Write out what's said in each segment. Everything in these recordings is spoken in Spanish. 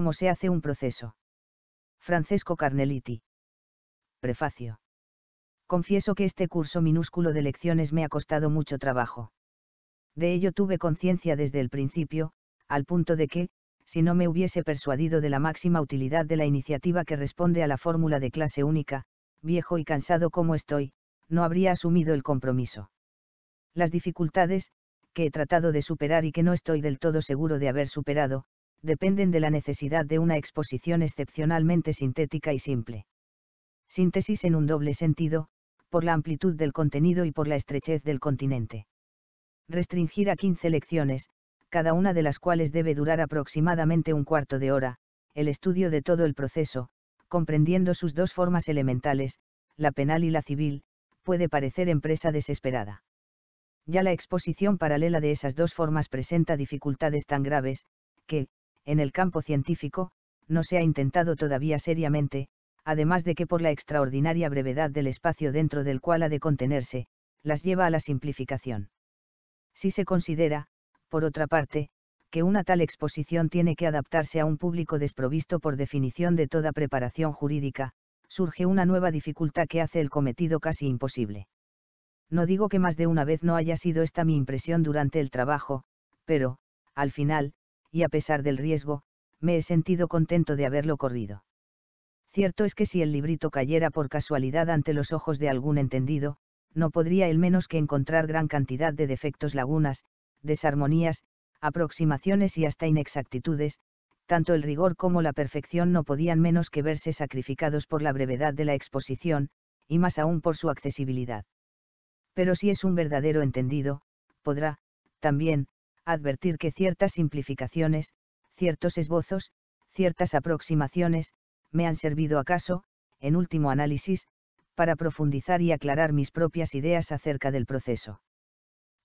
Cómo se hace un proceso. Francesco Carneliti. Prefacio. Confieso que este curso minúsculo de lecciones me ha costado mucho trabajo. De ello tuve conciencia desde el principio, al punto de que, si no me hubiese persuadido de la máxima utilidad de la iniciativa que responde a la fórmula de clase única, viejo y cansado como estoy, no habría asumido el compromiso. Las dificultades, que he tratado de superar y que no estoy del todo seguro de haber superado, dependen de la necesidad de una exposición excepcionalmente sintética y simple. Síntesis en un doble sentido, por la amplitud del contenido y por la estrechez del continente. Restringir a 15 lecciones, cada una de las cuales debe durar aproximadamente un cuarto de hora, el estudio de todo el proceso, comprendiendo sus dos formas elementales, la penal y la civil, puede parecer empresa desesperada. Ya la exposición paralela de esas dos formas presenta dificultades tan graves, que, en el campo científico, no se ha intentado todavía seriamente, además de que por la extraordinaria brevedad del espacio dentro del cual ha de contenerse, las lleva a la simplificación. Si se considera, por otra parte, que una tal exposición tiene que adaptarse a un público desprovisto por definición de toda preparación jurídica, surge una nueva dificultad que hace el cometido casi imposible. No digo que más de una vez no haya sido esta mi impresión durante el trabajo, pero, al final, y a pesar del riesgo, me he sentido contento de haberlo corrido. Cierto es que si el librito cayera por casualidad ante los ojos de algún entendido, no podría él menos que encontrar gran cantidad de defectos, lagunas, desarmonías, aproximaciones y hasta inexactitudes, tanto el rigor como la perfección no podían menos que verse sacrificados por la brevedad de la exposición, y más aún por su accesibilidad. Pero si es un verdadero entendido, podrá, también, advertir que ciertas simplificaciones, ciertos esbozos, ciertas aproximaciones, me han servido acaso, en último análisis, para profundizar y aclarar mis propias ideas acerca del proceso.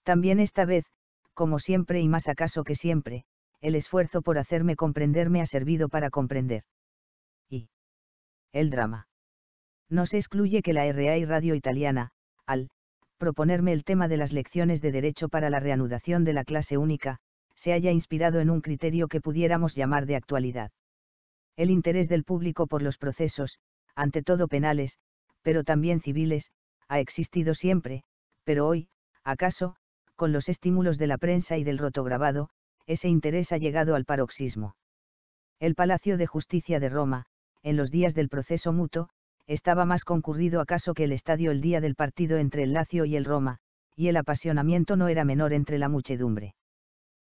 También esta vez, como siempre y más acaso que siempre, el esfuerzo por hacerme comprender me ha servido para comprender. Y. El drama. No se excluye que la RAI Radio Italiana, al, proponerme el tema de las lecciones de derecho para la reanudación de la clase única, se haya inspirado en un criterio que pudiéramos llamar de actualidad. El interés del público por los procesos, ante todo penales, pero también civiles, ha existido siempre, pero hoy, acaso, con los estímulos de la prensa y del rotograbado, ese interés ha llegado al paroxismo. El Palacio de Justicia de Roma, en los días del proceso mutuo, estaba más concurrido acaso que el estadio el día del partido entre el Lazio y el Roma, y el apasionamiento no era menor entre la muchedumbre.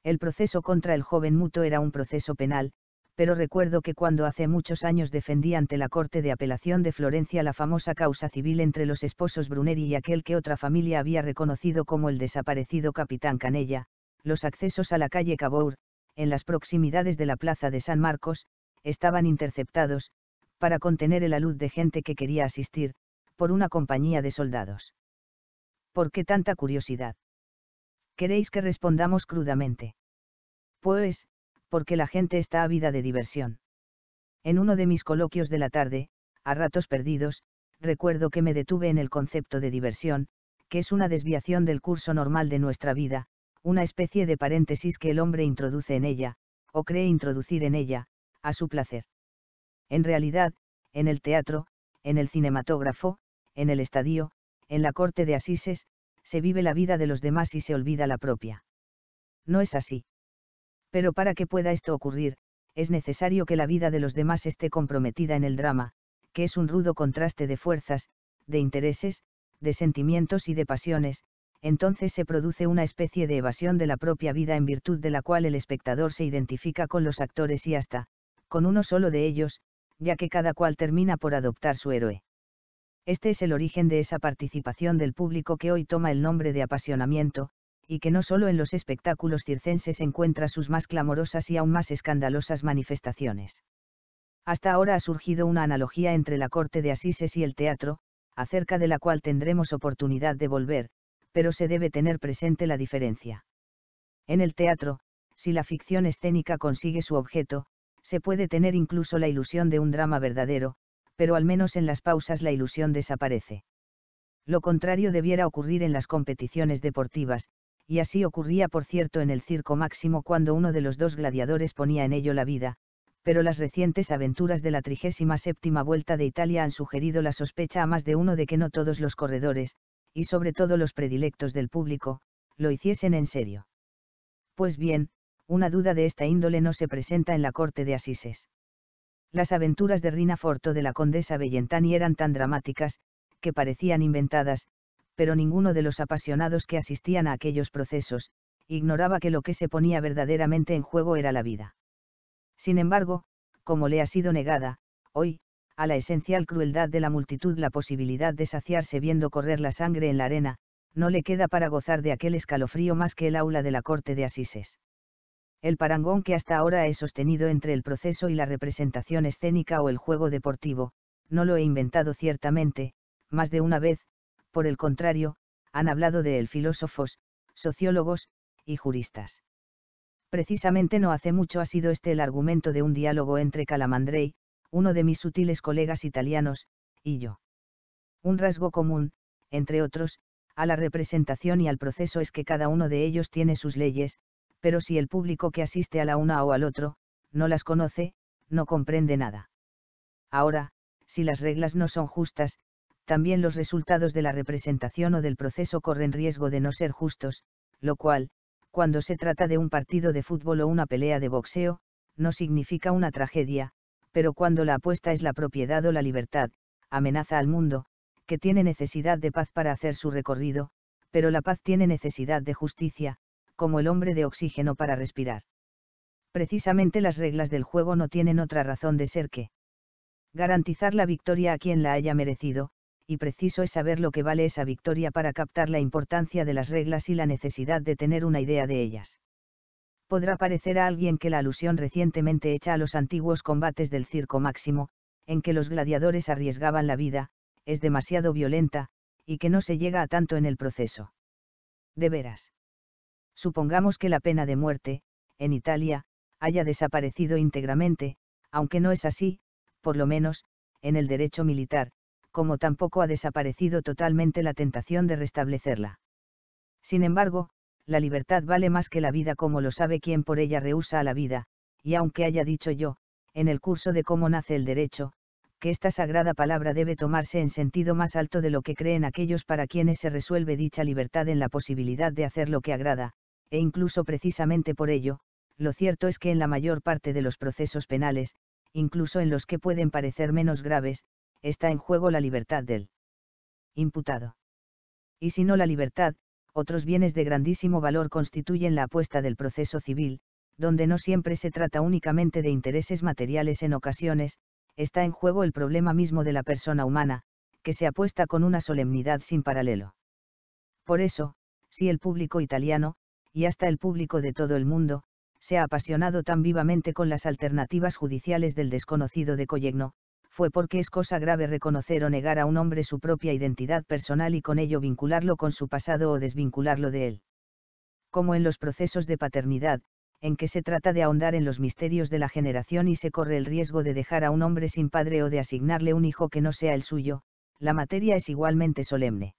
El proceso contra el joven muto era un proceso penal, pero recuerdo que cuando hace muchos años defendí ante la Corte de Apelación de Florencia la famosa causa civil entre los esposos Bruneri y aquel que otra familia había reconocido como el desaparecido capitán Canella, los accesos a la calle Cabour, en las proximidades de la plaza de San Marcos, estaban interceptados, para contener la luz de gente que quería asistir, por una compañía de soldados. ¿Por qué tanta curiosidad? ¿Queréis que respondamos crudamente? Pues, porque la gente está ávida de diversión. En uno de mis coloquios de la tarde, a ratos perdidos, recuerdo que me detuve en el concepto de diversión, que es una desviación del curso normal de nuestra vida, una especie de paréntesis que el hombre introduce en ella, o cree introducir en ella, a su placer. En realidad, en el teatro, en el cinematógrafo, en el estadio, en la corte de Asises, se vive la vida de los demás y se olvida la propia. No es así. Pero para que pueda esto ocurrir, es necesario que la vida de los demás esté comprometida en el drama, que es un rudo contraste de fuerzas, de intereses, de sentimientos y de pasiones, entonces se produce una especie de evasión de la propia vida en virtud de la cual el espectador se identifica con los actores y hasta, con uno solo de ellos, ya que cada cual termina por adoptar su héroe. Este es el origen de esa participación del público que hoy toma el nombre de apasionamiento, y que no solo en los espectáculos circenses encuentra sus más clamorosas y aún más escandalosas manifestaciones. Hasta ahora ha surgido una analogía entre la corte de Asises y el teatro, acerca de la cual tendremos oportunidad de volver, pero se debe tener presente la diferencia. En el teatro, si la ficción escénica consigue su objeto, se puede tener incluso la ilusión de un drama verdadero, pero al menos en las pausas la ilusión desaparece. Lo contrario debiera ocurrir en las competiciones deportivas, y así ocurría por cierto en el circo máximo cuando uno de los dos gladiadores ponía en ello la vida, pero las recientes aventuras de la 37 Vuelta de Italia han sugerido la sospecha a más de uno de que no todos los corredores, y sobre todo los predilectos del público, lo hiciesen en serio. Pues bien, una duda de esta índole no se presenta en la corte de Asises. Las aventuras de Rina Forto de la condesa Bellentani eran tan dramáticas, que parecían inventadas, pero ninguno de los apasionados que asistían a aquellos procesos, ignoraba que lo que se ponía verdaderamente en juego era la vida. Sin embargo, como le ha sido negada, hoy, a la esencial crueldad de la multitud la posibilidad de saciarse viendo correr la sangre en la arena, no le queda para gozar de aquel escalofrío más que el aula de la corte de Asises el parangón que hasta ahora he sostenido entre el proceso y la representación escénica o el juego deportivo, no lo he inventado ciertamente, más de una vez, por el contrario, han hablado de él filósofos, sociólogos, y juristas. Precisamente no hace mucho ha sido este el argumento de un diálogo entre Calamandrei, uno de mis sutiles colegas italianos, y yo. Un rasgo común, entre otros, a la representación y al proceso es que cada uno de ellos tiene sus leyes, pero si el público que asiste a la una o al otro, no las conoce, no comprende nada. Ahora, si las reglas no son justas, también los resultados de la representación o del proceso corren riesgo de no ser justos, lo cual, cuando se trata de un partido de fútbol o una pelea de boxeo, no significa una tragedia, pero cuando la apuesta es la propiedad o la libertad, amenaza al mundo, que tiene necesidad de paz para hacer su recorrido, pero la paz tiene necesidad de justicia, como el hombre de oxígeno para respirar. Precisamente las reglas del juego no tienen otra razón de ser que garantizar la victoria a quien la haya merecido, y preciso es saber lo que vale esa victoria para captar la importancia de las reglas y la necesidad de tener una idea de ellas. Podrá parecer a alguien que la alusión recientemente hecha a los antiguos combates del circo máximo, en que los gladiadores arriesgaban la vida, es demasiado violenta, y que no se llega a tanto en el proceso. De veras. Supongamos que la pena de muerte, en Italia, haya desaparecido íntegramente, aunque no es así, por lo menos, en el derecho militar, como tampoco ha desaparecido totalmente la tentación de restablecerla. Sin embargo, la libertad vale más que la vida como lo sabe quien por ella rehúsa a la vida, y aunque haya dicho yo, en el curso de cómo nace el derecho, que esta sagrada palabra debe tomarse en sentido más alto de lo que creen aquellos para quienes se resuelve dicha libertad en la posibilidad de hacer lo que agrada, e incluso precisamente por ello, lo cierto es que en la mayor parte de los procesos penales, incluso en los que pueden parecer menos graves, está en juego la libertad del imputado. Y si no la libertad, otros bienes de grandísimo valor constituyen la apuesta del proceso civil, donde no siempre se trata únicamente de intereses materiales en ocasiones, está en juego el problema mismo de la persona humana, que se apuesta con una solemnidad sin paralelo. Por eso, si el público italiano, y hasta el público de todo el mundo, se ha apasionado tan vivamente con las alternativas judiciales del desconocido de Collegno, fue porque es cosa grave reconocer o negar a un hombre su propia identidad personal y con ello vincularlo con su pasado o desvincularlo de él. Como en los procesos de paternidad, en que se trata de ahondar en los misterios de la generación y se corre el riesgo de dejar a un hombre sin padre o de asignarle un hijo que no sea el suyo, la materia es igualmente solemne.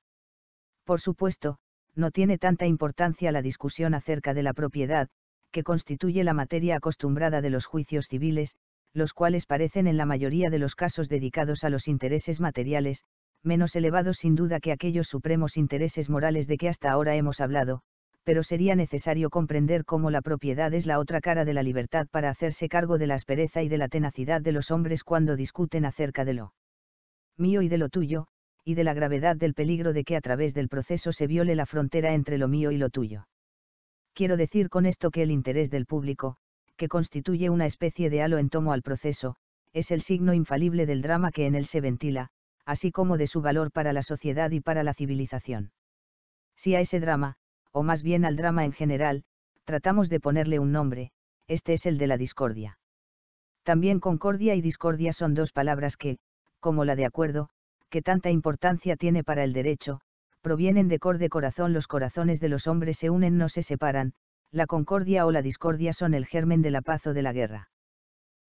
Por supuesto, no tiene tanta importancia la discusión acerca de la propiedad, que constituye la materia acostumbrada de los juicios civiles, los cuales parecen en la mayoría de los casos dedicados a los intereses materiales, menos elevados sin duda que aquellos supremos intereses morales de que hasta ahora hemos hablado, pero sería necesario comprender cómo la propiedad es la otra cara de la libertad para hacerse cargo de la aspereza y de la tenacidad de los hombres cuando discuten acerca de lo mío y de lo tuyo, y de la gravedad del peligro de que a través del proceso se viole la frontera entre lo mío y lo tuyo. Quiero decir con esto que el interés del público, que constituye una especie de halo en tomo al proceso, es el signo infalible del drama que en él se ventila, así como de su valor para la sociedad y para la civilización. Si a ese drama, o más bien al drama en general, tratamos de ponerle un nombre, este es el de la discordia. También concordia y discordia son dos palabras que, como la de acuerdo, que tanta importancia tiene para el derecho, provienen de cor de corazón los corazones de los hombres se unen no se separan, la concordia o la discordia son el germen de la paz o de la guerra.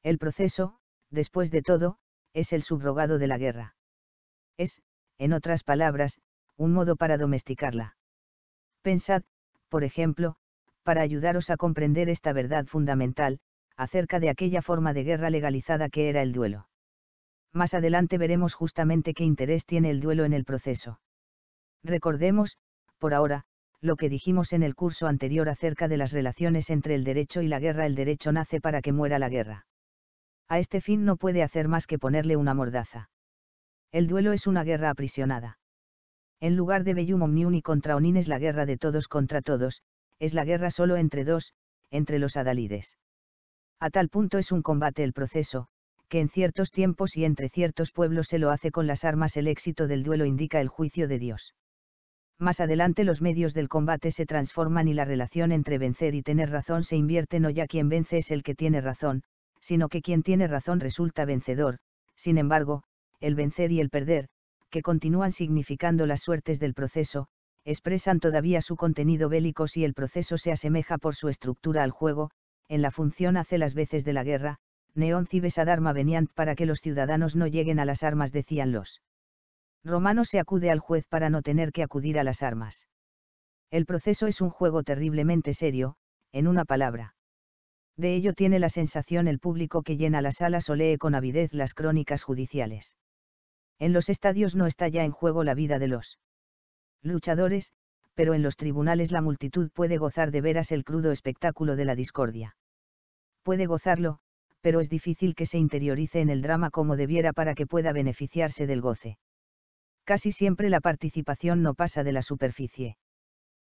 El proceso, después de todo, es el subrogado de la guerra. Es, en otras palabras, un modo para domesticarla. Pensad, por ejemplo, para ayudaros a comprender esta verdad fundamental, acerca de aquella forma de guerra legalizada que era el duelo más adelante veremos justamente qué interés tiene el duelo en el proceso. Recordemos, por ahora, lo que dijimos en el curso anterior acerca de las relaciones entre el derecho y la guerra. El derecho nace para que muera la guerra. A este fin no puede hacer más que ponerle una mordaza. El duelo es una guerra aprisionada. En lugar de Bellum Omniuni contra Onin es la guerra de todos contra todos, es la guerra solo entre dos, entre los adalides. A tal punto es un combate el proceso, que en ciertos tiempos y entre ciertos pueblos se lo hace con las armas el éxito del duelo indica el juicio de Dios. Más adelante los medios del combate se transforman y la relación entre vencer y tener razón se invierte no ya quien vence es el que tiene razón, sino que quien tiene razón resulta vencedor, sin embargo, el vencer y el perder, que continúan significando las suertes del proceso, expresan todavía su contenido bélico si el proceso se asemeja por su estructura al juego, en la función hace las veces de la guerra, neón cibes ad arma veniant para que los ciudadanos no lleguen a las armas decían los romanos se acude al juez para no tener que acudir a las armas. El proceso es un juego terriblemente serio, en una palabra. De ello tiene la sensación el público que llena las salas o lee con avidez las crónicas judiciales. En los estadios no está ya en juego la vida de los luchadores, pero en los tribunales la multitud puede gozar de veras el crudo espectáculo de la discordia. Puede gozarlo, pero es difícil que se interiorice en el drama como debiera para que pueda beneficiarse del goce. Casi siempre la participación no pasa de la superficie.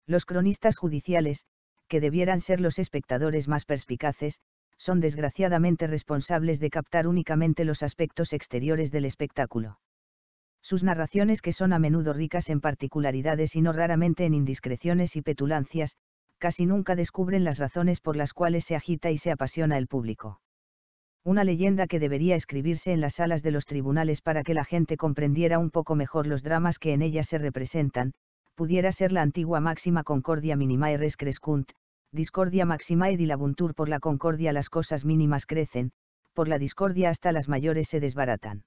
Los cronistas judiciales, que debieran ser los espectadores más perspicaces, son desgraciadamente responsables de captar únicamente los aspectos exteriores del espectáculo. Sus narraciones que son a menudo ricas en particularidades y no raramente en indiscreciones y petulancias, casi nunca descubren las razones por las cuales se agita y se apasiona el público una leyenda que debería escribirse en las salas de los tribunales para que la gente comprendiera un poco mejor los dramas que en ellas se representan, pudiera ser la antigua máxima concordia minimae res crescunt, discordia maximae dilabuntur por la concordia las cosas mínimas crecen, por la discordia hasta las mayores se desbaratan.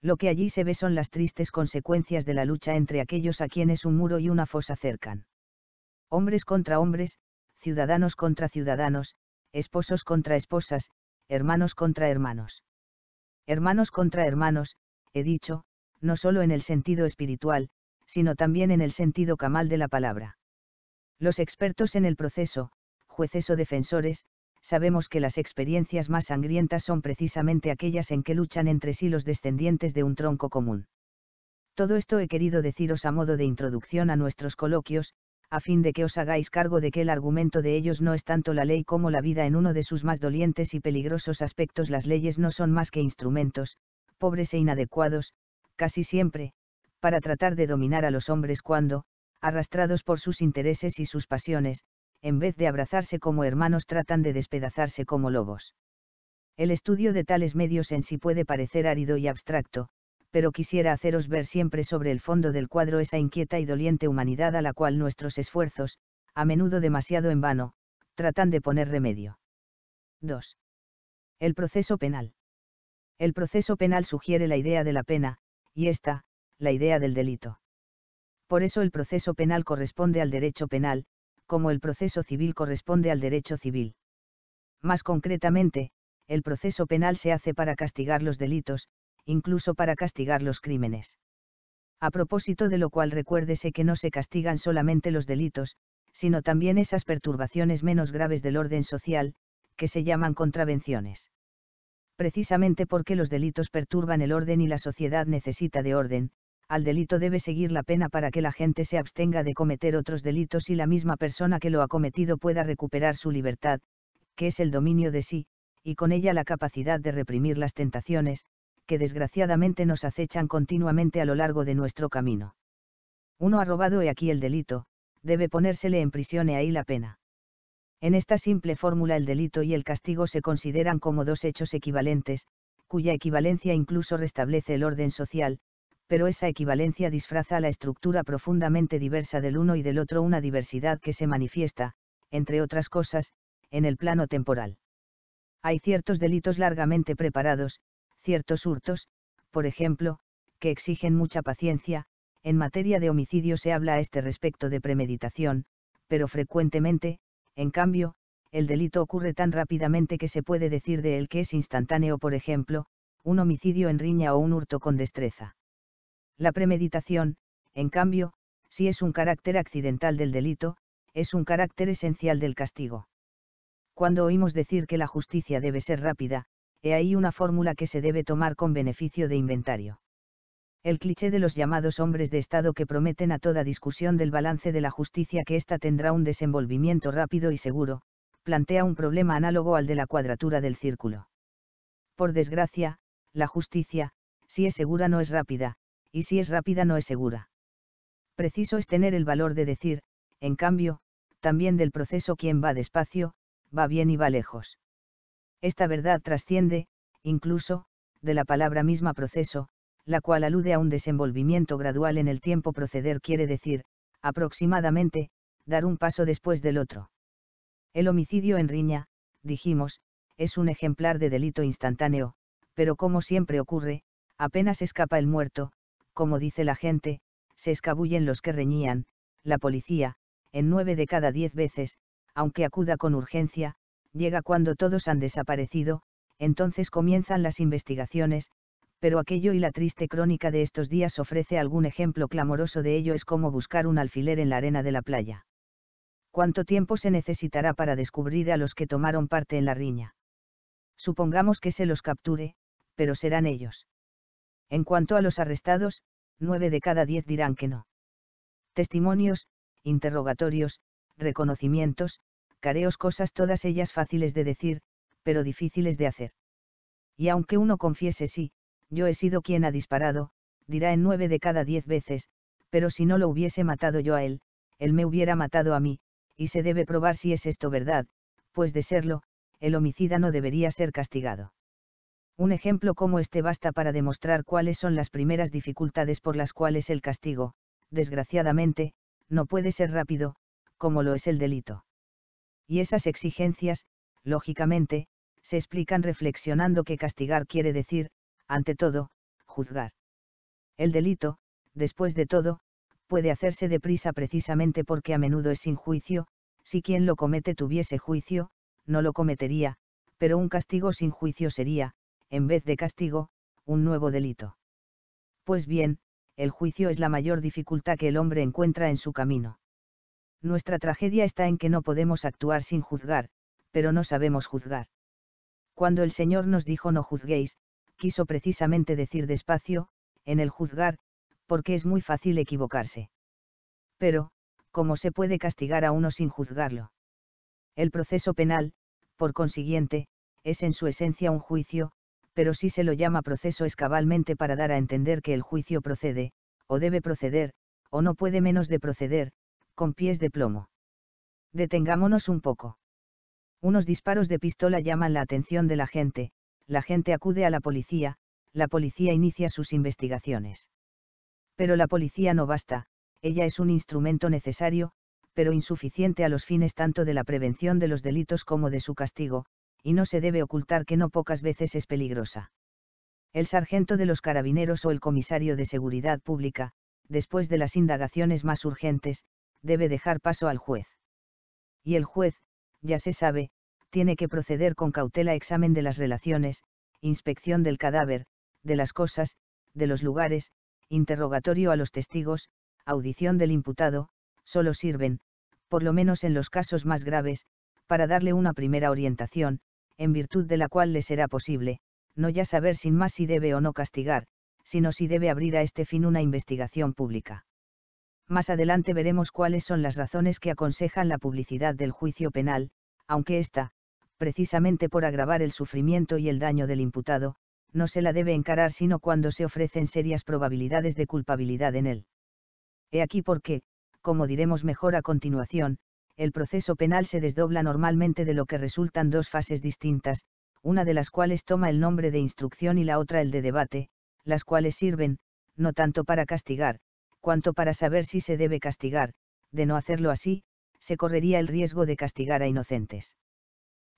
Lo que allí se ve son las tristes consecuencias de la lucha entre aquellos a quienes un muro y una fosa cercan. Hombres contra hombres, ciudadanos contra ciudadanos, esposos contra esposas, hermanos contra hermanos. Hermanos contra hermanos, he dicho, no solo en el sentido espiritual, sino también en el sentido camal de la palabra. Los expertos en el proceso, jueces o defensores, sabemos que las experiencias más sangrientas son precisamente aquellas en que luchan entre sí los descendientes de un tronco común. Todo esto he querido deciros a modo de introducción a nuestros coloquios, a fin de que os hagáis cargo de que el argumento de ellos no es tanto la ley como la vida en uno de sus más dolientes y peligrosos aspectos. Las leyes no son más que instrumentos, pobres e inadecuados, casi siempre, para tratar de dominar a los hombres cuando, arrastrados por sus intereses y sus pasiones, en vez de abrazarse como hermanos tratan de despedazarse como lobos. El estudio de tales medios en sí puede parecer árido y abstracto, pero quisiera haceros ver siempre sobre el fondo del cuadro esa inquieta y doliente humanidad a la cual nuestros esfuerzos, a menudo demasiado en vano, tratan de poner remedio. 2. El proceso penal. El proceso penal sugiere la idea de la pena, y esta, la idea del delito. Por eso el proceso penal corresponde al derecho penal, como el proceso civil corresponde al derecho civil. Más concretamente, el proceso penal se hace para castigar los delitos, incluso para castigar los crímenes. A propósito de lo cual recuérdese que no se castigan solamente los delitos, sino también esas perturbaciones menos graves del orden social, que se llaman contravenciones. Precisamente porque los delitos perturban el orden y la sociedad necesita de orden, al delito debe seguir la pena para que la gente se abstenga de cometer otros delitos y la misma persona que lo ha cometido pueda recuperar su libertad, que es el dominio de sí, y con ella la capacidad de reprimir las tentaciones, que desgraciadamente nos acechan continuamente a lo largo de nuestro camino. Uno ha robado y aquí el delito, debe ponérsele en prisión y ahí la pena. En esta simple fórmula el delito y el castigo se consideran como dos hechos equivalentes, cuya equivalencia incluso restablece el orden social, pero esa equivalencia disfraza la estructura profundamente diversa del uno y del otro una diversidad que se manifiesta, entre otras cosas, en el plano temporal. Hay ciertos delitos largamente preparados, ciertos hurtos, por ejemplo, que exigen mucha paciencia, en materia de homicidio se habla a este respecto de premeditación, pero frecuentemente, en cambio, el delito ocurre tan rápidamente que se puede decir de él que es instantáneo, por ejemplo, un homicidio en riña o un hurto con destreza. La premeditación, en cambio, si es un carácter accidental del delito, es un carácter esencial del castigo. Cuando oímos decir que la justicia debe ser rápida, he ahí una fórmula que se debe tomar con beneficio de inventario. El cliché de los llamados hombres de Estado que prometen a toda discusión del balance de la justicia que ésta tendrá un desenvolvimiento rápido y seguro, plantea un problema análogo al de la cuadratura del círculo. Por desgracia, la justicia, si es segura no es rápida, y si es rápida no es segura. Preciso es tener el valor de decir, en cambio, también del proceso quien va despacio, va bien y va lejos. Esta verdad trasciende, incluso, de la palabra misma proceso, la cual alude a un desenvolvimiento gradual en el tiempo proceder quiere decir, aproximadamente, dar un paso después del otro. El homicidio en riña, dijimos, es un ejemplar de delito instantáneo, pero como siempre ocurre, apenas escapa el muerto, como dice la gente, se escabullen los que reñían, la policía, en nueve de cada diez veces, aunque acuda con urgencia, llega cuando todos han desaparecido, entonces comienzan las investigaciones, pero aquello y la triste crónica de estos días ofrece algún ejemplo clamoroso de ello es como buscar un alfiler en la arena de la playa. ¿Cuánto tiempo se necesitará para descubrir a los que tomaron parte en la riña? Supongamos que se los capture, pero serán ellos. En cuanto a los arrestados, nueve de cada diez dirán que no. Testimonios, interrogatorios, reconocimientos, careos cosas todas ellas fáciles de decir, pero difíciles de hacer. Y aunque uno confiese sí, yo he sido quien ha disparado, dirá en nueve de cada diez veces, pero si no lo hubiese matado yo a él, él me hubiera matado a mí, y se debe probar si es esto verdad, pues de serlo, el homicida no debería ser castigado. Un ejemplo como este basta para demostrar cuáles son las primeras dificultades por las cuales el castigo, desgraciadamente, no puede ser rápido, como lo es el delito y esas exigencias, lógicamente, se explican reflexionando que castigar quiere decir, ante todo, juzgar. El delito, después de todo, puede hacerse deprisa precisamente porque a menudo es sin juicio, si quien lo comete tuviese juicio, no lo cometería, pero un castigo sin juicio sería, en vez de castigo, un nuevo delito. Pues bien, el juicio es la mayor dificultad que el hombre encuentra en su camino. Nuestra tragedia está en que no podemos actuar sin juzgar, pero no sabemos juzgar. Cuando el Señor nos dijo no juzguéis, quiso precisamente decir despacio, en el juzgar, porque es muy fácil equivocarse. Pero, ¿cómo se puede castigar a uno sin juzgarlo? El proceso penal, por consiguiente, es en su esencia un juicio, pero si se lo llama proceso es cabalmente para dar a entender que el juicio procede, o debe proceder, o no puede menos de proceder, con pies de plomo. Detengámonos un poco. Unos disparos de pistola llaman la atención de la gente, la gente acude a la policía, la policía inicia sus investigaciones. Pero la policía no basta, ella es un instrumento necesario, pero insuficiente a los fines tanto de la prevención de los delitos como de su castigo, y no se debe ocultar que no pocas veces es peligrosa. El sargento de los carabineros o el comisario de seguridad pública, después de las indagaciones más urgentes, debe dejar paso al juez. Y el juez, ya se sabe, tiene que proceder con cautela examen de las relaciones, inspección del cadáver, de las cosas, de los lugares, interrogatorio a los testigos, audición del imputado, solo sirven, por lo menos en los casos más graves, para darle una primera orientación, en virtud de la cual le será posible, no ya saber sin más si debe o no castigar, sino si debe abrir a este fin una investigación pública. Más adelante veremos cuáles son las razones que aconsejan la publicidad del juicio penal, aunque ésta, precisamente por agravar el sufrimiento y el daño del imputado, no se la debe encarar sino cuando se ofrecen serias probabilidades de culpabilidad en él. He aquí por qué, como diremos mejor a continuación, el proceso penal se desdobla normalmente de lo que resultan dos fases distintas, una de las cuales toma el nombre de instrucción y la otra el de debate, las cuales sirven, no tanto para castigar, cuanto para saber si se debe castigar, de no hacerlo así, se correría el riesgo de castigar a inocentes.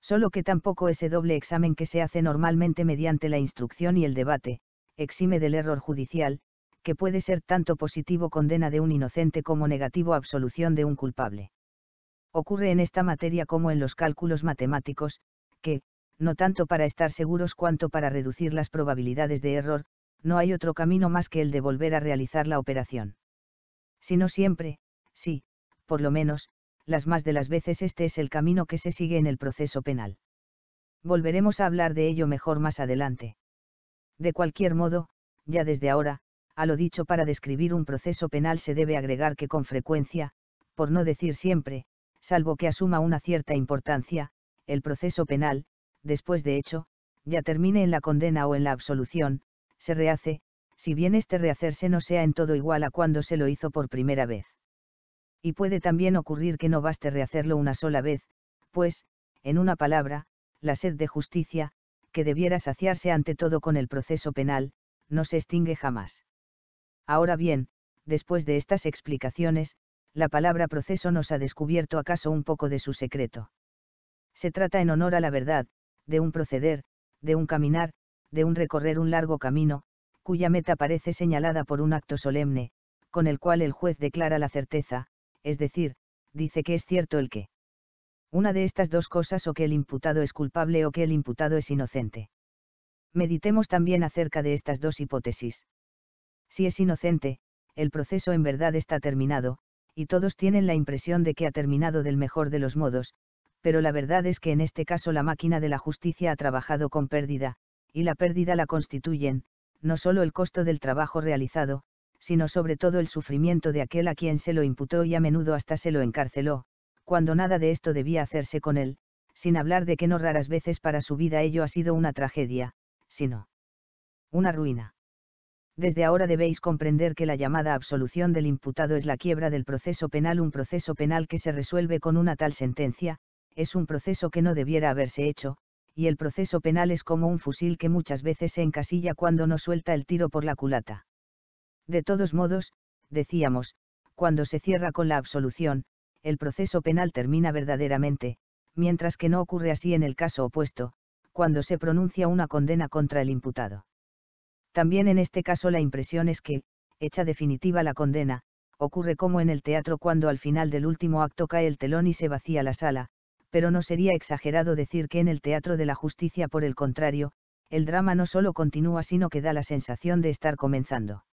Solo que tampoco ese doble examen que se hace normalmente mediante la instrucción y el debate, exime del error judicial, que puede ser tanto positivo condena de un inocente como negativo absolución de un culpable. Ocurre en esta materia como en los cálculos matemáticos, que, no tanto para estar seguros cuanto para reducir las probabilidades de error, no hay otro camino más que el de volver a realizar la operación. Si no siempre, sí, por lo menos, las más de las veces este es el camino que se sigue en el proceso penal. Volveremos a hablar de ello mejor más adelante. De cualquier modo, ya desde ahora, a lo dicho para describir un proceso penal se debe agregar que con frecuencia, por no decir siempre, salvo que asuma una cierta importancia, el proceso penal, después de hecho, ya termine en la condena o en la absolución, se rehace, si bien este rehacerse no sea en todo igual a cuando se lo hizo por primera vez. Y puede también ocurrir que no baste rehacerlo una sola vez, pues, en una palabra, la sed de justicia, que debiera saciarse ante todo con el proceso penal, no se extingue jamás. Ahora bien, después de estas explicaciones, la palabra proceso nos ha descubierto acaso un poco de su secreto. Se trata en honor a la verdad, de un proceder, de un caminar, de un recorrer un largo camino, cuya meta parece señalada por un acto solemne, con el cual el juez declara la certeza, es decir, dice que es cierto el que. Una de estas dos cosas o que el imputado es culpable o que el imputado es inocente. Meditemos también acerca de estas dos hipótesis. Si es inocente, el proceso en verdad está terminado, y todos tienen la impresión de que ha terminado del mejor de los modos, pero la verdad es que en este caso la máquina de la justicia ha trabajado con pérdida, y la pérdida la constituyen, no solo el costo del trabajo realizado, sino sobre todo el sufrimiento de aquel a quien se lo imputó y a menudo hasta se lo encarceló, cuando nada de esto debía hacerse con él, sin hablar de que no raras veces para su vida ello ha sido una tragedia, sino una ruina. Desde ahora debéis comprender que la llamada absolución del imputado es la quiebra del proceso penal. Un proceso penal que se resuelve con una tal sentencia, es un proceso que no debiera haberse hecho, y el proceso penal es como un fusil que muchas veces se encasilla cuando no suelta el tiro por la culata. De todos modos, decíamos, cuando se cierra con la absolución, el proceso penal termina verdaderamente, mientras que no ocurre así en el caso opuesto, cuando se pronuncia una condena contra el imputado. También en este caso la impresión es que, hecha definitiva la condena, ocurre como en el teatro cuando al final del último acto cae el telón y se vacía la sala, pero no sería exagerado decir que en el teatro de la justicia, por el contrario, el drama no solo continúa sino que da la sensación de estar comenzando.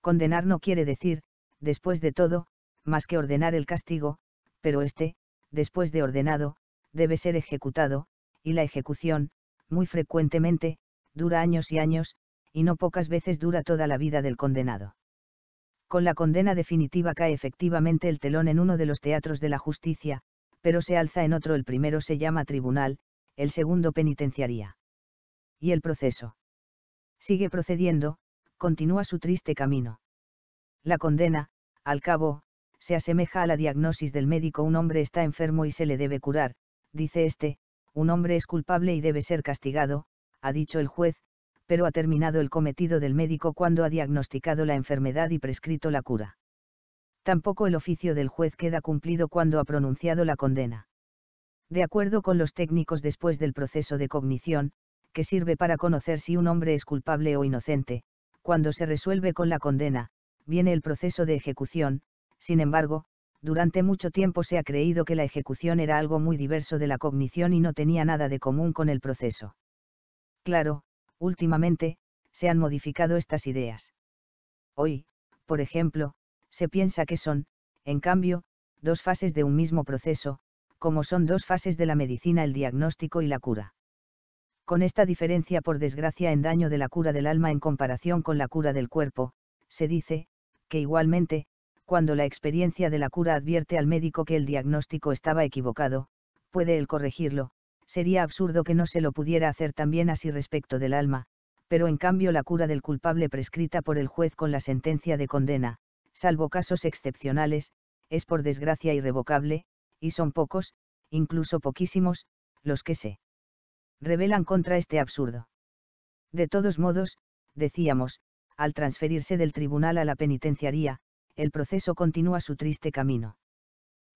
Condenar no quiere decir, después de todo, más que ordenar el castigo, pero este, después de ordenado, debe ser ejecutado, y la ejecución, muy frecuentemente, dura años y años, y no pocas veces dura toda la vida del condenado. Con la condena definitiva cae efectivamente el telón en uno de los teatros de la justicia, pero se alza en otro el primero se llama tribunal, el segundo penitenciaría. Y el proceso. Sigue procediendo, continúa su triste camino. La condena, al cabo, se asemeja a la diagnosis del médico un hombre está enfermo y se le debe curar, dice este, un hombre es culpable y debe ser castigado, ha dicho el juez, pero ha terminado el cometido del médico cuando ha diagnosticado la enfermedad y prescrito la cura tampoco el oficio del juez queda cumplido cuando ha pronunciado la condena. De acuerdo con los técnicos después del proceso de cognición, que sirve para conocer si un hombre es culpable o inocente, cuando se resuelve con la condena, viene el proceso de ejecución, sin embargo, durante mucho tiempo se ha creído que la ejecución era algo muy diverso de la cognición y no tenía nada de común con el proceso. Claro, últimamente, se han modificado estas ideas. Hoy, por ejemplo, se piensa que son, en cambio, dos fases de un mismo proceso, como son dos fases de la medicina el diagnóstico y la cura. Con esta diferencia por desgracia en daño de la cura del alma en comparación con la cura del cuerpo, se dice, que igualmente, cuando la experiencia de la cura advierte al médico que el diagnóstico estaba equivocado, puede él corregirlo, sería absurdo que no se lo pudiera hacer también así respecto del alma, pero en cambio la cura del culpable prescrita por el juez con la sentencia de condena, salvo casos excepcionales, es por desgracia irrevocable, y son pocos, incluso poquísimos, los que se rebelan contra este absurdo. De todos modos, decíamos, al transferirse del tribunal a la penitenciaría, el proceso continúa su triste camino.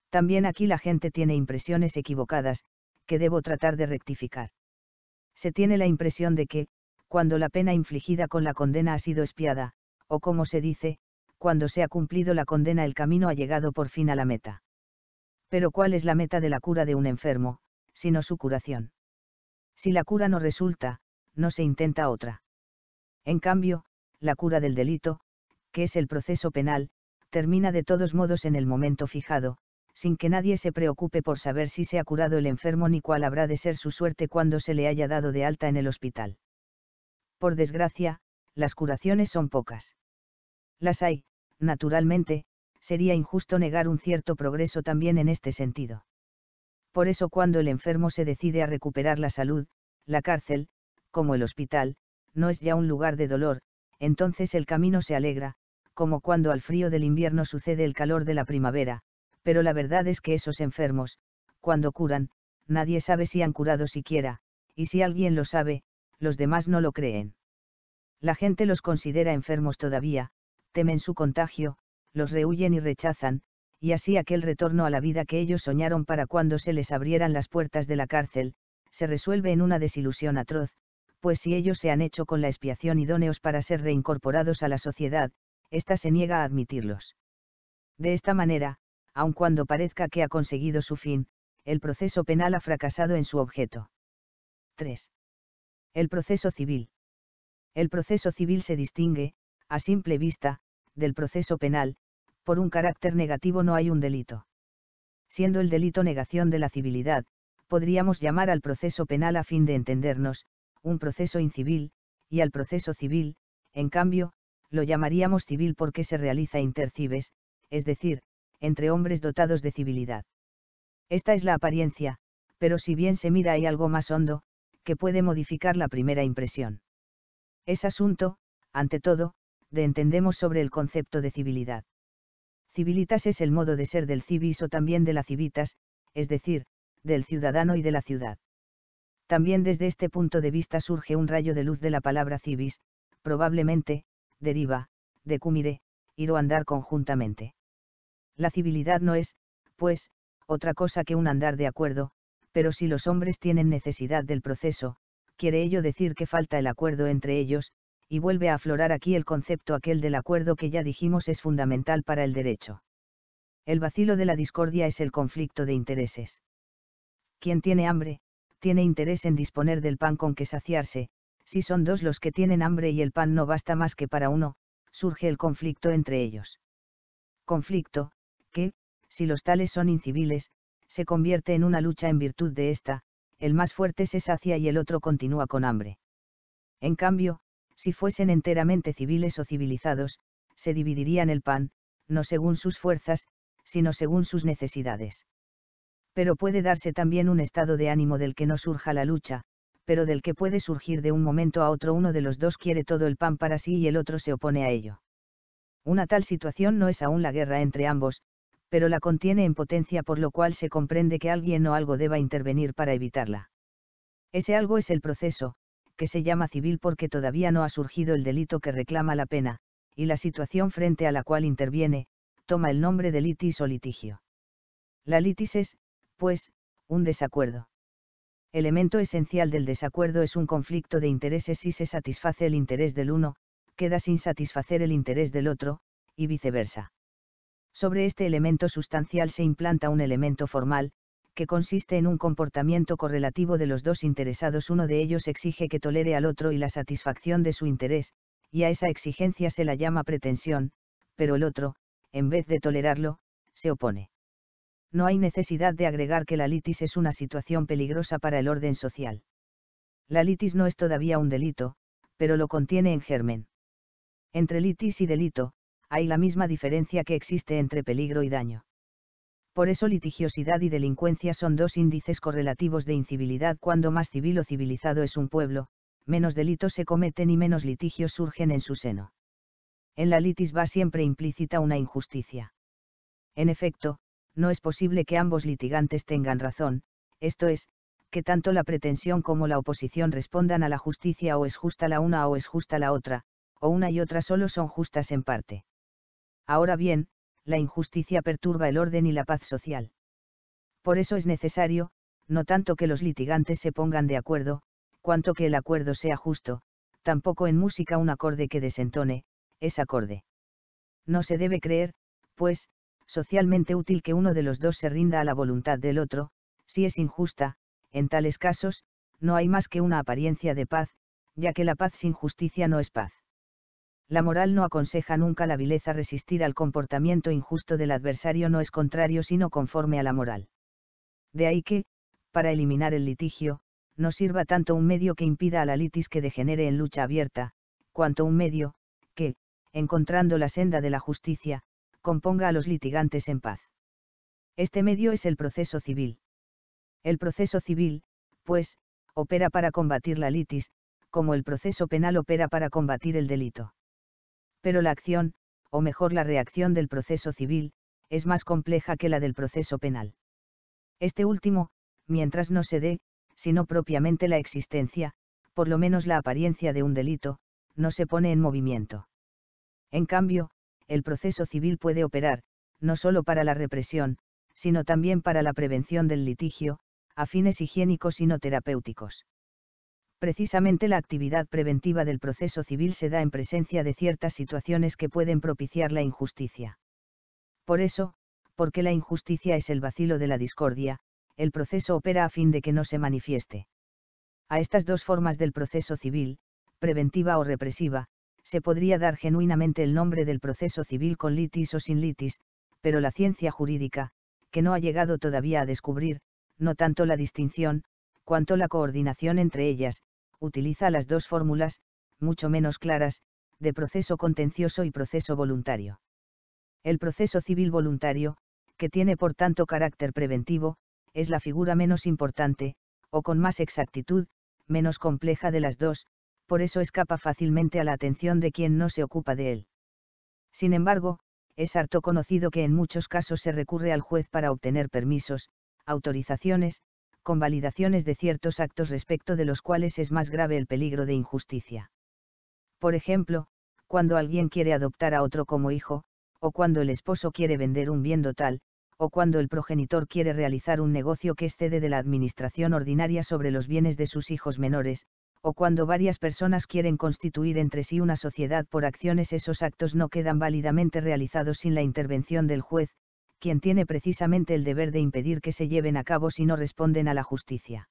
También aquí la gente tiene impresiones equivocadas, que debo tratar de rectificar. Se tiene la impresión de que, cuando la pena infligida con la condena ha sido espiada, o como se dice, cuando se ha cumplido la condena el camino ha llegado por fin a la meta. Pero ¿cuál es la meta de la cura de un enfermo, sino su curación? Si la cura no resulta, no se intenta otra. En cambio, la cura del delito, que es el proceso penal, termina de todos modos en el momento fijado, sin que nadie se preocupe por saber si se ha curado el enfermo ni cuál habrá de ser su suerte cuando se le haya dado de alta en el hospital. Por desgracia, las curaciones son pocas. Las hay, naturalmente, sería injusto negar un cierto progreso también en este sentido. Por eso cuando el enfermo se decide a recuperar la salud, la cárcel, como el hospital, no es ya un lugar de dolor, entonces el camino se alegra, como cuando al frío del invierno sucede el calor de la primavera, pero la verdad es que esos enfermos, cuando curan, nadie sabe si han curado siquiera, y si alguien lo sabe, los demás no lo creen. La gente los considera enfermos todavía, temen su contagio, los rehuyen y rechazan, y así aquel retorno a la vida que ellos soñaron para cuando se les abrieran las puertas de la cárcel, se resuelve en una desilusión atroz, pues si ellos se han hecho con la expiación idóneos para ser reincorporados a la sociedad, ésta se niega a admitirlos. De esta manera, aun cuando parezca que ha conseguido su fin, el proceso penal ha fracasado en su objeto. 3. El proceso civil. El proceso civil se distingue, a simple vista, del proceso penal, por un carácter negativo no hay un delito. Siendo el delito negación de la civilidad, podríamos llamar al proceso penal a fin de entendernos, un proceso incivil, y al proceso civil, en cambio, lo llamaríamos civil porque se realiza intercibes, es decir, entre hombres dotados de civilidad. Esta es la apariencia, pero si bien se mira hay algo más hondo, que puede modificar la primera impresión. Es asunto, ante todo, de entendemos sobre el concepto de civilidad. Civilitas es el modo de ser del civis o también de la civitas, es decir, del ciudadano y de la ciudad. También desde este punto de vista surge un rayo de luz de la palabra civis, probablemente, deriva, de cumire, ir o andar conjuntamente. La civilidad no es, pues, otra cosa que un andar de acuerdo, pero si los hombres tienen necesidad del proceso, quiere ello decir que falta el acuerdo entre ellos, y vuelve a aflorar aquí el concepto aquel del acuerdo que ya dijimos es fundamental para el derecho. El vacilo de la discordia es el conflicto de intereses. Quien tiene hambre, tiene interés en disponer del pan con que saciarse, si son dos los que tienen hambre y el pan no basta más que para uno, surge el conflicto entre ellos. Conflicto, que, si los tales son inciviles, se convierte en una lucha en virtud de esta: el más fuerte se sacia y el otro continúa con hambre. En cambio, si fuesen enteramente civiles o civilizados, se dividirían el pan, no según sus fuerzas, sino según sus necesidades. Pero puede darse también un estado de ánimo del que no surja la lucha, pero del que puede surgir de un momento a otro uno de los dos quiere todo el pan para sí y el otro se opone a ello. Una tal situación no es aún la guerra entre ambos, pero la contiene en potencia por lo cual se comprende que alguien o algo deba intervenir para evitarla. Ese algo es el proceso, que se llama civil porque todavía no ha surgido el delito que reclama la pena, y la situación frente a la cual interviene, toma el nombre de litis o litigio. La litis es, pues, un desacuerdo. Elemento esencial del desacuerdo es un conflicto de intereses si se satisface el interés del uno, queda sin satisfacer el interés del otro, y viceversa. Sobre este elemento sustancial se implanta un elemento formal, que consiste en un comportamiento correlativo de los dos interesados. Uno de ellos exige que tolere al otro y la satisfacción de su interés, y a esa exigencia se la llama pretensión, pero el otro, en vez de tolerarlo, se opone. No hay necesidad de agregar que la litis es una situación peligrosa para el orden social. La litis no es todavía un delito, pero lo contiene en germen. Entre litis y delito, hay la misma diferencia que existe entre peligro y daño por eso litigiosidad y delincuencia son dos índices correlativos de incivilidad cuando más civil o civilizado es un pueblo, menos delitos se cometen y menos litigios surgen en su seno. En la litis va siempre implícita una injusticia. En efecto, no es posible que ambos litigantes tengan razón, esto es, que tanto la pretensión como la oposición respondan a la justicia o es justa la una o es justa la otra, o una y otra solo son justas en parte. Ahora bien, la injusticia perturba el orden y la paz social. Por eso es necesario, no tanto que los litigantes se pongan de acuerdo, cuanto que el acuerdo sea justo, tampoco en música un acorde que desentone, es acorde. No se debe creer, pues, socialmente útil que uno de los dos se rinda a la voluntad del otro, si es injusta, en tales casos, no hay más que una apariencia de paz, ya que la paz sin justicia no es paz la moral no aconseja nunca la vileza resistir al comportamiento injusto del adversario no es contrario sino conforme a la moral. De ahí que, para eliminar el litigio, no sirva tanto un medio que impida a la litis que degenere en lucha abierta, cuanto un medio, que, encontrando la senda de la justicia, componga a los litigantes en paz. Este medio es el proceso civil. El proceso civil, pues, opera para combatir la litis, como el proceso penal opera para combatir el delito pero la acción, o mejor la reacción del proceso civil, es más compleja que la del proceso penal. Este último, mientras no se dé, sino propiamente la existencia, por lo menos la apariencia de un delito, no se pone en movimiento. En cambio, el proceso civil puede operar, no solo para la represión, sino también para la prevención del litigio, a fines higiénicos y no terapéuticos precisamente la actividad preventiva del proceso civil se da en presencia de ciertas situaciones que pueden propiciar la injusticia. Por eso, porque la injusticia es el vacilo de la discordia, el proceso opera a fin de que no se manifieste. A estas dos formas del proceso civil, preventiva o represiva, se podría dar genuinamente el nombre del proceso civil con litis o sin litis, pero la ciencia jurídica, que no ha llegado todavía a descubrir, no tanto la distinción, cuanto la coordinación entre ellas, utiliza las dos fórmulas, mucho menos claras, de proceso contencioso y proceso voluntario. El proceso civil voluntario, que tiene por tanto carácter preventivo, es la figura menos importante, o con más exactitud, menos compleja de las dos, por eso escapa fácilmente a la atención de quien no se ocupa de él. Sin embargo, es harto conocido que en muchos casos se recurre al juez para obtener permisos, autorizaciones, con validaciones de ciertos actos respecto de los cuales es más grave el peligro de injusticia. Por ejemplo, cuando alguien quiere adoptar a otro como hijo, o cuando el esposo quiere vender un bien total, o cuando el progenitor quiere realizar un negocio que excede de la administración ordinaria sobre los bienes de sus hijos menores, o cuando varias personas quieren constituir entre sí una sociedad por acciones, esos actos no quedan válidamente realizados sin la intervención del juez, quien tiene precisamente el deber de impedir que se lleven a cabo si no responden a la justicia.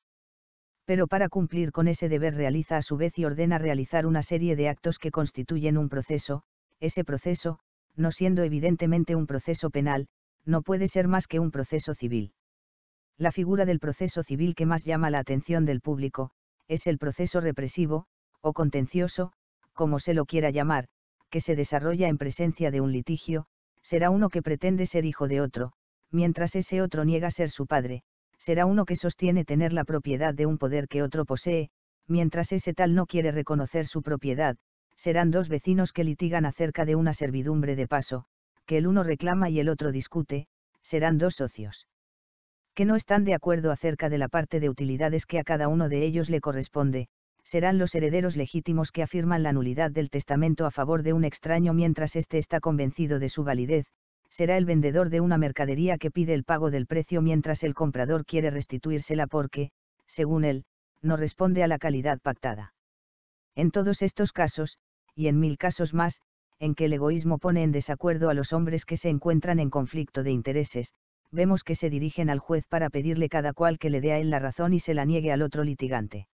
Pero para cumplir con ese deber realiza a su vez y ordena realizar una serie de actos que constituyen un proceso, ese proceso, no siendo evidentemente un proceso penal, no puede ser más que un proceso civil. La figura del proceso civil que más llama la atención del público, es el proceso represivo, o contencioso, como se lo quiera llamar, que se desarrolla en presencia de un litigio, será uno que pretende ser hijo de otro, mientras ese otro niega ser su padre, será uno que sostiene tener la propiedad de un poder que otro posee, mientras ese tal no quiere reconocer su propiedad, serán dos vecinos que litigan acerca de una servidumbre de paso, que el uno reclama y el otro discute, serán dos socios que no están de acuerdo acerca de la parte de utilidades que a cada uno de ellos le corresponde, serán los herederos legítimos que afirman la nulidad del testamento a favor de un extraño mientras éste está convencido de su validez, será el vendedor de una mercadería que pide el pago del precio mientras el comprador quiere restituírsela porque, según él, no responde a la calidad pactada. En todos estos casos, y en mil casos más, en que el egoísmo pone en desacuerdo a los hombres que se encuentran en conflicto de intereses, vemos que se dirigen al juez para pedirle cada cual que le dé a él la razón y se la niegue al otro litigante.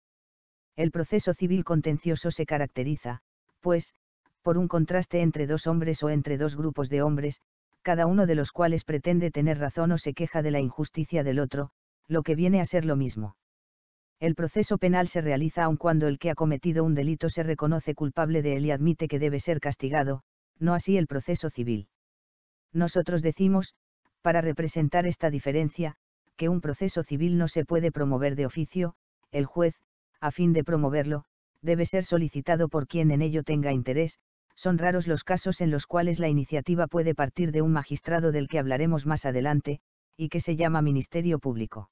El proceso civil contencioso se caracteriza, pues, por un contraste entre dos hombres o entre dos grupos de hombres, cada uno de los cuales pretende tener razón o se queja de la injusticia del otro, lo que viene a ser lo mismo. El proceso penal se realiza aun cuando el que ha cometido un delito se reconoce culpable de él y admite que debe ser castigado, no así el proceso civil. Nosotros decimos, para representar esta diferencia, que un proceso civil no se puede promover de oficio, el juez, a fin de promoverlo, debe ser solicitado por quien en ello tenga interés, son raros los casos en los cuales la iniciativa puede partir de un magistrado del que hablaremos más adelante, y que se llama Ministerio Público.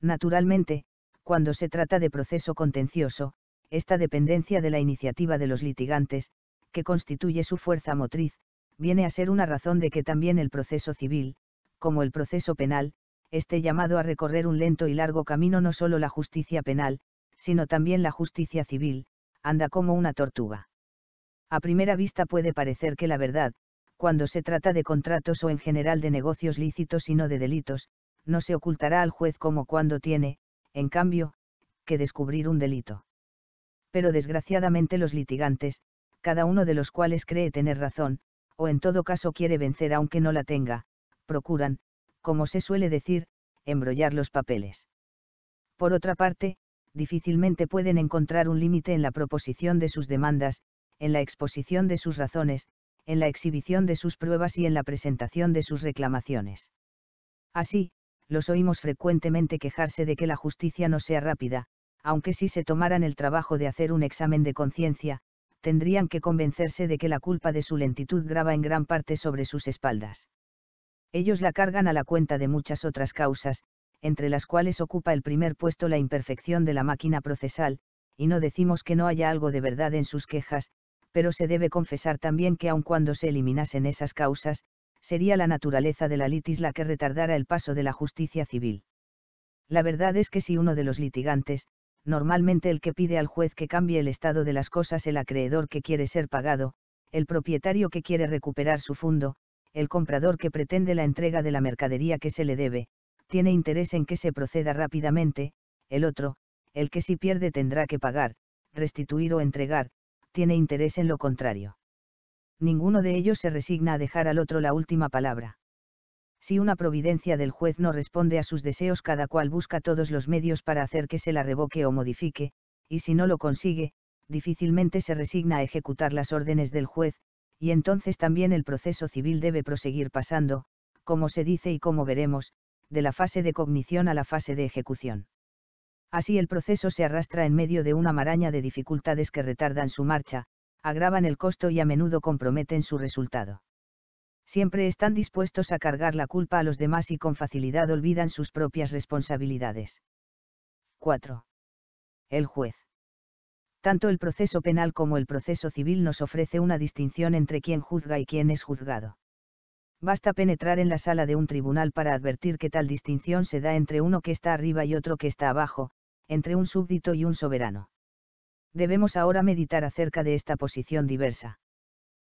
Naturalmente, cuando se trata de proceso contencioso, esta dependencia de la iniciativa de los litigantes, que constituye su fuerza motriz, viene a ser una razón de que también el proceso civil, como el proceso penal, esté llamado a recorrer un lento y largo camino no solo la justicia penal, sino también la justicia civil, anda como una tortuga. A primera vista puede parecer que la verdad, cuando se trata de contratos o en general de negocios lícitos y no de delitos, no se ocultará al juez como cuando tiene, en cambio, que descubrir un delito. Pero desgraciadamente los litigantes, cada uno de los cuales cree tener razón, o en todo caso quiere vencer aunque no la tenga, procuran, como se suele decir, embrollar los papeles. Por otra parte, difícilmente pueden encontrar un límite en la proposición de sus demandas, en la exposición de sus razones, en la exhibición de sus pruebas y en la presentación de sus reclamaciones. Así, los oímos frecuentemente quejarse de que la justicia no sea rápida, aunque si se tomaran el trabajo de hacer un examen de conciencia, tendrían que convencerse de que la culpa de su lentitud grava en gran parte sobre sus espaldas. Ellos la cargan a la cuenta de muchas otras causas, entre las cuales ocupa el primer puesto la imperfección de la máquina procesal, y no decimos que no haya algo de verdad en sus quejas, pero se debe confesar también que aun cuando se eliminasen esas causas, sería la naturaleza de la litis la que retardara el paso de la justicia civil. La verdad es que si uno de los litigantes, normalmente el que pide al juez que cambie el estado de las cosas, el acreedor que quiere ser pagado, el propietario que quiere recuperar su fondo, el comprador que pretende la entrega de la mercadería que se le debe, tiene interés en que se proceda rápidamente, el otro, el que si pierde tendrá que pagar, restituir o entregar, tiene interés en lo contrario. Ninguno de ellos se resigna a dejar al otro la última palabra. Si una providencia del juez no responde a sus deseos, cada cual busca todos los medios para hacer que se la revoque o modifique, y si no lo consigue, difícilmente se resigna a ejecutar las órdenes del juez, y entonces también el proceso civil debe proseguir pasando, como se dice y como veremos, de la fase de cognición a la fase de ejecución. Así el proceso se arrastra en medio de una maraña de dificultades que retardan su marcha, agravan el costo y a menudo comprometen su resultado. Siempre están dispuestos a cargar la culpa a los demás y con facilidad olvidan sus propias responsabilidades. 4. El juez. Tanto el proceso penal como el proceso civil nos ofrece una distinción entre quien juzga y quien es juzgado basta penetrar en la sala de un tribunal para advertir que tal distinción se da entre uno que está arriba y otro que está abajo, entre un súbdito y un soberano. Debemos ahora meditar acerca de esta posición diversa.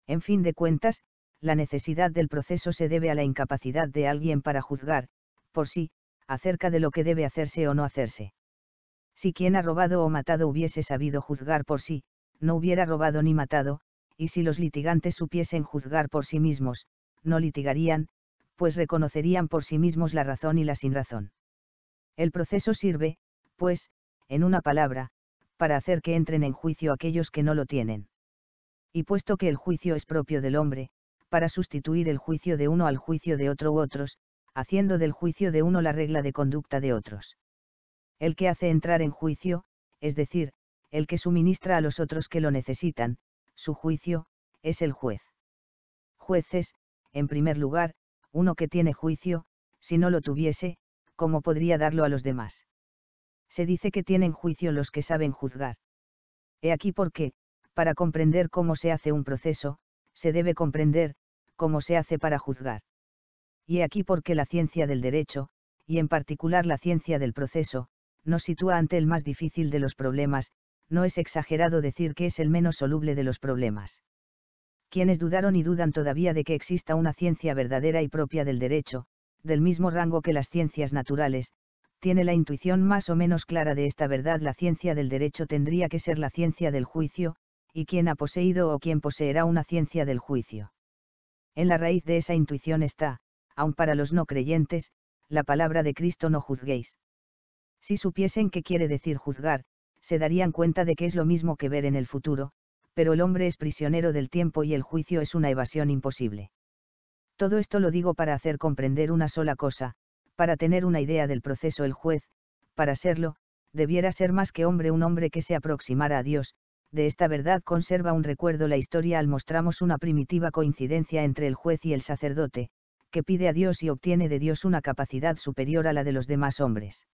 En fin de cuentas, la necesidad del proceso se debe a la incapacidad de alguien para juzgar, por sí, acerca de lo que debe hacerse o no hacerse. Si quien ha robado o matado hubiese sabido juzgar por sí, no hubiera robado ni matado, y si los litigantes supiesen juzgar por sí mismos, no litigarían, pues reconocerían por sí mismos la razón y la sinrazón. El proceso sirve, pues, en una palabra, para hacer que entren en juicio aquellos que no lo tienen. Y puesto que el juicio es propio del hombre, para sustituir el juicio de uno al juicio de otro u otros, haciendo del juicio de uno la regla de conducta de otros. El que hace entrar en juicio, es decir, el que suministra a los otros que lo necesitan, su juicio, es el juez. Jueces, en primer lugar, uno que tiene juicio, si no lo tuviese, ¿cómo podría darlo a los demás? Se dice que tienen juicio los que saben juzgar. He aquí porque, para comprender cómo se hace un proceso, se debe comprender, cómo se hace para juzgar. Y he aquí porque la ciencia del derecho, y en particular la ciencia del proceso, nos sitúa ante el más difícil de los problemas, no es exagerado decir que es el menos soluble de los problemas quienes dudaron y dudan todavía de que exista una ciencia verdadera y propia del derecho, del mismo rango que las ciencias naturales, tiene la intuición más o menos clara de esta verdad. La ciencia del derecho tendría que ser la ciencia del juicio, y quien ha poseído o quien poseerá una ciencia del juicio. En la raíz de esa intuición está, aun para los no creyentes, la palabra de Cristo no juzguéis. Si supiesen qué quiere decir juzgar, se darían cuenta de que es lo mismo que ver en el futuro, pero el hombre es prisionero del tiempo y el juicio es una evasión imposible. Todo esto lo digo para hacer comprender una sola cosa, para tener una idea del proceso el juez, para serlo, debiera ser más que hombre un hombre que se aproximara a Dios, de esta verdad conserva un recuerdo la historia al mostramos una primitiva coincidencia entre el juez y el sacerdote, que pide a Dios y obtiene de Dios una capacidad superior a la de los demás hombres.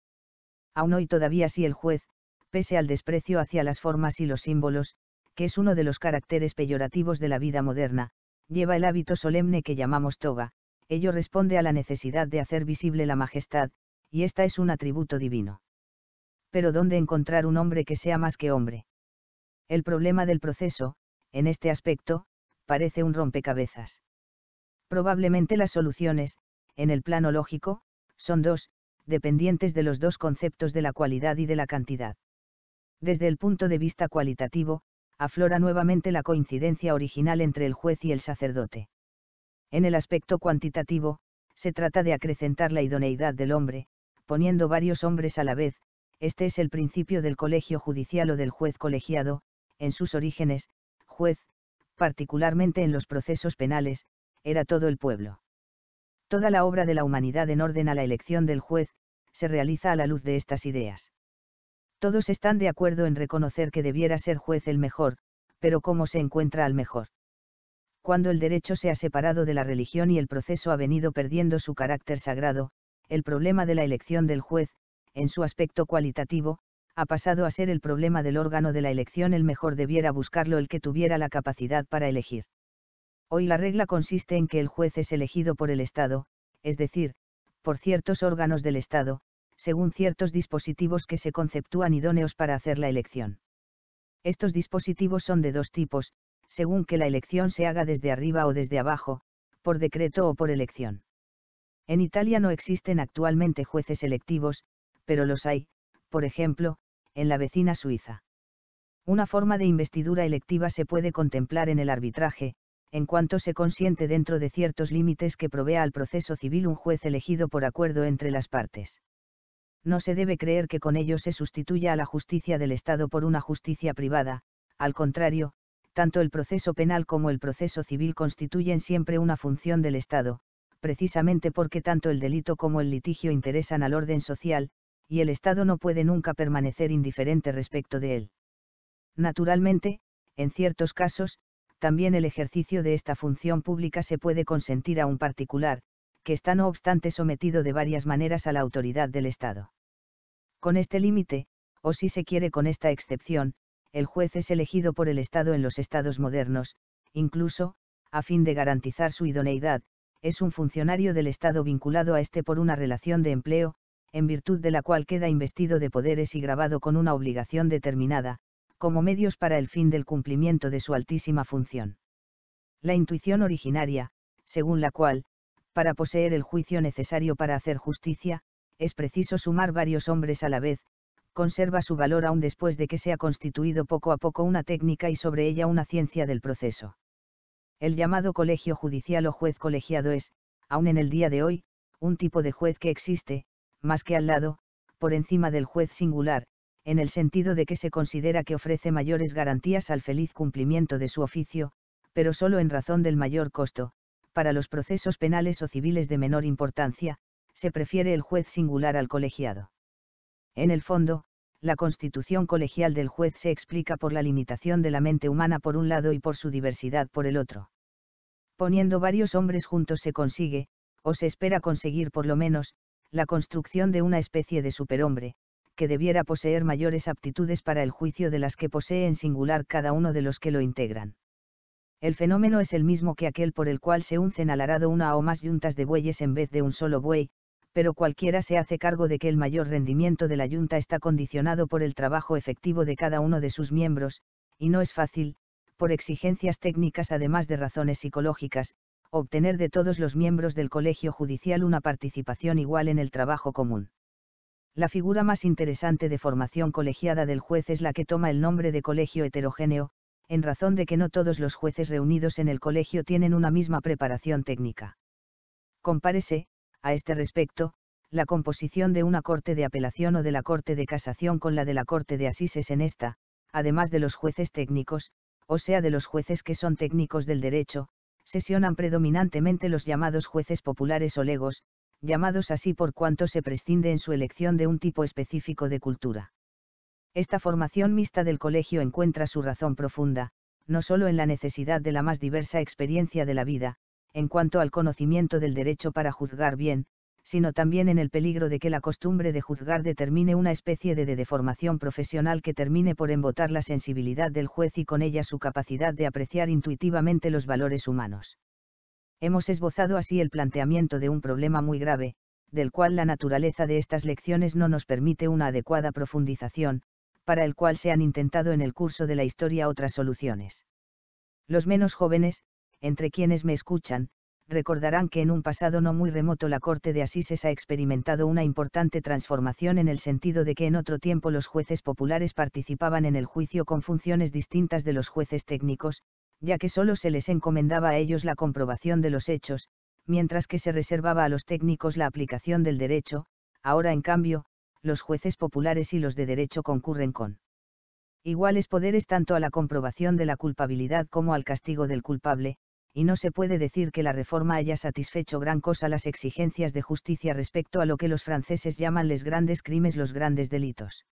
Aún hoy todavía si el juez, pese al desprecio hacia las formas y los símbolos, que es uno de los caracteres peyorativos de la vida moderna, lleva el hábito solemne que llamamos toga, ello responde a la necesidad de hacer visible la majestad, y esta es un atributo divino. Pero ¿dónde encontrar un hombre que sea más que hombre? El problema del proceso, en este aspecto, parece un rompecabezas. Probablemente las soluciones, en el plano lógico, son dos, dependientes de los dos conceptos de la cualidad y de la cantidad. Desde el punto de vista cualitativo, aflora nuevamente la coincidencia original entre el juez y el sacerdote. En el aspecto cuantitativo, se trata de acrecentar la idoneidad del hombre, poniendo varios hombres a la vez, este es el principio del colegio judicial o del juez colegiado, en sus orígenes, juez, particularmente en los procesos penales, era todo el pueblo. Toda la obra de la humanidad en orden a la elección del juez, se realiza a la luz de estas ideas. Todos están de acuerdo en reconocer que debiera ser juez el mejor, pero ¿cómo se encuentra al mejor? Cuando el derecho se ha separado de la religión y el proceso ha venido perdiendo su carácter sagrado, el problema de la elección del juez, en su aspecto cualitativo, ha pasado a ser el problema del órgano de la elección el mejor debiera buscarlo el que tuviera la capacidad para elegir. Hoy la regla consiste en que el juez es elegido por el Estado, es decir, por ciertos órganos del Estado, según ciertos dispositivos que se conceptúan idóneos para hacer la elección. Estos dispositivos son de dos tipos, según que la elección se haga desde arriba o desde abajo, por decreto o por elección. En Italia no existen actualmente jueces electivos, pero los hay, por ejemplo, en la vecina Suiza. Una forma de investidura electiva se puede contemplar en el arbitraje, en cuanto se consiente dentro de ciertos límites que provea al proceso civil un juez elegido por acuerdo entre las partes no se debe creer que con ello se sustituya a la justicia del Estado por una justicia privada, al contrario, tanto el proceso penal como el proceso civil constituyen siempre una función del Estado, precisamente porque tanto el delito como el litigio interesan al orden social, y el Estado no puede nunca permanecer indiferente respecto de él. Naturalmente, en ciertos casos, también el ejercicio de esta función pública se puede consentir a un particular, que está no obstante sometido de varias maneras a la autoridad del Estado. Con este límite, o si se quiere con esta excepción, el juez es elegido por el Estado en los estados modernos, incluso, a fin de garantizar su idoneidad, es un funcionario del Estado vinculado a este por una relación de empleo, en virtud de la cual queda investido de poderes y grabado con una obligación determinada, como medios para el fin del cumplimiento de su altísima función. La intuición originaria, según la cual, para poseer el juicio necesario para hacer justicia, es preciso sumar varios hombres a la vez, conserva su valor aún después de que se ha constituido poco a poco una técnica y sobre ella una ciencia del proceso. El llamado colegio judicial o juez colegiado es, aún en el día de hoy, un tipo de juez que existe, más que al lado, por encima del juez singular, en el sentido de que se considera que ofrece mayores garantías al feliz cumplimiento de su oficio, pero solo en razón del mayor costo, para los procesos penales o civiles de menor importancia, se prefiere el juez singular al colegiado. En el fondo, la constitución colegial del juez se explica por la limitación de la mente humana por un lado y por su diversidad por el otro. Poniendo varios hombres juntos se consigue, o se espera conseguir por lo menos, la construcción de una especie de superhombre, que debiera poseer mayores aptitudes para el juicio de las que posee en singular cada uno de los que lo integran. El fenómeno es el mismo que aquel por el cual se uncen al arado una o más yuntas de bueyes en vez de un solo buey, pero cualquiera se hace cargo de que el mayor rendimiento de la yunta está condicionado por el trabajo efectivo de cada uno de sus miembros, y no es fácil, por exigencias técnicas además de razones psicológicas, obtener de todos los miembros del colegio judicial una participación igual en el trabajo común. La figura más interesante de formación colegiada del juez es la que toma el nombre de colegio heterogéneo, en razón de que no todos los jueces reunidos en el colegio tienen una misma preparación técnica. Compárese, a este respecto, la composición de una corte de apelación o de la corte de casación con la de la corte de asises en esta, además de los jueces técnicos, o sea de los jueces que son técnicos del derecho, sesionan predominantemente los llamados jueces populares o legos, llamados así por cuanto se prescinde en su elección de un tipo específico de cultura. Esta formación mixta del colegio encuentra su razón profunda, no solo en la necesidad de la más diversa experiencia de la vida, en cuanto al conocimiento del derecho para juzgar bien, sino también en el peligro de que la costumbre de juzgar determine una especie de, de, deformación profesional que termine por embotar la sensibilidad del juez y con ella su capacidad de apreciar intuitivamente los valores humanos. Hemos esbozado así el planteamiento de un problema muy grave, del cual la naturaleza de estas lecciones no nos permite una adecuada profundización, para el cual se han intentado en el curso de la historia otras soluciones. Los menos jóvenes, entre quienes me escuchan, recordarán que en un pasado no muy remoto la Corte de Asises ha experimentado una importante transformación en el sentido de que en otro tiempo los jueces populares participaban en el juicio con funciones distintas de los jueces técnicos, ya que solo se les encomendaba a ellos la comprobación de los hechos, mientras que se reservaba a los técnicos la aplicación del derecho, ahora en cambio, los jueces populares y los de derecho concurren con iguales poderes tanto a la comprobación de la culpabilidad como al castigo del culpable, y no se puede decir que la reforma haya satisfecho gran cosa las exigencias de justicia respecto a lo que los franceses llaman les grandes crimes, los grandes delitos.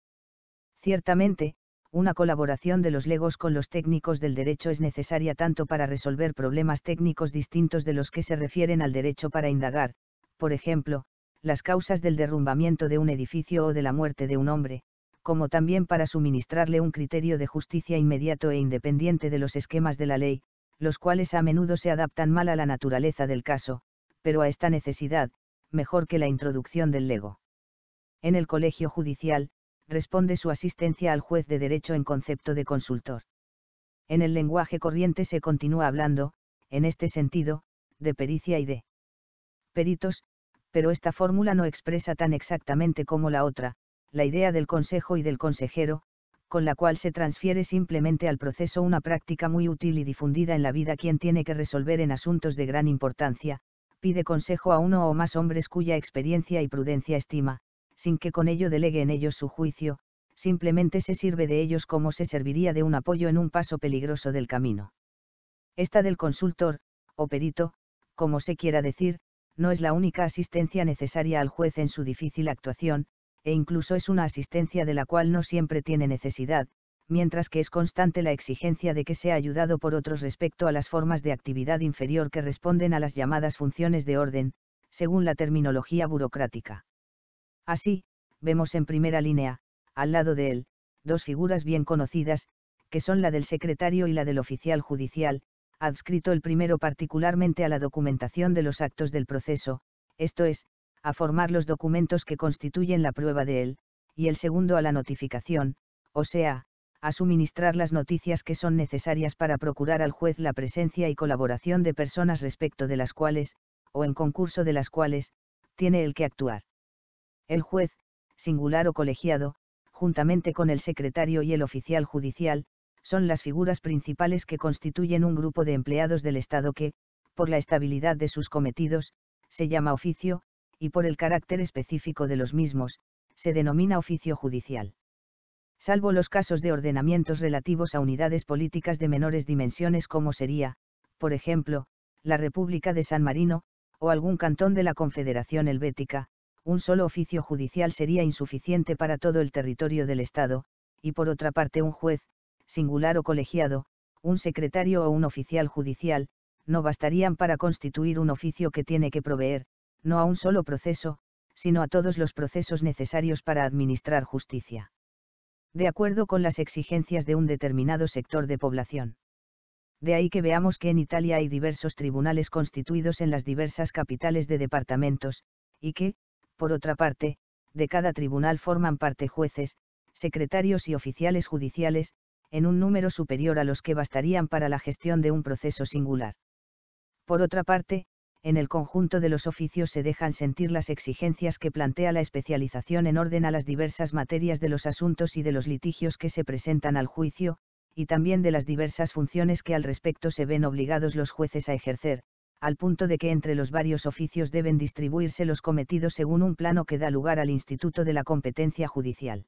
Ciertamente, una colaboración de los legos con los técnicos del derecho es necesaria tanto para resolver problemas técnicos distintos de los que se refieren al derecho para indagar, por ejemplo, las causas del derrumbamiento de un edificio o de la muerte de un hombre, como también para suministrarle un criterio de justicia inmediato e independiente de los esquemas de la ley, los cuales a menudo se adaptan mal a la naturaleza del caso, pero a esta necesidad, mejor que la introducción del lego. En el colegio judicial, responde su asistencia al juez de derecho en concepto de consultor. En el lenguaje corriente se continúa hablando, en este sentido, de pericia y de peritos, pero esta fórmula no expresa tan exactamente como la otra, la idea del consejo y del consejero, con la cual se transfiere simplemente al proceso una práctica muy útil y difundida en la vida quien tiene que resolver en asuntos de gran importancia, pide consejo a uno o más hombres cuya experiencia y prudencia estima, sin que con ello delegue en ellos su juicio, simplemente se sirve de ellos como se serviría de un apoyo en un paso peligroso del camino. Esta del consultor, o perito, como se quiera decir, no es la única asistencia necesaria al juez en su difícil actuación, e incluso es una asistencia de la cual no siempre tiene necesidad, mientras que es constante la exigencia de que sea ayudado por otros respecto a las formas de actividad inferior que responden a las llamadas funciones de orden, según la terminología burocrática. Así, vemos en primera línea, al lado de él, dos figuras bien conocidas, que son la del secretario y la del oficial judicial, adscrito el primero particularmente a la documentación de los actos del proceso, esto es, a formar los documentos que constituyen la prueba de él, y el segundo a la notificación, o sea, a suministrar las noticias que son necesarias para procurar al juez la presencia y colaboración de personas respecto de las cuales, o en concurso de las cuales, tiene el que actuar. El juez, singular o colegiado, juntamente con el secretario y el oficial judicial, son las figuras principales que constituyen un grupo de empleados del Estado que, por la estabilidad de sus cometidos, se llama oficio, y por el carácter específico de los mismos, se denomina oficio judicial. Salvo los casos de ordenamientos relativos a unidades políticas de menores dimensiones como sería, por ejemplo, la República de San Marino, o algún cantón de la Confederación Helvética, un solo oficio judicial sería insuficiente para todo el territorio del Estado, y por otra parte un juez, singular o colegiado, un secretario o un oficial judicial, no bastarían para constituir un oficio que tiene que proveer, no a un solo proceso, sino a todos los procesos necesarios para administrar justicia. De acuerdo con las exigencias de un determinado sector de población. De ahí que veamos que en Italia hay diversos tribunales constituidos en las diversas capitales de departamentos, y que, por otra parte, de cada tribunal forman parte jueces, secretarios y oficiales judiciales, en un número superior a los que bastarían para la gestión de un proceso singular. Por otra parte, en el conjunto de los oficios se dejan sentir las exigencias que plantea la especialización en orden a las diversas materias de los asuntos y de los litigios que se presentan al juicio, y también de las diversas funciones que al respecto se ven obligados los jueces a ejercer, al punto de que entre los varios oficios deben distribuirse los cometidos según un plano que da lugar al Instituto de la Competencia Judicial.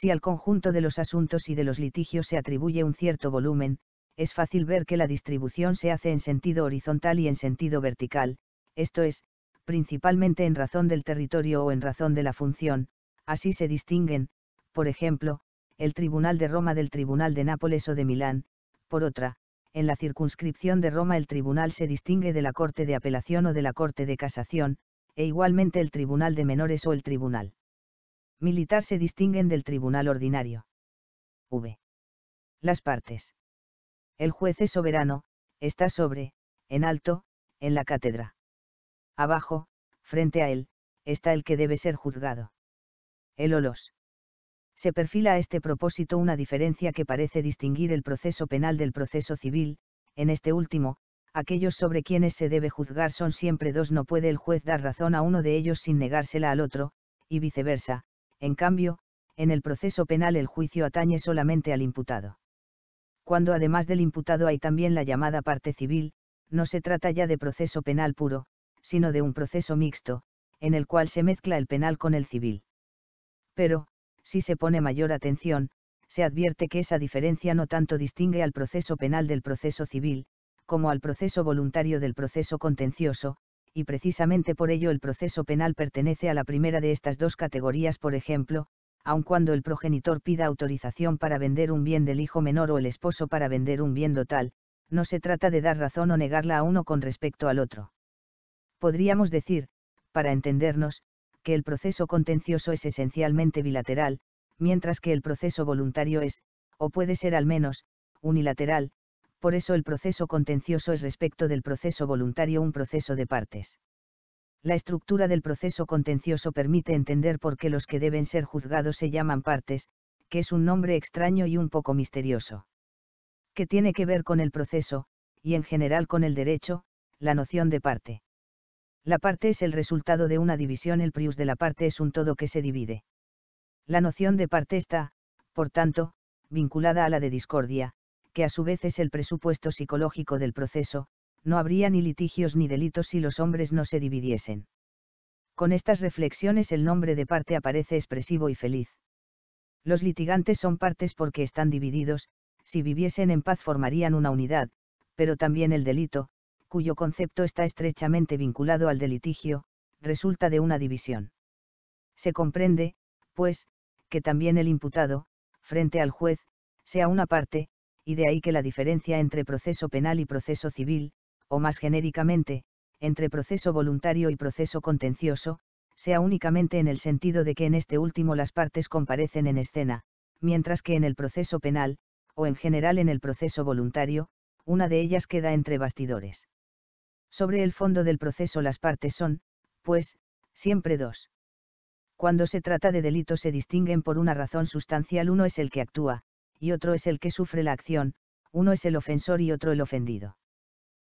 Si al conjunto de los asuntos y de los litigios se atribuye un cierto volumen, es fácil ver que la distribución se hace en sentido horizontal y en sentido vertical, esto es, principalmente en razón del territorio o en razón de la función, así se distinguen, por ejemplo, el Tribunal de Roma del Tribunal de Nápoles o de Milán, por otra, en la circunscripción de Roma el tribunal se distingue de la Corte de Apelación o de la Corte de Casación, e igualmente el Tribunal de Menores o el Tribunal militar se distinguen del tribunal ordinario. V. Las partes. El juez es soberano, está sobre, en alto, en la cátedra. Abajo, frente a él, está el que debe ser juzgado. El olos. Se perfila a este propósito una diferencia que parece distinguir el proceso penal del proceso civil, en este último, aquellos sobre quienes se debe juzgar son siempre dos, no puede el juez dar razón a uno de ellos sin negársela al otro, y viceversa, en cambio, en el proceso penal el juicio atañe solamente al imputado. Cuando además del imputado hay también la llamada parte civil, no se trata ya de proceso penal puro, sino de un proceso mixto, en el cual se mezcla el penal con el civil. Pero, si se pone mayor atención, se advierte que esa diferencia no tanto distingue al proceso penal del proceso civil, como al proceso voluntario del proceso contencioso, y precisamente por ello el proceso penal pertenece a la primera de estas dos categorías, por ejemplo, aun cuando el progenitor pida autorización para vender un bien del hijo menor o el esposo para vender un bien total, no se trata de dar razón o negarla a uno con respecto al otro. Podríamos decir, para entendernos, que el proceso contencioso es esencialmente bilateral, mientras que el proceso voluntario es, o puede ser al menos, unilateral, por eso el proceso contencioso es respecto del proceso voluntario un proceso de partes. La estructura del proceso contencioso permite entender por qué los que deben ser juzgados se llaman partes, que es un nombre extraño y un poco misterioso. Que tiene que ver con el proceso, y en general con el derecho, la noción de parte. La parte es el resultado de una división, el prius de la parte es un todo que se divide. La noción de parte está, por tanto, vinculada a la de discordia, que a su vez es el presupuesto psicológico del proceso, no habría ni litigios ni delitos si los hombres no se dividiesen. Con estas reflexiones el nombre de parte aparece expresivo y feliz. Los litigantes son partes porque están divididos, si viviesen en paz formarían una unidad, pero también el delito, cuyo concepto está estrechamente vinculado al de litigio, resulta de una división. Se comprende, pues, que también el imputado, frente al juez, sea una parte, y de ahí que la diferencia entre proceso penal y proceso civil, o más genéricamente, entre proceso voluntario y proceso contencioso, sea únicamente en el sentido de que en este último las partes comparecen en escena, mientras que en el proceso penal, o en general en el proceso voluntario, una de ellas queda entre bastidores. Sobre el fondo del proceso las partes son, pues, siempre dos. Cuando se trata de delitos se distinguen por una razón sustancial uno es el que actúa, y otro es el que sufre la acción, uno es el ofensor y otro el ofendido.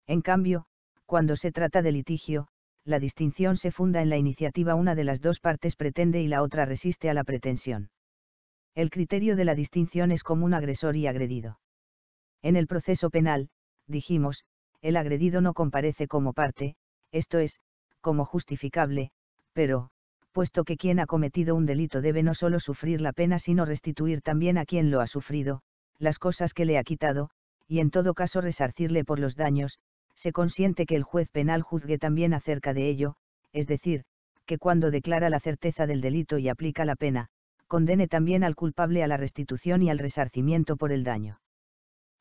En cambio, cuando se trata de litigio, la distinción se funda en la iniciativa una de las dos partes pretende y la otra resiste a la pretensión. El criterio de la distinción es común agresor y agredido. En el proceso penal, dijimos, el agredido no comparece como parte, esto es, como justificable, pero, puesto que quien ha cometido un delito debe no solo sufrir la pena, sino restituir también a quien lo ha sufrido, las cosas que le ha quitado, y en todo caso resarcirle por los daños, se consiente que el juez penal juzgue también acerca de ello, es decir, que cuando declara la certeza del delito y aplica la pena, condene también al culpable a la restitución y al resarcimiento por el daño.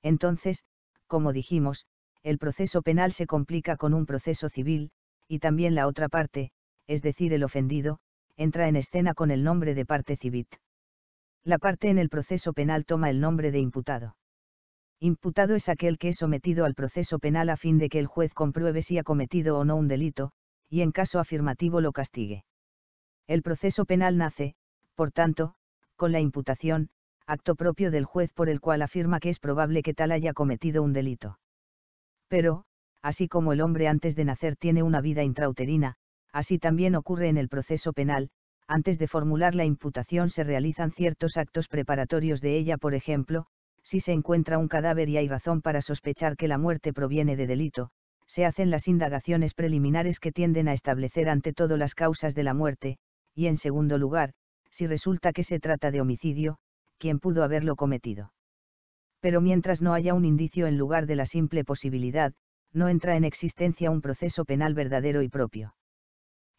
Entonces, como dijimos, el proceso penal se complica con un proceso civil, y también la otra parte, es decir, el ofendido, entra en escena con el nombre de parte civit. La parte en el proceso penal toma el nombre de imputado. Imputado es aquel que es sometido al proceso penal a fin de que el juez compruebe si ha cometido o no un delito, y en caso afirmativo lo castigue. El proceso penal nace, por tanto, con la imputación, acto propio del juez por el cual afirma que es probable que tal haya cometido un delito. Pero, así como el hombre antes de nacer tiene una vida intrauterina, así también ocurre en el proceso penal, antes de formular la imputación se realizan ciertos actos preparatorios de ella, por ejemplo, si se encuentra un cadáver y hay razón para sospechar que la muerte proviene de delito, se hacen las indagaciones preliminares que tienden a establecer ante todo las causas de la muerte, y en segundo lugar, si resulta que se trata de homicidio, quién pudo haberlo cometido. Pero mientras no haya un indicio en lugar de la simple posibilidad, no entra en existencia un proceso penal verdadero y propio.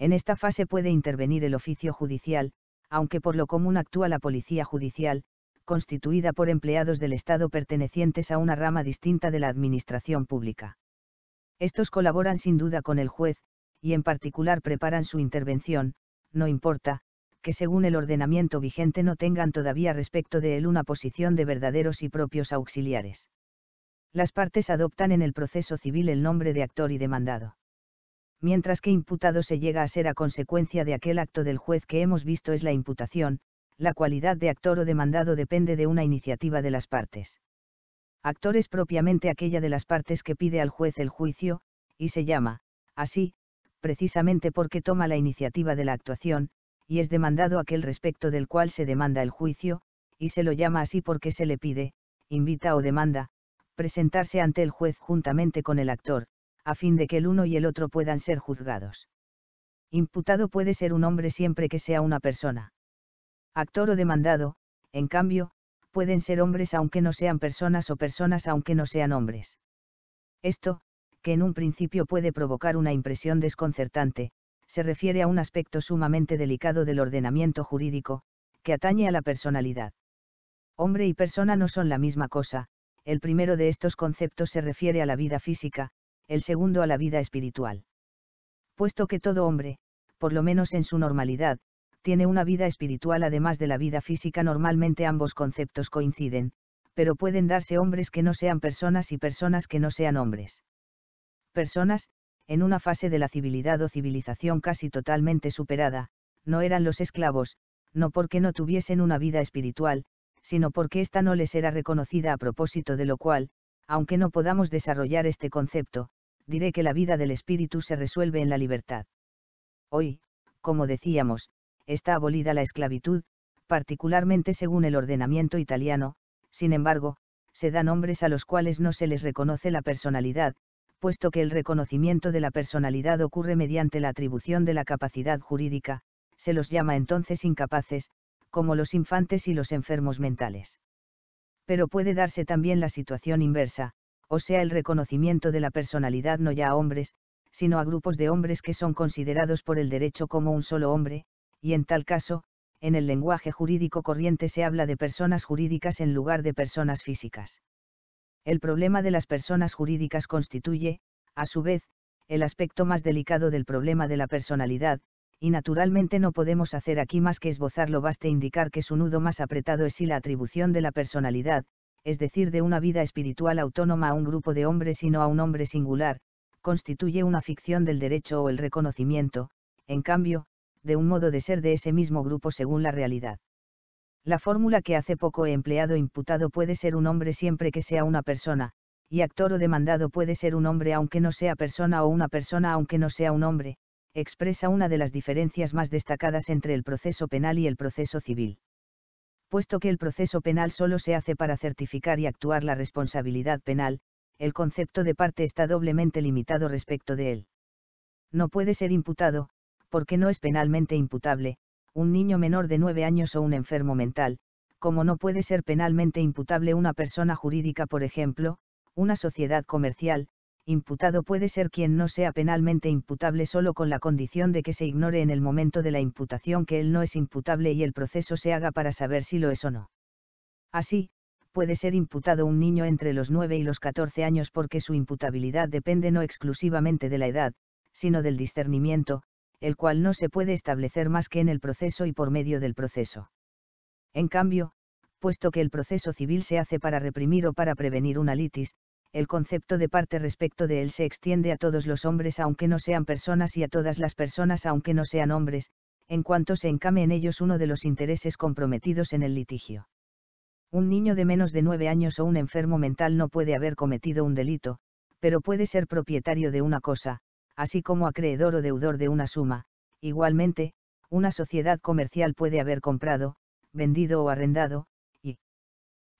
En esta fase puede intervenir el oficio judicial, aunque por lo común actúa la policía judicial, constituida por empleados del Estado pertenecientes a una rama distinta de la administración pública. Estos colaboran sin duda con el juez, y en particular preparan su intervención, no importa, que según el ordenamiento vigente no tengan todavía respecto de él una posición de verdaderos y propios auxiliares. Las partes adoptan en el proceso civil el nombre de actor y demandado mientras que imputado se llega a ser a consecuencia de aquel acto del juez que hemos visto es la imputación, la cualidad de actor o demandado depende de una iniciativa de las partes. Actor es propiamente aquella de las partes que pide al juez el juicio, y se llama, así, precisamente porque toma la iniciativa de la actuación, y es demandado aquel respecto del cual se demanda el juicio, y se lo llama así porque se le pide, invita o demanda, presentarse ante el juez juntamente con el actor, a fin de que el uno y el otro puedan ser juzgados. Imputado puede ser un hombre siempre que sea una persona. Actor o demandado, en cambio, pueden ser hombres aunque no sean personas o personas aunque no sean hombres. Esto, que en un principio puede provocar una impresión desconcertante, se refiere a un aspecto sumamente delicado del ordenamiento jurídico, que atañe a la personalidad. Hombre y persona no son la misma cosa, el primero de estos conceptos se refiere a la vida física, el segundo a la vida espiritual. Puesto que todo hombre, por lo menos en su normalidad, tiene una vida espiritual además de la vida física, normalmente ambos conceptos coinciden, pero pueden darse hombres que no sean personas y personas que no sean hombres. Personas, en una fase de la civilidad o civilización casi totalmente superada, no eran los esclavos, no porque no tuviesen una vida espiritual, sino porque ésta no les era reconocida a propósito de lo cual, aunque no podamos desarrollar este concepto, diré que la vida del espíritu se resuelve en la libertad. Hoy, como decíamos, está abolida la esclavitud, particularmente según el ordenamiento italiano, sin embargo, se dan hombres a los cuales no se les reconoce la personalidad, puesto que el reconocimiento de la personalidad ocurre mediante la atribución de la capacidad jurídica, se los llama entonces incapaces, como los infantes y los enfermos mentales. Pero puede darse también la situación inversa, o sea el reconocimiento de la personalidad no ya a hombres, sino a grupos de hombres que son considerados por el derecho como un solo hombre, y en tal caso, en el lenguaje jurídico corriente se habla de personas jurídicas en lugar de personas físicas. El problema de las personas jurídicas constituye, a su vez, el aspecto más delicado del problema de la personalidad, y naturalmente no podemos hacer aquí más que esbozarlo, basta indicar que su nudo más apretado es y la atribución de la personalidad, es decir, de una vida espiritual autónoma a un grupo de hombres y no a un hombre singular, constituye una ficción del derecho o el reconocimiento, en cambio, de un modo de ser de ese mismo grupo según la realidad. La fórmula que hace poco he empleado imputado puede ser un hombre siempre que sea una persona, y actor o demandado puede ser un hombre aunque no sea persona o una persona aunque no sea un hombre, expresa una de las diferencias más destacadas entre el proceso penal y el proceso civil. Puesto que el proceso penal solo se hace para certificar y actuar la responsabilidad penal, el concepto de parte está doblemente limitado respecto de él. No puede ser imputado, porque no es penalmente imputable, un niño menor de nueve años o un enfermo mental, como no puede ser penalmente imputable una persona jurídica, por ejemplo, una sociedad comercial, imputado puede ser quien no sea penalmente imputable solo con la condición de que se ignore en el momento de la imputación que él no es imputable y el proceso se haga para saber si lo es o no. Así, puede ser imputado un niño entre los 9 y los 14 años porque su imputabilidad depende no exclusivamente de la edad, sino del discernimiento, el cual no se puede establecer más que en el proceso y por medio del proceso. En cambio, puesto que el proceso civil se hace para reprimir o para prevenir una litis, el concepto de parte respecto de él se extiende a todos los hombres aunque no sean personas y a todas las personas aunque no sean hombres, en cuanto se encame en ellos uno de los intereses comprometidos en el litigio. Un niño de menos de nueve años o un enfermo mental no puede haber cometido un delito, pero puede ser propietario de una cosa, así como acreedor o deudor de una suma. Igualmente, una sociedad comercial puede haber comprado, vendido o arrendado,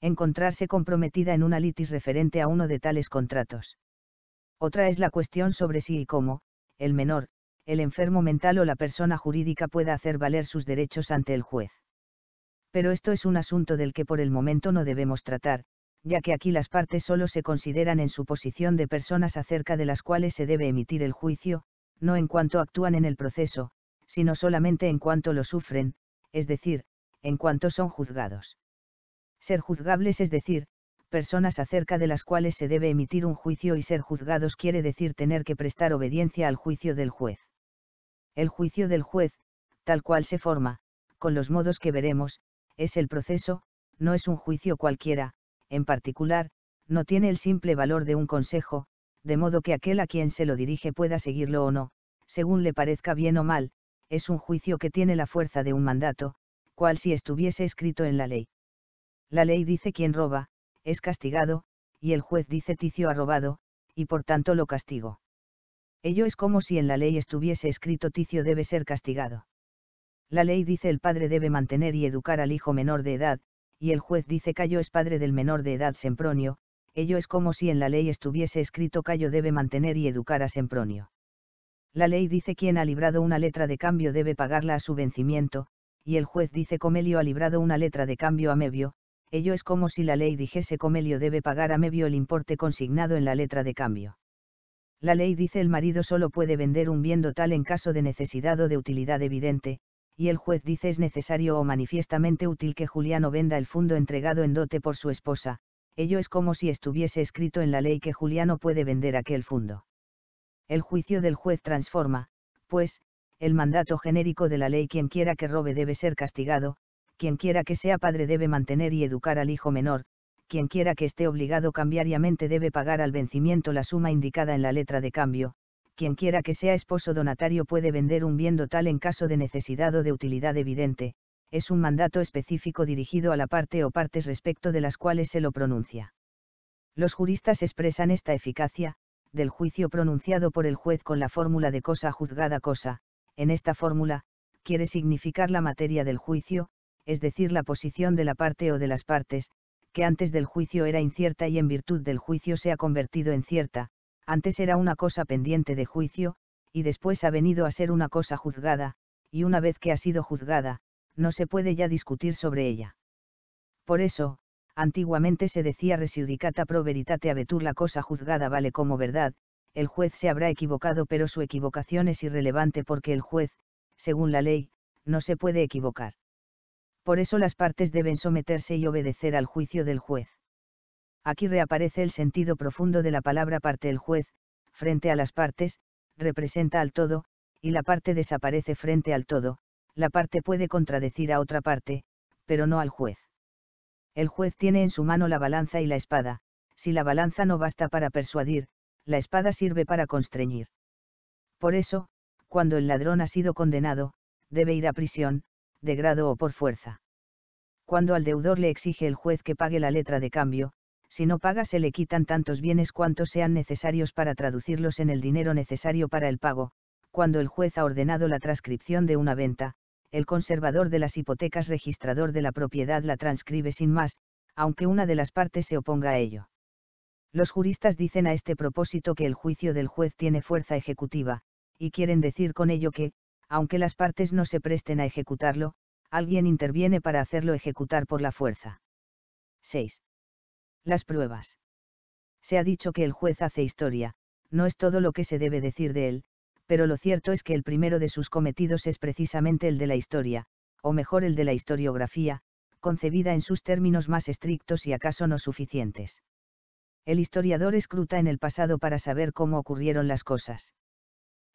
encontrarse comprometida en una litis referente a uno de tales contratos. Otra es la cuestión sobre si y cómo, el menor, el enfermo mental o la persona jurídica pueda hacer valer sus derechos ante el juez. Pero esto es un asunto del que por el momento no debemos tratar, ya que aquí las partes solo se consideran en su posición de personas acerca de las cuales se debe emitir el juicio, no en cuanto actúan en el proceso, sino solamente en cuanto lo sufren, es decir, en cuanto son juzgados. Ser juzgables es decir, personas acerca de las cuales se debe emitir un juicio y ser juzgados quiere decir tener que prestar obediencia al juicio del juez. El juicio del juez, tal cual se forma, con los modos que veremos, es el proceso, no es un juicio cualquiera, en particular, no tiene el simple valor de un consejo, de modo que aquel a quien se lo dirige pueda seguirlo o no, según le parezca bien o mal, es un juicio que tiene la fuerza de un mandato, cual si estuviese escrito en la ley. La ley dice quien roba, es castigado, y el juez dice Ticio ha robado, y por tanto lo castigo. Ello es como si en la ley estuviese escrito Ticio debe ser castigado. La ley dice el padre debe mantener y educar al hijo menor de edad, y el juez dice Cayo es padre del menor de edad Sempronio, ello es como si en la ley estuviese escrito Cayo debe mantener y educar a Sempronio. La ley dice quien ha librado una letra de cambio debe pagarla a su vencimiento, y el juez dice Comelio ha librado una letra de cambio a Mebio, ello es como si la ley dijese Comelio debe pagar a Mebio el importe consignado en la letra de cambio. La ley dice el marido solo puede vender un bien total en caso de necesidad o de utilidad evidente, y el juez dice es necesario o manifiestamente útil que Juliano venda el fondo entregado en dote por su esposa, ello es como si estuviese escrito en la ley que Juliano puede vender aquel fondo. El juicio del juez transforma, pues, el mandato genérico de la ley quien quiera que robe debe ser castigado, quien quiera que sea padre debe mantener y educar al hijo menor, quien quiera que esté obligado cambiariamente debe pagar al vencimiento la suma indicada en la letra de cambio, quien quiera que sea esposo donatario puede vender un bien tal en caso de necesidad o de utilidad evidente, es un mandato específico dirigido a la parte o partes respecto de las cuales se lo pronuncia. Los juristas expresan esta eficacia, del juicio pronunciado por el juez con la fórmula de cosa juzgada cosa, en esta fórmula, quiere significar la materia del juicio, es decir, la posición de la parte o de las partes, que antes del juicio era incierta y en virtud del juicio se ha convertido en cierta, antes era una cosa pendiente de juicio, y después ha venido a ser una cosa juzgada, y una vez que ha sido juzgada, no se puede ya discutir sobre ella. Por eso, antiguamente se decía resiudicata pro veritate abetur la cosa juzgada vale como verdad, el juez se habrá equivocado pero su equivocación es irrelevante porque el juez, según la ley, no se puede equivocar por eso las partes deben someterse y obedecer al juicio del juez. Aquí reaparece el sentido profundo de la palabra parte el juez, frente a las partes, representa al todo, y la parte desaparece frente al todo, la parte puede contradecir a otra parte, pero no al juez. El juez tiene en su mano la balanza y la espada, si la balanza no basta para persuadir, la espada sirve para constreñir. Por eso, cuando el ladrón ha sido condenado, debe ir a prisión, de grado o por fuerza. Cuando al deudor le exige el juez que pague la letra de cambio, si no paga se le quitan tantos bienes cuantos sean necesarios para traducirlos en el dinero necesario para el pago, cuando el juez ha ordenado la transcripción de una venta, el conservador de las hipotecas registrador de la propiedad la transcribe sin más, aunque una de las partes se oponga a ello. Los juristas dicen a este propósito que el juicio del juez tiene fuerza ejecutiva, y quieren decir con ello que, aunque las partes no se presten a ejecutarlo, alguien interviene para hacerlo ejecutar por la fuerza. 6. Las pruebas. Se ha dicho que el juez hace historia, no es todo lo que se debe decir de él, pero lo cierto es que el primero de sus cometidos es precisamente el de la historia, o mejor el de la historiografía, concebida en sus términos más estrictos y acaso no suficientes. El historiador escruta en el pasado para saber cómo ocurrieron las cosas.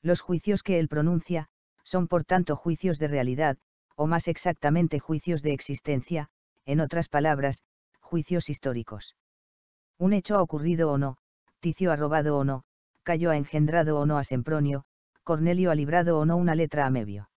Los juicios que él pronuncia, son por tanto juicios de realidad, o más exactamente juicios de existencia, en otras palabras, juicios históricos. Un hecho ha ocurrido o no, Ticio ha robado o no, Cayo ha engendrado o no a Sempronio, Cornelio ha librado o no una letra a Mebio.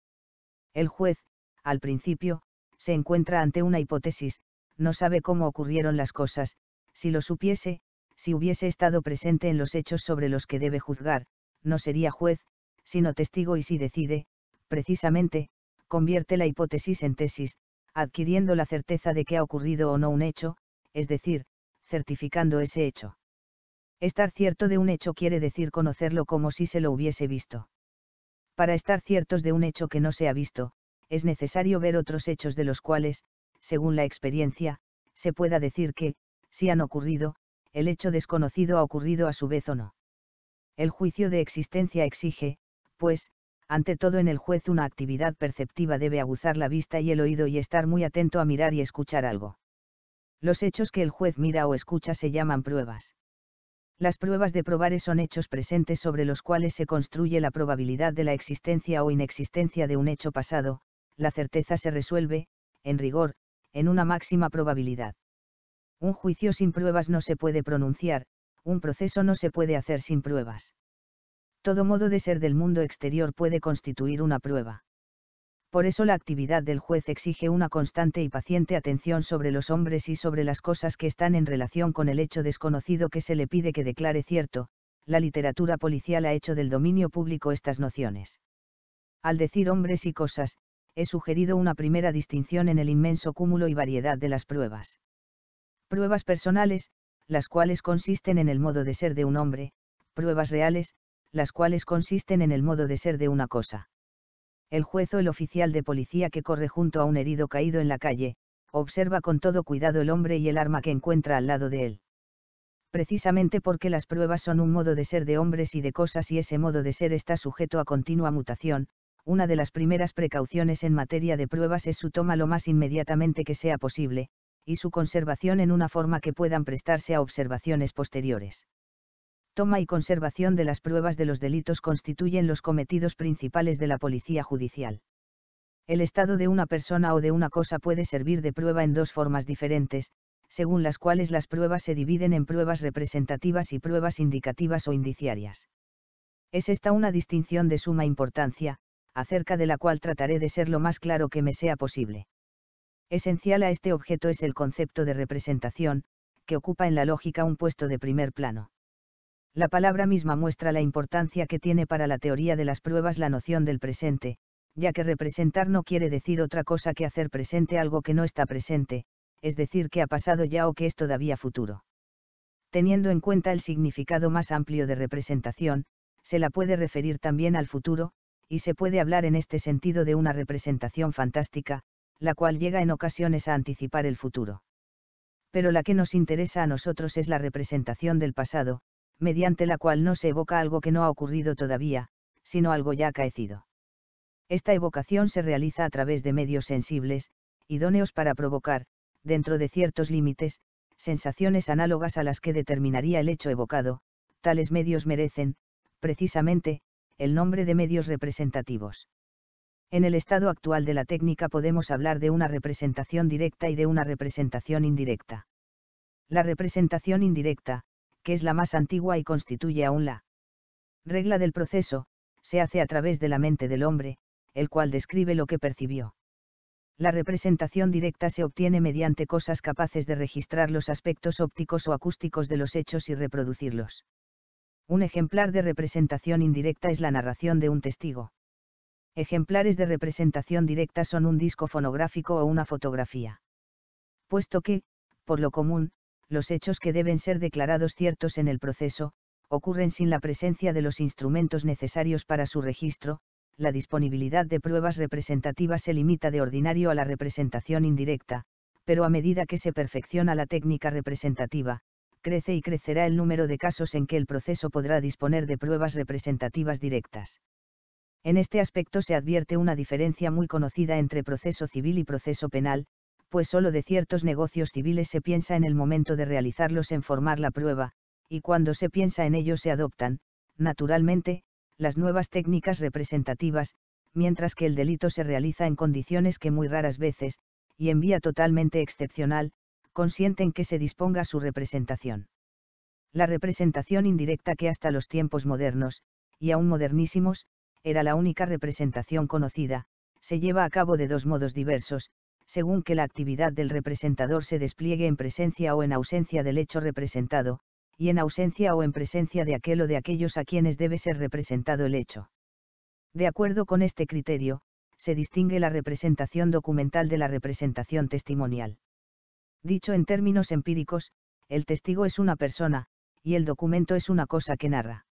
El juez, al principio, se encuentra ante una hipótesis, no sabe cómo ocurrieron las cosas, si lo supiese, si hubiese estado presente en los hechos sobre los que debe juzgar, no sería juez, sino testigo y si decide, precisamente, convierte la hipótesis en tesis, adquiriendo la certeza de que ha ocurrido o no un hecho, es decir, certificando ese hecho. Estar cierto de un hecho quiere decir conocerlo como si se lo hubiese visto. Para estar ciertos de un hecho que no se ha visto, es necesario ver otros hechos de los cuales, según la experiencia, se pueda decir que, si han ocurrido, el hecho desconocido ha ocurrido a su vez o no. El juicio de existencia exige, pues, ante todo en el juez una actividad perceptiva debe aguzar la vista y el oído y estar muy atento a mirar y escuchar algo. Los hechos que el juez mira o escucha se llaman pruebas. Las pruebas de probares son hechos presentes sobre los cuales se construye la probabilidad de la existencia o inexistencia de un hecho pasado, la certeza se resuelve, en rigor, en una máxima probabilidad. Un juicio sin pruebas no se puede pronunciar, un proceso no se puede hacer sin pruebas todo modo de ser del mundo exterior puede constituir una prueba. Por eso la actividad del juez exige una constante y paciente atención sobre los hombres y sobre las cosas que están en relación con el hecho desconocido que se le pide que declare cierto, la literatura policial ha hecho del dominio público estas nociones. Al decir hombres y cosas, he sugerido una primera distinción en el inmenso cúmulo y variedad de las pruebas. Pruebas personales, las cuales consisten en el modo de ser de un hombre, pruebas reales, las cuales consisten en el modo de ser de una cosa. El juez o el oficial de policía que corre junto a un herido caído en la calle, observa con todo cuidado el hombre y el arma que encuentra al lado de él. Precisamente porque las pruebas son un modo de ser de hombres y de cosas y ese modo de ser está sujeto a continua mutación, una de las primeras precauciones en materia de pruebas es su toma lo más inmediatamente que sea posible, y su conservación en una forma que puedan prestarse a observaciones posteriores toma y conservación de las pruebas de los delitos constituyen los cometidos principales de la policía judicial. El estado de una persona o de una cosa puede servir de prueba en dos formas diferentes, según las cuales las pruebas se dividen en pruebas representativas y pruebas indicativas o indiciarias. Es esta una distinción de suma importancia, acerca de la cual trataré de ser lo más claro que me sea posible. Esencial a este objeto es el concepto de representación, que ocupa en la lógica un puesto de primer plano la palabra misma muestra la importancia que tiene para la teoría de las pruebas la noción del presente, ya que representar no quiere decir otra cosa que hacer presente algo que no está presente, es decir, que ha pasado ya o que es todavía futuro. Teniendo en cuenta el significado más amplio de representación, se la puede referir también al futuro, y se puede hablar en este sentido de una representación fantástica, la cual llega en ocasiones a anticipar el futuro. Pero la que nos interesa a nosotros es la representación del pasado, mediante la cual no se evoca algo que no ha ocurrido todavía, sino algo ya acaecido. Esta evocación se realiza a través de medios sensibles, idóneos para provocar, dentro de ciertos límites, sensaciones análogas a las que determinaría el hecho evocado, tales medios merecen, precisamente, el nombre de medios representativos. En el estado actual de la técnica podemos hablar de una representación directa y de una representación indirecta. La representación indirecta, que es la más antigua y constituye aún la regla del proceso, se hace a través de la mente del hombre, el cual describe lo que percibió. La representación directa se obtiene mediante cosas capaces de registrar los aspectos ópticos o acústicos de los hechos y reproducirlos. Un ejemplar de representación indirecta es la narración de un testigo. Ejemplares de representación directa son un disco fonográfico o una fotografía. Puesto que, por lo común, los hechos que deben ser declarados ciertos en el proceso, ocurren sin la presencia de los instrumentos necesarios para su registro, la disponibilidad de pruebas representativas se limita de ordinario a la representación indirecta, pero a medida que se perfecciona la técnica representativa, crece y crecerá el número de casos en que el proceso podrá disponer de pruebas representativas directas. En este aspecto se advierte una diferencia muy conocida entre proceso civil y proceso penal, pues solo de ciertos negocios civiles se piensa en el momento de realizarlos en formar la prueba, y cuando se piensa en ellos se adoptan, naturalmente, las nuevas técnicas representativas, mientras que el delito se realiza en condiciones que muy raras veces, y en vía totalmente excepcional, consienten que se disponga su representación. La representación indirecta que hasta los tiempos modernos, y aún modernísimos, era la única representación conocida, se lleva a cabo de dos modos diversos, según que la actividad del representador se despliegue en presencia o en ausencia del hecho representado, y en ausencia o en presencia de aquel o de aquellos a quienes debe ser representado el hecho. De acuerdo con este criterio, se distingue la representación documental de la representación testimonial. Dicho en términos empíricos, el testigo es una persona, y el documento es una cosa que narra.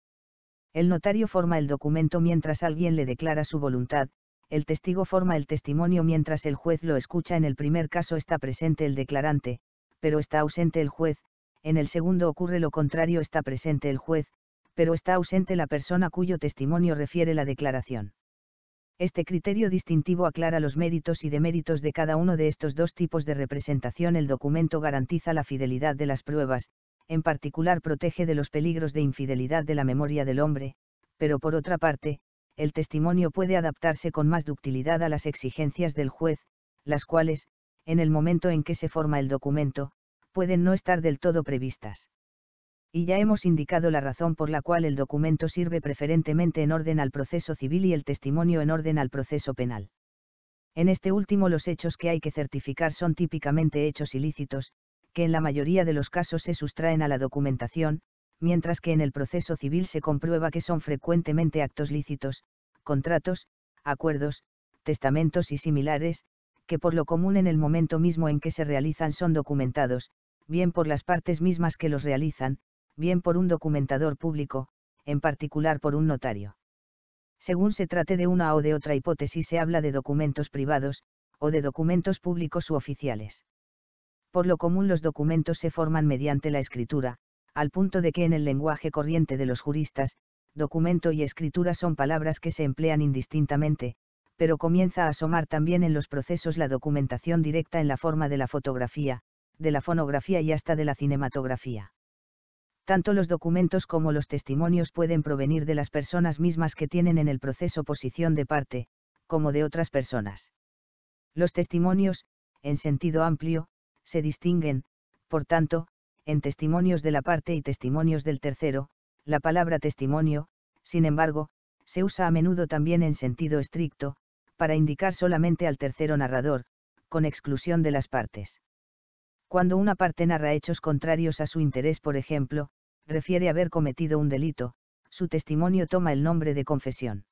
El notario forma el documento mientras alguien le declara su voluntad, el testigo forma el testimonio mientras el juez lo escucha. En el primer caso está presente el declarante, pero está ausente el juez, en el segundo ocurre lo contrario, está presente el juez, pero está ausente la persona cuyo testimonio refiere la declaración. Este criterio distintivo aclara los méritos y deméritos de cada uno de estos dos tipos de representación. El documento garantiza la fidelidad de las pruebas, en particular protege de los peligros de infidelidad de la memoria del hombre, pero por otra parte, el testimonio puede adaptarse con más ductilidad a las exigencias del juez, las cuales, en el momento en que se forma el documento, pueden no estar del todo previstas. Y ya hemos indicado la razón por la cual el documento sirve preferentemente en orden al proceso civil y el testimonio en orden al proceso penal. En este último los hechos que hay que certificar son típicamente hechos ilícitos, que en la mayoría de los casos se sustraen a la documentación, mientras que en el proceso civil se comprueba que son frecuentemente actos lícitos, contratos, acuerdos, testamentos y similares, que por lo común en el momento mismo en que se realizan son documentados, bien por las partes mismas que los realizan, bien por un documentador público, en particular por un notario. Según se trate de una o de otra hipótesis se habla de documentos privados, o de documentos públicos u oficiales. Por lo común los documentos se forman mediante la escritura, al punto de que en el lenguaje corriente de los juristas, documento y escritura son palabras que se emplean indistintamente, pero comienza a asomar también en los procesos la documentación directa en la forma de la fotografía, de la fonografía y hasta de la cinematografía. Tanto los documentos como los testimonios pueden provenir de las personas mismas que tienen en el proceso posición de parte, como de otras personas. Los testimonios, en sentido amplio, se distinguen, por tanto, en testimonios de la parte y testimonios del tercero, la palabra testimonio, sin embargo, se usa a menudo también en sentido estricto, para indicar solamente al tercero narrador, con exclusión de las partes. Cuando una parte narra hechos contrarios a su interés, por ejemplo, refiere haber cometido un delito, su testimonio toma el nombre de confesión.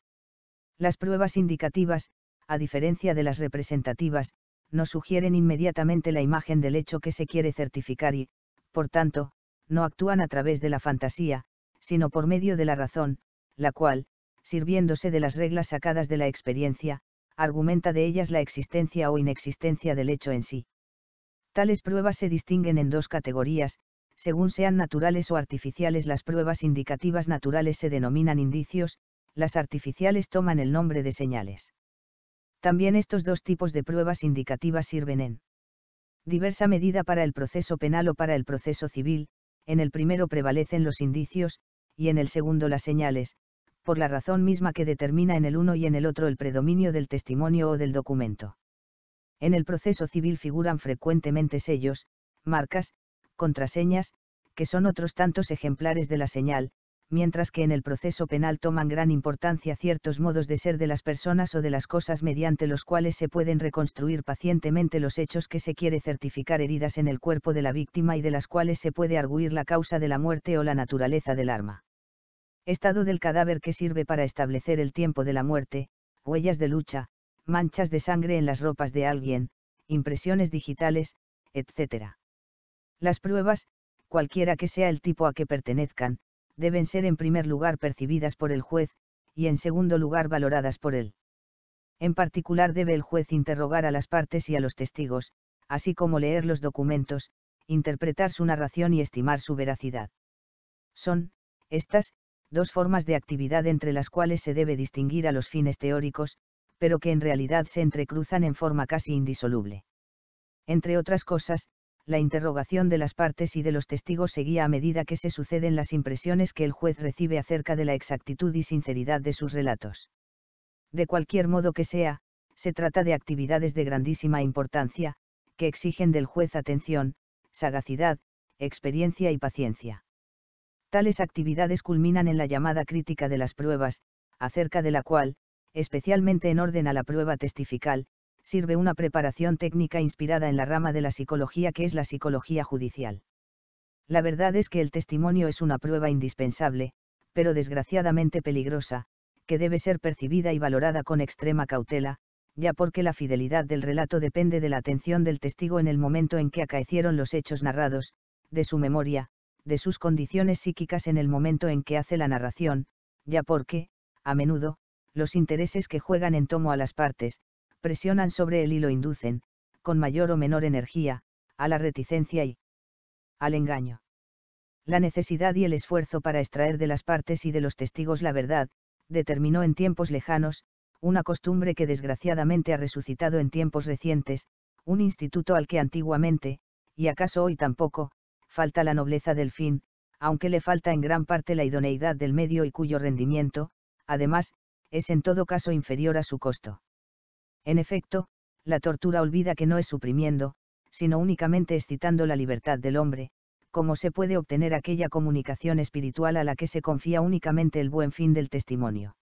Las pruebas indicativas, a diferencia de las representativas, no sugieren inmediatamente la imagen del hecho que se quiere certificar y, por tanto, no actúan a través de la fantasía, sino por medio de la razón, la cual, sirviéndose de las reglas sacadas de la experiencia, argumenta de ellas la existencia o inexistencia del hecho en sí. Tales pruebas se distinguen en dos categorías, según sean naturales o artificiales las pruebas indicativas naturales se denominan indicios, las artificiales toman el nombre de señales. También estos dos tipos de pruebas indicativas sirven en diversa medida para el proceso penal o para el proceso civil, en el primero prevalecen los indicios, y en el segundo las señales, por la razón misma que determina en el uno y en el otro el predominio del testimonio o del documento. En el proceso civil figuran frecuentemente sellos, marcas, contraseñas, que son otros tantos ejemplares de la señal, mientras que en el proceso penal toman gran importancia ciertos modos de ser de las personas o de las cosas mediante los cuales se pueden reconstruir pacientemente los hechos que se quiere certificar heridas en el cuerpo de la víctima y de las cuales se puede arguir la causa de la muerte o la naturaleza del arma. Estado del cadáver que sirve para establecer el tiempo de la muerte, huellas de lucha, manchas de sangre en las ropas de alguien, impresiones digitales, etc. Las pruebas, cualquiera que sea el tipo a que pertenezcan, deben ser en primer lugar percibidas por el juez, y en segundo lugar valoradas por él. En particular debe el juez interrogar a las partes y a los testigos, así como leer los documentos, interpretar su narración y estimar su veracidad. Son, estas, dos formas de actividad entre las cuales se debe distinguir a los fines teóricos, pero que en realidad se entrecruzan en forma casi indisoluble. Entre otras cosas, la interrogación de las partes y de los testigos seguía a medida que se suceden las impresiones que el juez recibe acerca de la exactitud y sinceridad de sus relatos. De cualquier modo que sea, se trata de actividades de grandísima importancia, que exigen del juez atención, sagacidad, experiencia y paciencia. Tales actividades culminan en la llamada crítica de las pruebas, acerca de la cual, especialmente en orden a la prueba testifical, sirve una preparación técnica inspirada en la rama de la psicología que es la psicología judicial. La verdad es que el testimonio es una prueba indispensable, pero desgraciadamente peligrosa, que debe ser percibida y valorada con extrema cautela, ya porque la fidelidad del relato depende de la atención del testigo en el momento en que acaecieron los hechos narrados, de su memoria, de sus condiciones psíquicas en el momento en que hace la narración, ya porque, a menudo, los intereses que juegan en tomo a las partes, presionan sobre él y lo inducen, con mayor o menor energía, a la reticencia y al engaño. La necesidad y el esfuerzo para extraer de las partes y de los testigos la verdad, determinó en tiempos lejanos, una costumbre que desgraciadamente ha resucitado en tiempos recientes, un instituto al que antiguamente, y acaso hoy tampoco, falta la nobleza del fin, aunque le falta en gran parte la idoneidad del medio y cuyo rendimiento, además, es en todo caso inferior a su costo. En efecto, la tortura olvida que no es suprimiendo, sino únicamente excitando la libertad del hombre, como se puede obtener aquella comunicación espiritual a la que se confía únicamente el buen fin del testimonio.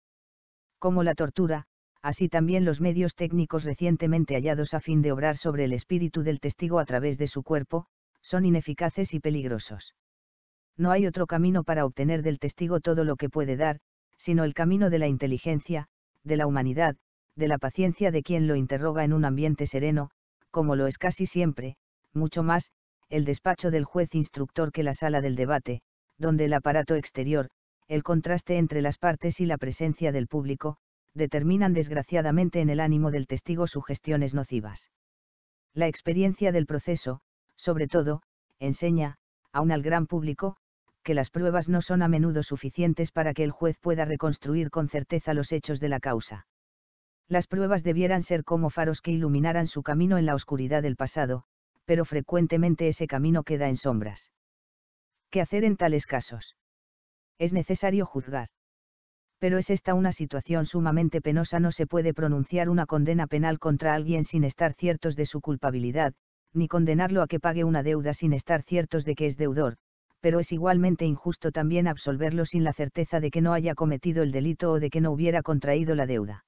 Como la tortura, así también los medios técnicos recientemente hallados a fin de obrar sobre el espíritu del testigo a través de su cuerpo, son ineficaces y peligrosos. No hay otro camino para obtener del testigo todo lo que puede dar, sino el camino de la inteligencia, de la humanidad, de la paciencia de quien lo interroga en un ambiente sereno, como lo es casi siempre, mucho más, el despacho del juez instructor que la sala del debate, donde el aparato exterior, el contraste entre las partes y la presencia del público, determinan desgraciadamente en el ánimo del testigo sugestiones nocivas. La experiencia del proceso, sobre todo, enseña, aun al gran público, que las pruebas no son a menudo suficientes para que el juez pueda reconstruir con certeza los hechos de la causa. Las pruebas debieran ser como faros que iluminaran su camino en la oscuridad del pasado, pero frecuentemente ese camino queda en sombras. ¿Qué hacer en tales casos? Es necesario juzgar. Pero es esta una situación sumamente penosa, no se puede pronunciar una condena penal contra alguien sin estar ciertos de su culpabilidad, ni condenarlo a que pague una deuda sin estar ciertos de que es deudor, pero es igualmente injusto también absolverlo sin la certeza de que no haya cometido el delito o de que no hubiera contraído la deuda.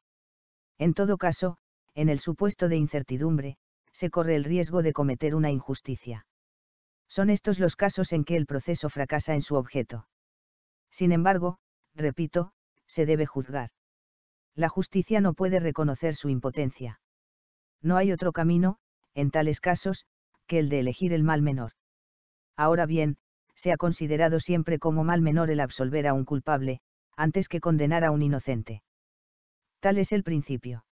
En todo caso, en el supuesto de incertidumbre, se corre el riesgo de cometer una injusticia. Son estos los casos en que el proceso fracasa en su objeto. Sin embargo, repito, se debe juzgar. La justicia no puede reconocer su impotencia. No hay otro camino, en tales casos, que el de elegir el mal menor. Ahora bien, se ha considerado siempre como mal menor el absolver a un culpable, antes que condenar a un inocente. Tal es el principio.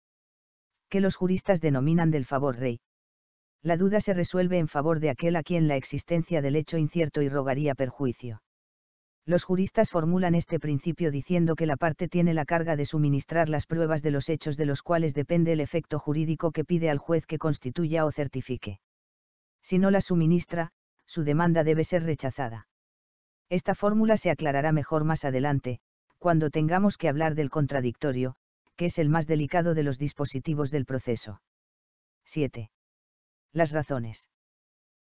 Que los juristas denominan del favor rey. La duda se resuelve en favor de aquel a quien la existencia del hecho incierto y rogaría perjuicio. Los juristas formulan este principio diciendo que la parte tiene la carga de suministrar las pruebas de los hechos de los cuales depende el efecto jurídico que pide al juez que constituya o certifique. Si no la suministra, su demanda debe ser rechazada. Esta fórmula se aclarará mejor más adelante, cuando tengamos que hablar del contradictorio, que es el más delicado de los dispositivos del proceso. 7. Las razones.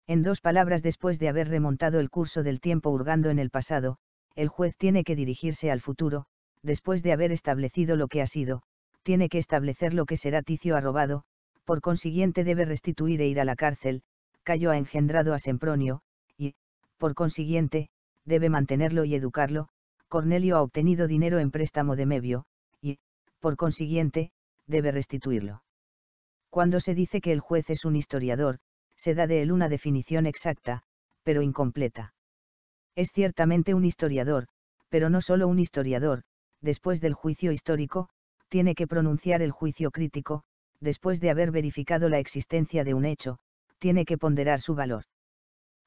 En dos palabras después de haber remontado el curso del tiempo hurgando en el pasado, el juez tiene que dirigirse al futuro, después de haber establecido lo que ha sido, tiene que establecer lo que será Ticio arrobado, por consiguiente debe restituir e ir a la cárcel, Cayo ha engendrado a Sempronio, y, por consiguiente, debe mantenerlo y educarlo, Cornelio ha obtenido dinero en préstamo de Mebio, por consiguiente, debe restituirlo. Cuando se dice que el juez es un historiador, se da de él una definición exacta, pero incompleta. Es ciertamente un historiador, pero no solo un historiador, después del juicio histórico, tiene que pronunciar el juicio crítico, después de haber verificado la existencia de un hecho, tiene que ponderar su valor.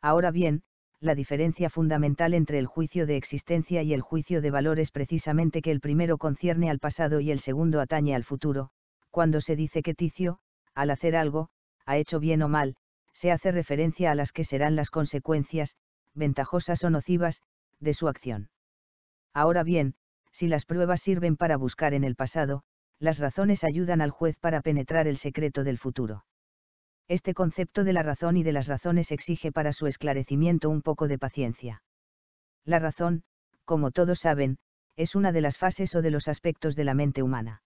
Ahora bien, la diferencia fundamental entre el juicio de existencia y el juicio de valor es precisamente que el primero concierne al pasado y el segundo atañe al futuro, cuando se dice que Ticio, al hacer algo, ha hecho bien o mal, se hace referencia a las que serán las consecuencias, ventajosas o nocivas, de su acción. Ahora bien, si las pruebas sirven para buscar en el pasado, las razones ayudan al juez para penetrar el secreto del futuro este concepto de la razón y de las razones exige para su esclarecimiento un poco de paciencia. La razón, como todos saben, es una de las fases o de los aspectos de la mente humana.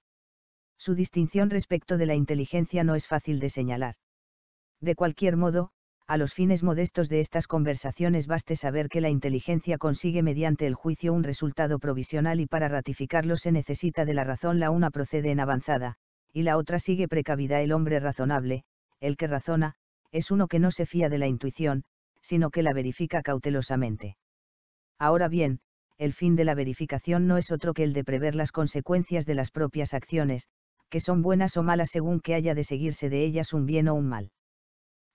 Su distinción respecto de la inteligencia no es fácil de señalar. De cualquier modo, a los fines modestos de estas conversaciones baste saber que la inteligencia consigue mediante el juicio un resultado provisional y para ratificarlo se necesita de la razón la una procede en avanzada, y la otra sigue precavida el hombre razonable, el que razona, es uno que no se fía de la intuición, sino que la verifica cautelosamente. Ahora bien, el fin de la verificación no es otro que el de prever las consecuencias de las propias acciones, que son buenas o malas según que haya de seguirse de ellas un bien o un mal.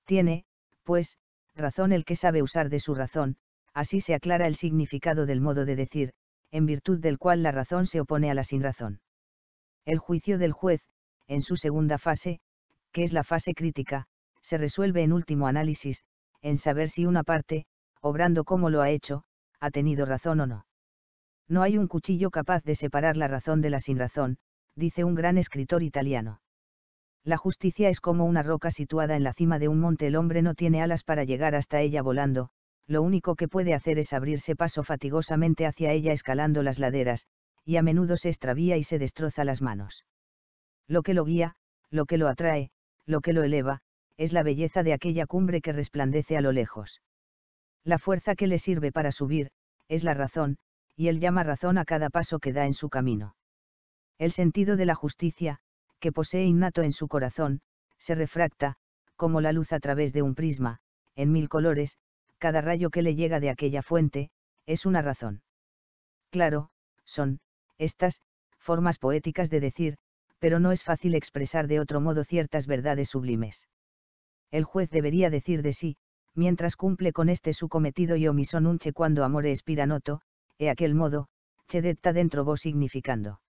Tiene, pues, razón el que sabe usar de su razón, así se aclara el significado del modo de decir, en virtud del cual la razón se opone a la sinrazón. El juicio del juez, en su segunda fase, que es la fase crítica, se resuelve en último análisis, en saber si una parte, obrando como lo ha hecho, ha tenido razón o no. No hay un cuchillo capaz de separar la razón de la sinrazón, dice un gran escritor italiano. La justicia es como una roca situada en la cima de un monte. El hombre no tiene alas para llegar hasta ella volando, lo único que puede hacer es abrirse paso fatigosamente hacia ella escalando las laderas, y a menudo se extravía y se destroza las manos. Lo que lo guía, lo que lo atrae, lo que lo eleva, es la belleza de aquella cumbre que resplandece a lo lejos. La fuerza que le sirve para subir, es la razón, y él llama razón a cada paso que da en su camino. El sentido de la justicia, que posee innato en su corazón, se refracta, como la luz a través de un prisma, en mil colores, cada rayo que le llega de aquella fuente, es una razón. Claro, son, estas, formas poéticas de decir, pero no es fácil expresar de otro modo ciertas verdades sublimes. El juez debería decir de sí, mientras cumple con este su cometido y omison unche cuando amore espiranoto, e aquel modo, chedetta dentro vos significando.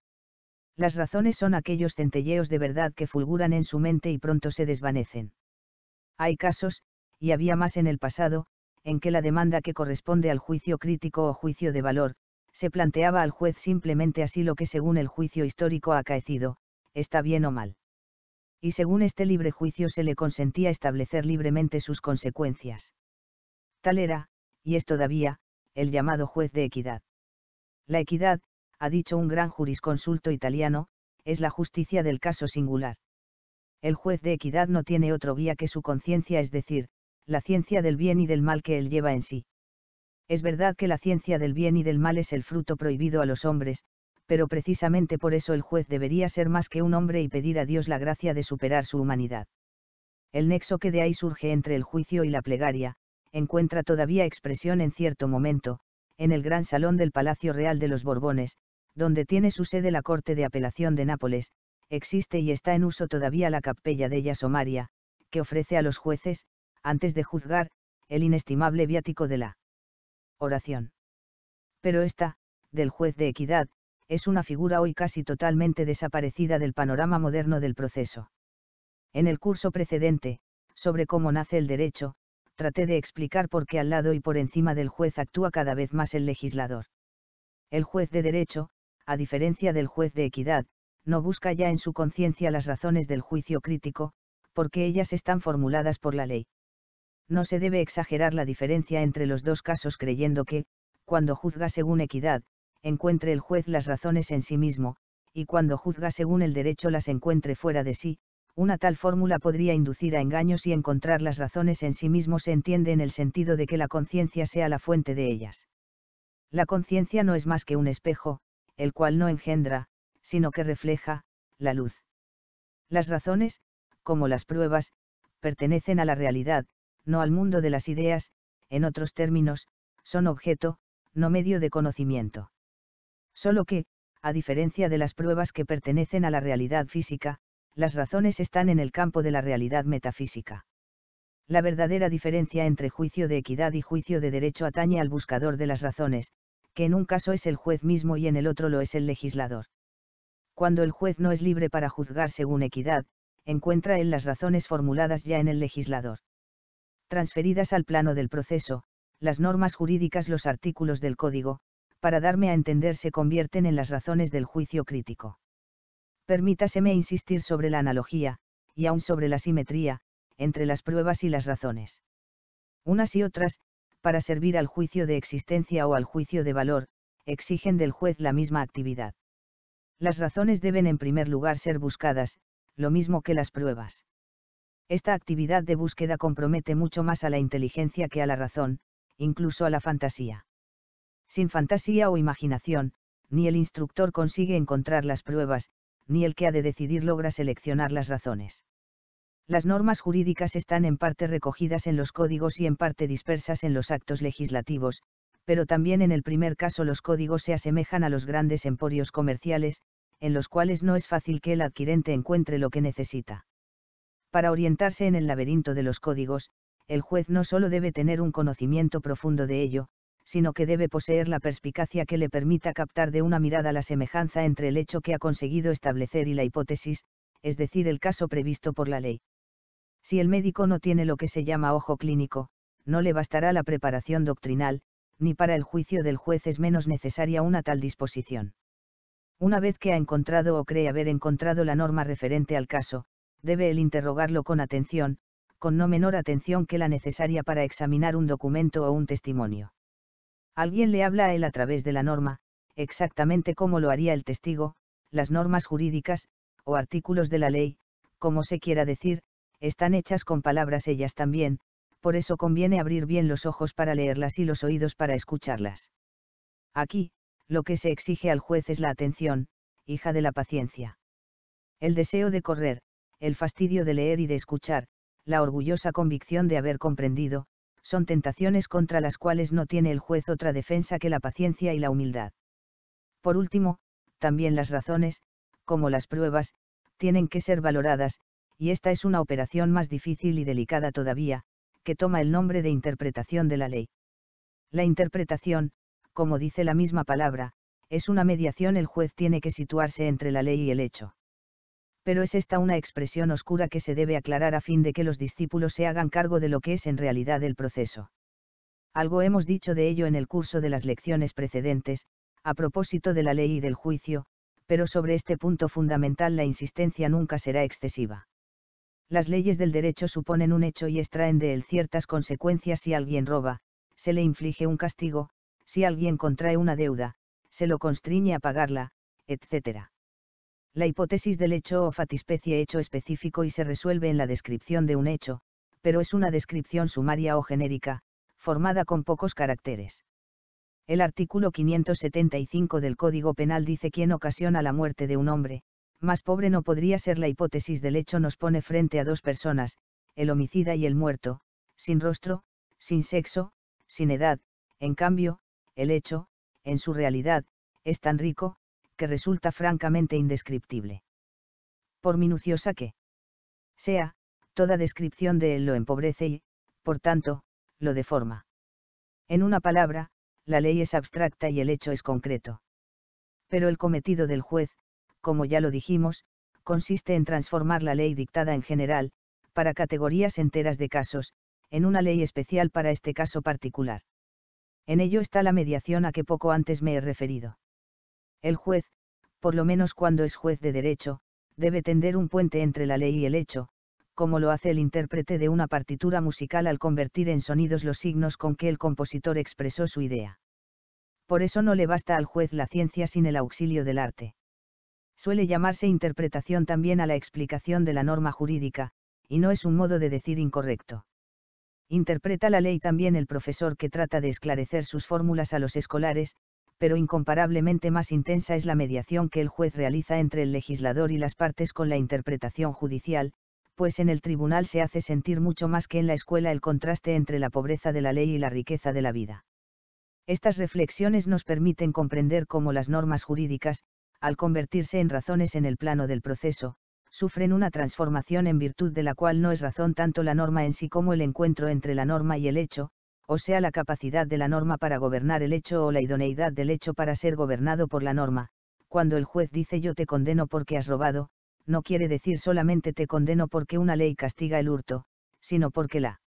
Las razones son aquellos centelleos de verdad que fulguran en su mente y pronto se desvanecen. Hay casos, y había más en el pasado, en que la demanda que corresponde al juicio crítico o juicio de valor, se planteaba al juez simplemente así lo que según el juicio histórico ha acaecido, está bien o mal. Y según este libre juicio se le consentía establecer libremente sus consecuencias. Tal era, y es todavía, el llamado juez de equidad. La equidad, ha dicho un gran jurisconsulto italiano, es la justicia del caso singular. El juez de equidad no tiene otro guía que su conciencia, es decir, la ciencia del bien y del mal que él lleva en sí. Es verdad que la ciencia del bien y del mal es el fruto prohibido a los hombres, pero precisamente por eso el juez debería ser más que un hombre y pedir a Dios la gracia de superar su humanidad. El nexo que de ahí surge entre el juicio y la plegaria, encuentra todavía expresión en cierto momento, en el gran salón del Palacio Real de los Borbones, donde tiene su sede la Corte de Apelación de Nápoles, existe y está en uso todavía la capella de Somaria, que ofrece a los jueces, antes de juzgar, el inestimable viático de la oración. Pero esta, del juez de equidad, es una figura hoy casi totalmente desaparecida del panorama moderno del proceso. En el curso precedente, sobre cómo nace el derecho, traté de explicar por qué al lado y por encima del juez actúa cada vez más el legislador. El juez de derecho, a diferencia del juez de equidad, no busca ya en su conciencia las razones del juicio crítico, porque ellas están formuladas por la ley. No se debe exagerar la diferencia entre los dos casos creyendo que, cuando juzga según equidad, encuentre el juez las razones en sí mismo, y cuando juzga según el derecho las encuentre fuera de sí, una tal fórmula podría inducir a engaños y encontrar las razones en sí mismo se entiende en el sentido de que la conciencia sea la fuente de ellas. La conciencia no es más que un espejo, el cual no engendra, sino que refleja, la luz. Las razones, como las pruebas, pertenecen a la realidad, no al mundo de las ideas, en otros términos, son objeto, no medio de conocimiento. Sólo que, a diferencia de las pruebas que pertenecen a la realidad física, las razones están en el campo de la realidad metafísica. La verdadera diferencia entre juicio de equidad y juicio de derecho atañe al buscador de las razones, que en un caso es el juez mismo y en el otro lo es el legislador. Cuando el juez no es libre para juzgar según equidad, encuentra él las razones formuladas ya en el legislador. Transferidas al plano del proceso, las normas jurídicas, los artículos del código, para darme a entender se convierten en las razones del juicio crítico. Permítaseme insistir sobre la analogía, y aún sobre la simetría, entre las pruebas y las razones. Unas y otras, para servir al juicio de existencia o al juicio de valor, exigen del juez la misma actividad. Las razones deben en primer lugar ser buscadas, lo mismo que las pruebas. Esta actividad de búsqueda compromete mucho más a la inteligencia que a la razón, incluso a la fantasía. Sin fantasía o imaginación, ni el instructor consigue encontrar las pruebas, ni el que ha de decidir logra seleccionar las razones. Las normas jurídicas están en parte recogidas en los códigos y en parte dispersas en los actos legislativos, pero también en el primer caso los códigos se asemejan a los grandes emporios comerciales, en los cuales no es fácil que el adquirente encuentre lo que necesita. Para orientarse en el laberinto de los códigos, el juez no solo debe tener un conocimiento profundo de ello, sino que debe poseer la perspicacia que le permita captar de una mirada la semejanza entre el hecho que ha conseguido establecer y la hipótesis, es decir, el caso previsto por la ley. Si el médico no tiene lo que se llama ojo clínico, no le bastará la preparación doctrinal, ni para el juicio del juez es menos necesaria una tal disposición. Una vez que ha encontrado o cree haber encontrado la norma referente al caso, debe el interrogarlo con atención, con no menor atención que la necesaria para examinar un documento o un testimonio. Alguien le habla a él a través de la norma, exactamente como lo haría el testigo, las normas jurídicas, o artículos de la ley, como se quiera decir, están hechas con palabras ellas también, por eso conviene abrir bien los ojos para leerlas y los oídos para escucharlas. Aquí, lo que se exige al juez es la atención, hija de la paciencia. El deseo de correr, el fastidio de leer y de escuchar, la orgullosa convicción de haber comprendido, son tentaciones contra las cuales no tiene el juez otra defensa que la paciencia y la humildad. Por último, también las razones, como las pruebas, tienen que ser valoradas, y esta es una operación más difícil y delicada todavía, que toma el nombre de interpretación de la ley. La interpretación, como dice la misma palabra, es una mediación el juez tiene que situarse entre la ley y el hecho pero es esta una expresión oscura que se debe aclarar a fin de que los discípulos se hagan cargo de lo que es en realidad el proceso. Algo hemos dicho de ello en el curso de las lecciones precedentes, a propósito de la ley y del juicio, pero sobre este punto fundamental la insistencia nunca será excesiva. Las leyes del derecho suponen un hecho y extraen de él ciertas consecuencias si alguien roba, se le inflige un castigo, si alguien contrae una deuda, se lo constriñe a pagarla, etc la hipótesis del hecho o fatispecie hecho específico y se resuelve en la descripción de un hecho, pero es una descripción sumaria o genérica, formada con pocos caracteres. El artículo 575 del Código Penal dice quien ocasiona la muerte de un hombre, más pobre no podría ser la hipótesis del hecho nos pone frente a dos personas, el homicida y el muerto, sin rostro, sin sexo, sin edad, en cambio, el hecho, en su realidad, es tan rico, que resulta francamente indescriptible. Por minuciosa que sea, toda descripción de él lo empobrece y, por tanto, lo deforma. En una palabra, la ley es abstracta y el hecho es concreto. Pero el cometido del juez, como ya lo dijimos, consiste en transformar la ley dictada en general, para categorías enteras de casos, en una ley especial para este caso particular. En ello está la mediación a que poco antes me he referido. El juez, por lo menos cuando es juez de derecho, debe tender un puente entre la ley y el hecho, como lo hace el intérprete de una partitura musical al convertir en sonidos los signos con que el compositor expresó su idea. Por eso no le basta al juez la ciencia sin el auxilio del arte. Suele llamarse interpretación también a la explicación de la norma jurídica, y no es un modo de decir incorrecto. Interpreta la ley también el profesor que trata de esclarecer sus fórmulas a los escolares, pero incomparablemente más intensa es la mediación que el juez realiza entre el legislador y las partes con la interpretación judicial, pues en el tribunal se hace sentir mucho más que en la escuela el contraste entre la pobreza de la ley y la riqueza de la vida. Estas reflexiones nos permiten comprender cómo las normas jurídicas, al convertirse en razones en el plano del proceso, sufren una transformación en virtud de la cual no es razón tanto la norma en sí como el encuentro entre la norma y el hecho, o sea la capacidad de la norma para gobernar el hecho o la idoneidad del hecho para ser gobernado por la norma, cuando el juez dice yo te condeno porque has robado, no quiere decir solamente te condeno porque una ley castiga el hurto, sino porque la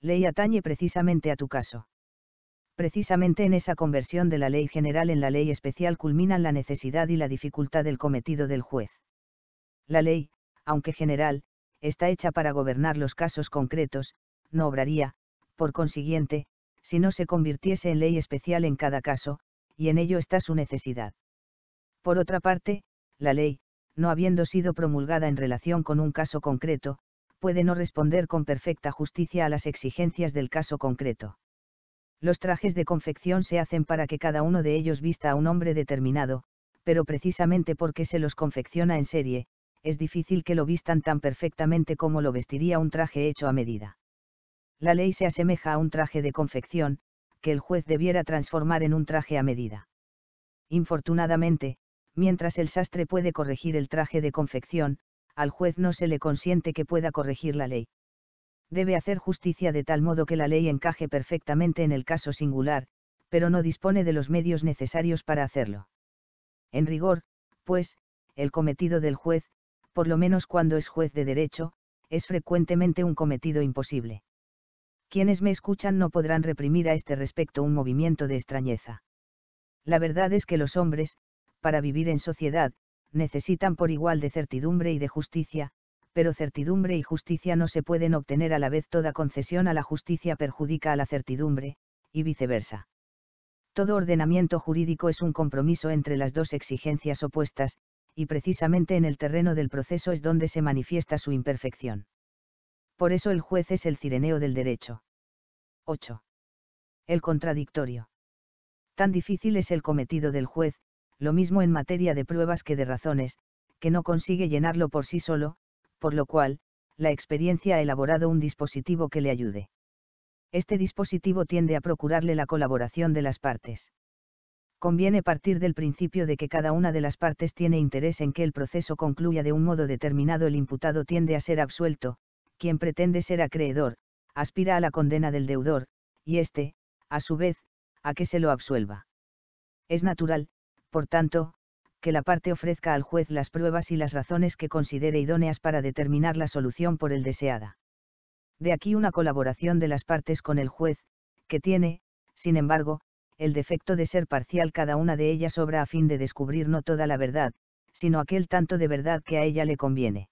ley atañe precisamente a tu caso. Precisamente en esa conversión de la ley general en la ley especial culminan la necesidad y la dificultad del cometido del juez. La ley, aunque general, está hecha para gobernar los casos concretos, no obraría, por consiguiente, si no se convirtiese en ley especial en cada caso, y en ello está su necesidad. Por otra parte, la ley, no habiendo sido promulgada en relación con un caso concreto, puede no responder con perfecta justicia a las exigencias del caso concreto. Los trajes de confección se hacen para que cada uno de ellos vista a un hombre determinado, pero precisamente porque se los confecciona en serie, es difícil que lo vistan tan perfectamente como lo vestiría un traje hecho a medida la ley se asemeja a un traje de confección, que el juez debiera transformar en un traje a medida. Infortunadamente, mientras el sastre puede corregir el traje de confección, al juez no se le consiente que pueda corregir la ley. Debe hacer justicia de tal modo que la ley encaje perfectamente en el caso singular, pero no dispone de los medios necesarios para hacerlo. En rigor, pues, el cometido del juez, por lo menos cuando es juez de derecho, es frecuentemente un cometido imposible quienes me escuchan no podrán reprimir a este respecto un movimiento de extrañeza. La verdad es que los hombres, para vivir en sociedad, necesitan por igual de certidumbre y de justicia, pero certidumbre y justicia no se pueden obtener a la vez toda concesión a la justicia perjudica a la certidumbre, y viceversa. Todo ordenamiento jurídico es un compromiso entre las dos exigencias opuestas, y precisamente en el terreno del proceso es donde se manifiesta su imperfección por eso el juez es el cireneo del derecho. 8. El contradictorio. Tan difícil es el cometido del juez, lo mismo en materia de pruebas que de razones, que no consigue llenarlo por sí solo, por lo cual, la experiencia ha elaborado un dispositivo que le ayude. Este dispositivo tiende a procurarle la colaboración de las partes. Conviene partir del principio de que cada una de las partes tiene interés en que el proceso concluya de un modo determinado el imputado tiende a ser absuelto, quien pretende ser acreedor, aspira a la condena del deudor, y éste, a su vez, a que se lo absuelva. Es natural, por tanto, que la parte ofrezca al juez las pruebas y las razones que considere idóneas para determinar la solución por el deseada. De aquí una colaboración de las partes con el juez, que tiene, sin embargo, el defecto de ser parcial cada una de ellas obra a fin de descubrir no toda la verdad, sino aquel tanto de verdad que a ella le conviene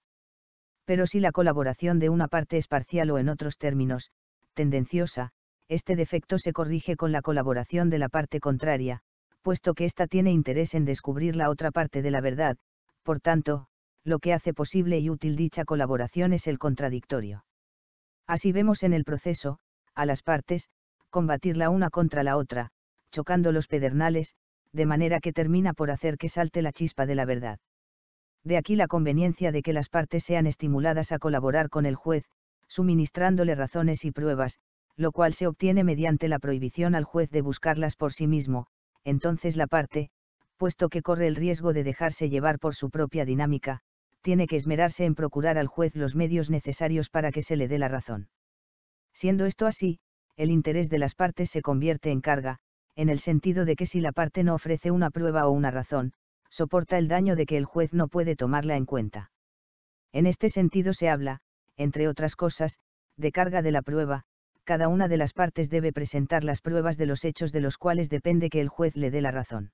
pero si la colaboración de una parte es parcial o en otros términos, tendenciosa, este defecto se corrige con la colaboración de la parte contraria, puesto que ésta tiene interés en descubrir la otra parte de la verdad, por tanto, lo que hace posible y útil dicha colaboración es el contradictorio. Así vemos en el proceso, a las partes, combatir la una contra la otra, chocando los pedernales, de manera que termina por hacer que salte la chispa de la verdad de aquí la conveniencia de que las partes sean estimuladas a colaborar con el juez, suministrándole razones y pruebas, lo cual se obtiene mediante la prohibición al juez de buscarlas por sí mismo, entonces la parte, puesto que corre el riesgo de dejarse llevar por su propia dinámica, tiene que esmerarse en procurar al juez los medios necesarios para que se le dé la razón. Siendo esto así, el interés de las partes se convierte en carga, en el sentido de que si la parte no ofrece una prueba o una razón, soporta el daño de que el juez no puede tomarla en cuenta. En este sentido se habla, entre otras cosas, de carga de la prueba, cada una de las partes debe presentar las pruebas de los hechos de los cuales depende que el juez le dé la razón.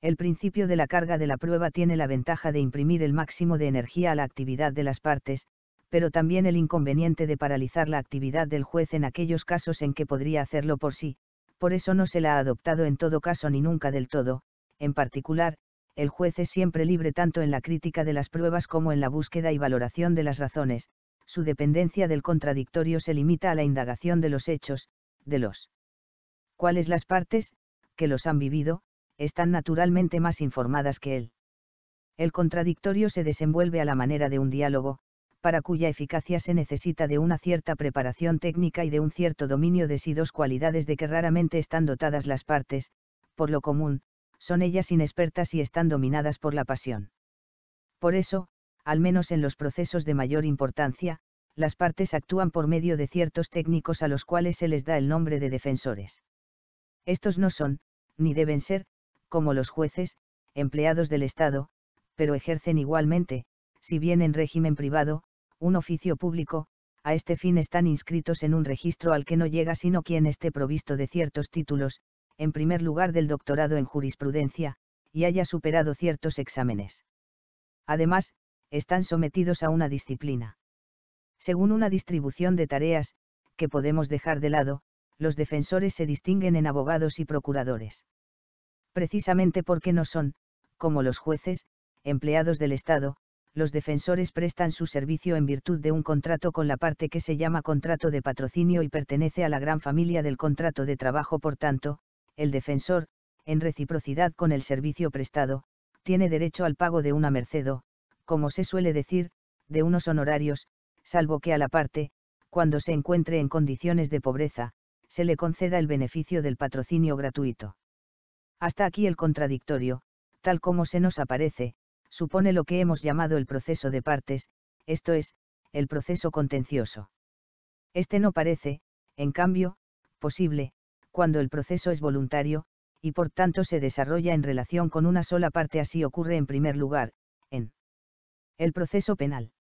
El principio de la carga de la prueba tiene la ventaja de imprimir el máximo de energía a la actividad de las partes, pero también el inconveniente de paralizar la actividad del juez en aquellos casos en que podría hacerlo por sí, por eso no se la ha adoptado en todo caso ni nunca del todo, en particular, el juez es siempre libre tanto en la crítica de las pruebas como en la búsqueda y valoración de las razones, su dependencia del contradictorio se limita a la indagación de los hechos, de los cuales las partes, que los han vivido, están naturalmente más informadas que él. El contradictorio se desenvuelve a la manera de un diálogo, para cuya eficacia se necesita de una cierta preparación técnica y de un cierto dominio de sí dos cualidades de que raramente están dotadas las partes, por lo común, son ellas inexpertas y están dominadas por la pasión. Por eso, al menos en los procesos de mayor importancia, las partes actúan por medio de ciertos técnicos a los cuales se les da el nombre de defensores. Estos no son, ni deben ser, como los jueces, empleados del Estado, pero ejercen igualmente, si bien en régimen privado, un oficio público, a este fin están inscritos en un registro al que no llega sino quien esté provisto de ciertos títulos, en primer lugar del doctorado en jurisprudencia, y haya superado ciertos exámenes. Además, están sometidos a una disciplina. Según una distribución de tareas, que podemos dejar de lado, los defensores se distinguen en abogados y procuradores. Precisamente porque no son, como los jueces, empleados del Estado, los defensores prestan su servicio en virtud de un contrato con la parte que se llama contrato de patrocinio y pertenece a la gran familia del contrato de trabajo, por tanto, el defensor, en reciprocidad con el servicio prestado, tiene derecho al pago de una mercedo, como se suele decir, de unos honorarios, salvo que a la parte, cuando se encuentre en condiciones de pobreza, se le conceda el beneficio del patrocinio gratuito. Hasta aquí el contradictorio, tal como se nos aparece, supone lo que hemos llamado el proceso de partes, esto es, el proceso contencioso. Este no parece, en cambio, posible, cuando el proceso es voluntario, y por tanto se desarrolla en relación con una sola parte. Así ocurre en primer lugar, en el proceso penal.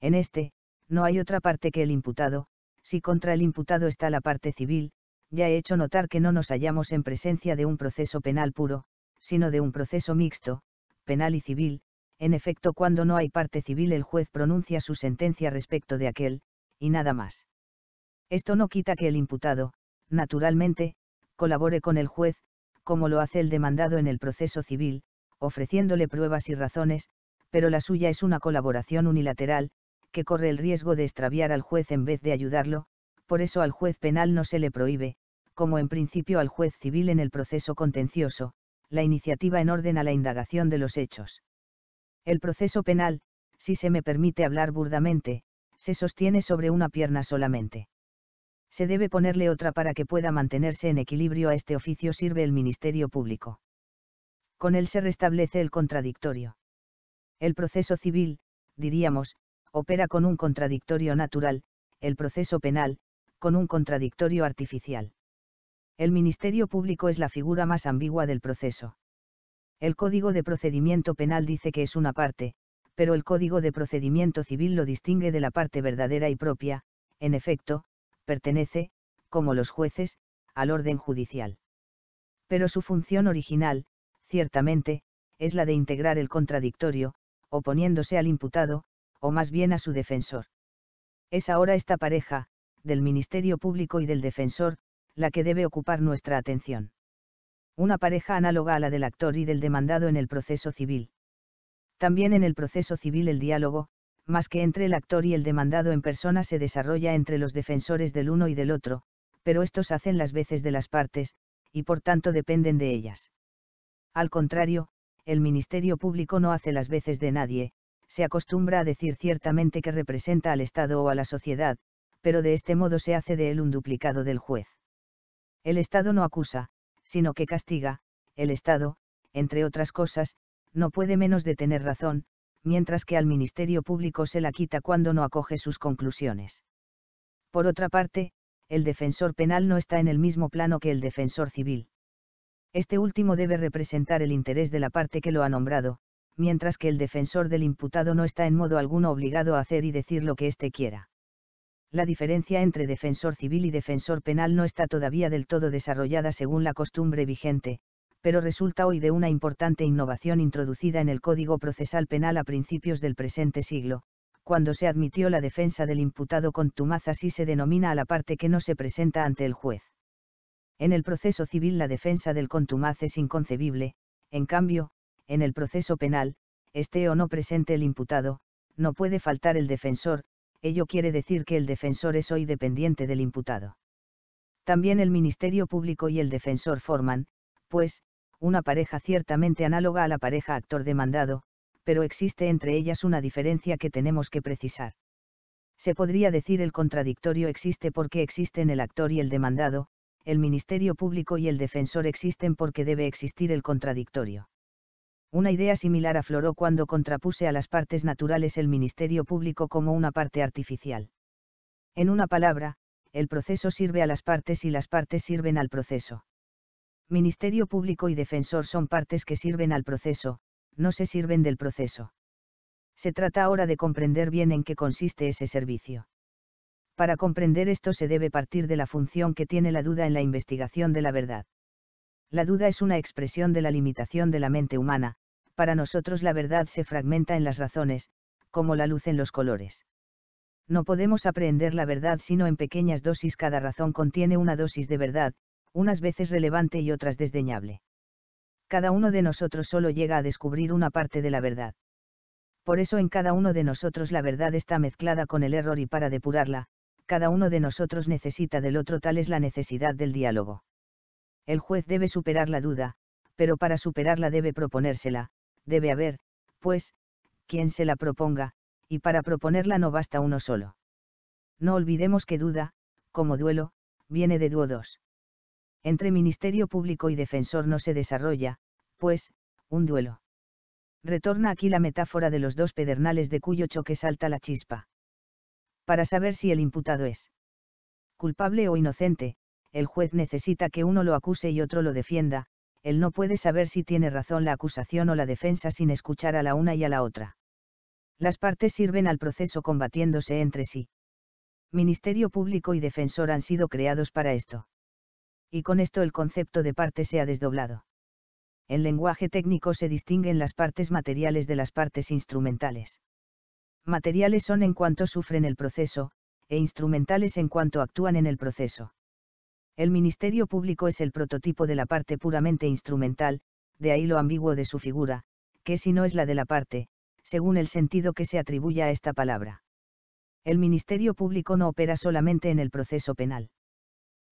En este, no hay otra parte que el imputado, si contra el imputado está la parte civil, ya he hecho notar que no nos hallamos en presencia de un proceso penal puro, sino de un proceso mixto, penal y civil, en efecto cuando no hay parte civil el juez pronuncia su sentencia respecto de aquel, y nada más. Esto no quita que el imputado, naturalmente, colabore con el juez, como lo hace el demandado en el proceso civil, ofreciéndole pruebas y razones, pero la suya es una colaboración unilateral, que corre el riesgo de extraviar al juez en vez de ayudarlo, por eso al juez penal no se le prohíbe, como en principio al juez civil en el proceso contencioso, la iniciativa en orden a la indagación de los hechos. El proceso penal, si se me permite hablar burdamente, se sostiene sobre una pierna solamente se debe ponerle otra para que pueda mantenerse en equilibrio a este oficio sirve el Ministerio Público. Con él se restablece el contradictorio. El proceso civil, diríamos, opera con un contradictorio natural, el proceso penal, con un contradictorio artificial. El Ministerio Público es la figura más ambigua del proceso. El Código de Procedimiento Penal dice que es una parte, pero el Código de Procedimiento Civil lo distingue de la parte verdadera y propia, en efecto, pertenece, como los jueces, al orden judicial. Pero su función original, ciertamente, es la de integrar el contradictorio, oponiéndose al imputado, o más bien a su defensor. Es ahora esta pareja, del Ministerio Público y del defensor, la que debe ocupar nuestra atención. Una pareja análoga a la del actor y del demandado en el proceso civil. También en el proceso civil el diálogo, más que entre el actor y el demandado en persona se desarrolla entre los defensores del uno y del otro, pero estos hacen las veces de las partes, y por tanto dependen de ellas. Al contrario, el Ministerio Público no hace las veces de nadie, se acostumbra a decir ciertamente que representa al Estado o a la sociedad, pero de este modo se hace de él un duplicado del juez. El Estado no acusa, sino que castiga, el Estado, entre otras cosas, no puede menos de tener razón, mientras que al Ministerio Público se la quita cuando no acoge sus conclusiones. Por otra parte, el defensor penal no está en el mismo plano que el defensor civil. Este último debe representar el interés de la parte que lo ha nombrado, mientras que el defensor del imputado no está en modo alguno obligado a hacer y decir lo que éste quiera. La diferencia entre defensor civil y defensor penal no está todavía del todo desarrollada según la costumbre vigente, pero resulta hoy de una importante innovación introducida en el Código Procesal Penal a principios del presente siglo, cuando se admitió la defensa del imputado contumaz así se denomina a la parte que no se presenta ante el juez. En el proceso civil la defensa del contumaz es inconcebible, en cambio, en el proceso penal, esté o no presente el imputado, no puede faltar el defensor, ello quiere decir que el defensor es hoy dependiente del imputado. También el Ministerio Público y el defensor forman, pues, una pareja ciertamente análoga a la pareja actor demandado, pero existe entre ellas una diferencia que tenemos que precisar. Se podría decir el contradictorio existe porque existen el actor y el demandado, el Ministerio Público y el defensor existen porque debe existir el contradictorio. Una idea similar afloró cuando contrapuse a las partes naturales el Ministerio Público como una parte artificial. En una palabra, el proceso sirve a las partes y las partes sirven al proceso. Ministerio Público y Defensor son partes que sirven al proceso, no se sirven del proceso. Se trata ahora de comprender bien en qué consiste ese servicio. Para comprender esto se debe partir de la función que tiene la duda en la investigación de la verdad. La duda es una expresión de la limitación de la mente humana, para nosotros la verdad se fragmenta en las razones, como la luz en los colores. No podemos aprender la verdad sino en pequeñas dosis, cada razón contiene una dosis de verdad, unas veces relevante y otras desdeñable. Cada uno de nosotros solo llega a descubrir una parte de la verdad. Por eso en cada uno de nosotros la verdad está mezclada con el error y para depurarla, cada uno de nosotros necesita del otro tal es la necesidad del diálogo. El juez debe superar la duda, pero para superarla debe proponérsela, debe haber, pues, quien se la proponga, y para proponerla no basta uno solo. No olvidemos que duda, como duelo, viene de duodos entre Ministerio Público y Defensor no se desarrolla, pues, un duelo. Retorna aquí la metáfora de los dos pedernales de cuyo choque salta la chispa. Para saber si el imputado es culpable o inocente, el juez necesita que uno lo acuse y otro lo defienda, él no puede saber si tiene razón la acusación o la defensa sin escuchar a la una y a la otra. Las partes sirven al proceso combatiéndose entre sí. Ministerio Público y Defensor han sido creados para esto y con esto el concepto de parte se ha desdoblado. En lenguaje técnico se distinguen las partes materiales de las partes instrumentales. Materiales son en cuanto sufren el proceso, e instrumentales en cuanto actúan en el proceso. El Ministerio Público es el prototipo de la parte puramente instrumental, de ahí lo ambiguo de su figura, que si no es la de la parte, según el sentido que se atribuye a esta palabra. El Ministerio Público no opera solamente en el proceso penal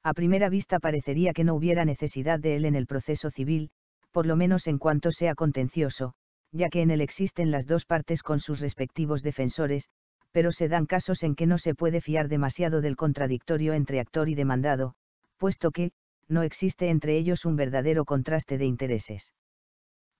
a primera vista parecería que no hubiera necesidad de él en el proceso civil, por lo menos en cuanto sea contencioso, ya que en él existen las dos partes con sus respectivos defensores, pero se dan casos en que no se puede fiar demasiado del contradictorio entre actor y demandado, puesto que, no existe entre ellos un verdadero contraste de intereses.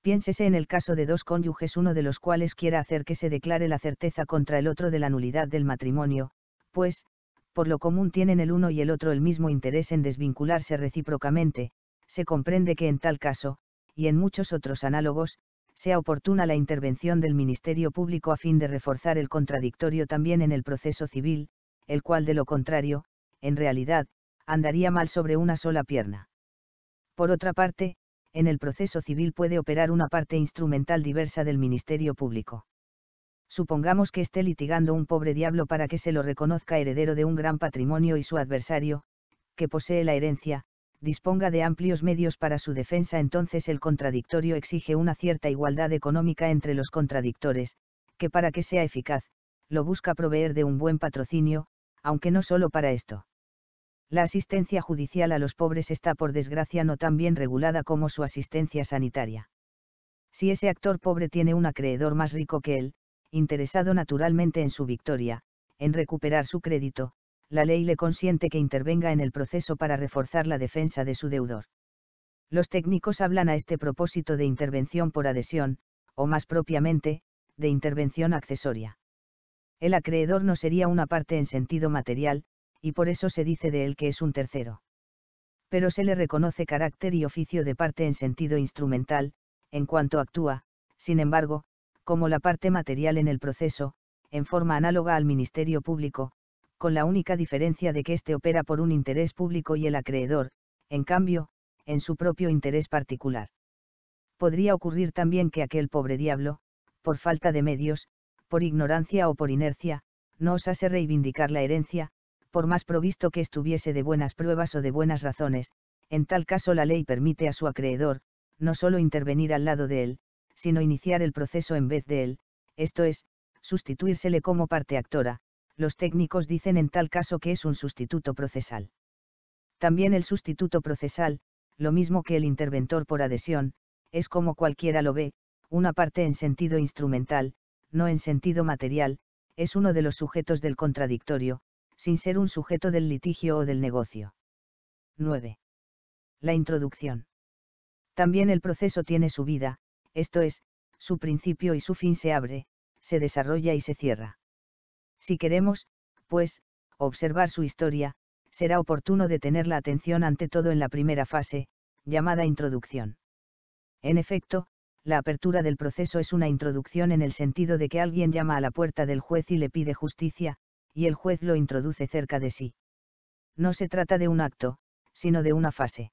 Piénsese en el caso de dos cónyuges, uno de los cuales quiera hacer que se declare la certeza contra el otro de la nulidad del matrimonio, pues, por lo común tienen el uno y el otro el mismo interés en desvincularse recíprocamente, se comprende que en tal caso, y en muchos otros análogos, sea oportuna la intervención del Ministerio Público a fin de reforzar el contradictorio también en el proceso civil, el cual de lo contrario, en realidad, andaría mal sobre una sola pierna. Por otra parte, en el proceso civil puede operar una parte instrumental diversa del Ministerio Público supongamos que esté litigando un pobre diablo para que se lo reconozca heredero de un gran patrimonio y su adversario, que posee la herencia, disponga de amplios medios para su defensa, entonces el contradictorio exige una cierta igualdad económica entre los contradictores, que para que sea eficaz, lo busca proveer de un buen patrocinio, aunque no solo para esto. La asistencia judicial a los pobres está por desgracia no tan bien regulada como su asistencia sanitaria. Si ese actor pobre tiene un acreedor más rico que él, interesado naturalmente en su victoria, en recuperar su crédito, la ley le consiente que intervenga en el proceso para reforzar la defensa de su deudor. Los técnicos hablan a este propósito de intervención por adhesión, o más propiamente, de intervención accesoria. El acreedor no sería una parte en sentido material, y por eso se dice de él que es un tercero. Pero se le reconoce carácter y oficio de parte en sentido instrumental, en cuanto actúa, sin embargo, como la parte material en el proceso, en forma análoga al Ministerio Público, con la única diferencia de que éste opera por un interés público y el acreedor, en cambio, en su propio interés particular. Podría ocurrir también que aquel pobre diablo, por falta de medios, por ignorancia o por inercia, no osase reivindicar la herencia, por más provisto que estuviese de buenas pruebas o de buenas razones, en tal caso la ley permite a su acreedor, no solo intervenir al lado de él, sino iniciar el proceso en vez de él, esto es, sustituírsele como parte actora, los técnicos dicen en tal caso que es un sustituto procesal. También el sustituto procesal, lo mismo que el interventor por adhesión, es como cualquiera lo ve, una parte en sentido instrumental, no en sentido material, es uno de los sujetos del contradictorio, sin ser un sujeto del litigio o del negocio. 9. La introducción. También el proceso tiene su vida, esto es, su principio y su fin se abre, se desarrolla y se cierra. Si queremos, pues, observar su historia, será oportuno detener la atención ante todo en la primera fase, llamada introducción. En efecto, la apertura del proceso es una introducción en el sentido de que alguien llama a la puerta del juez y le pide justicia, y el juez lo introduce cerca de sí. No se trata de un acto, sino de una fase.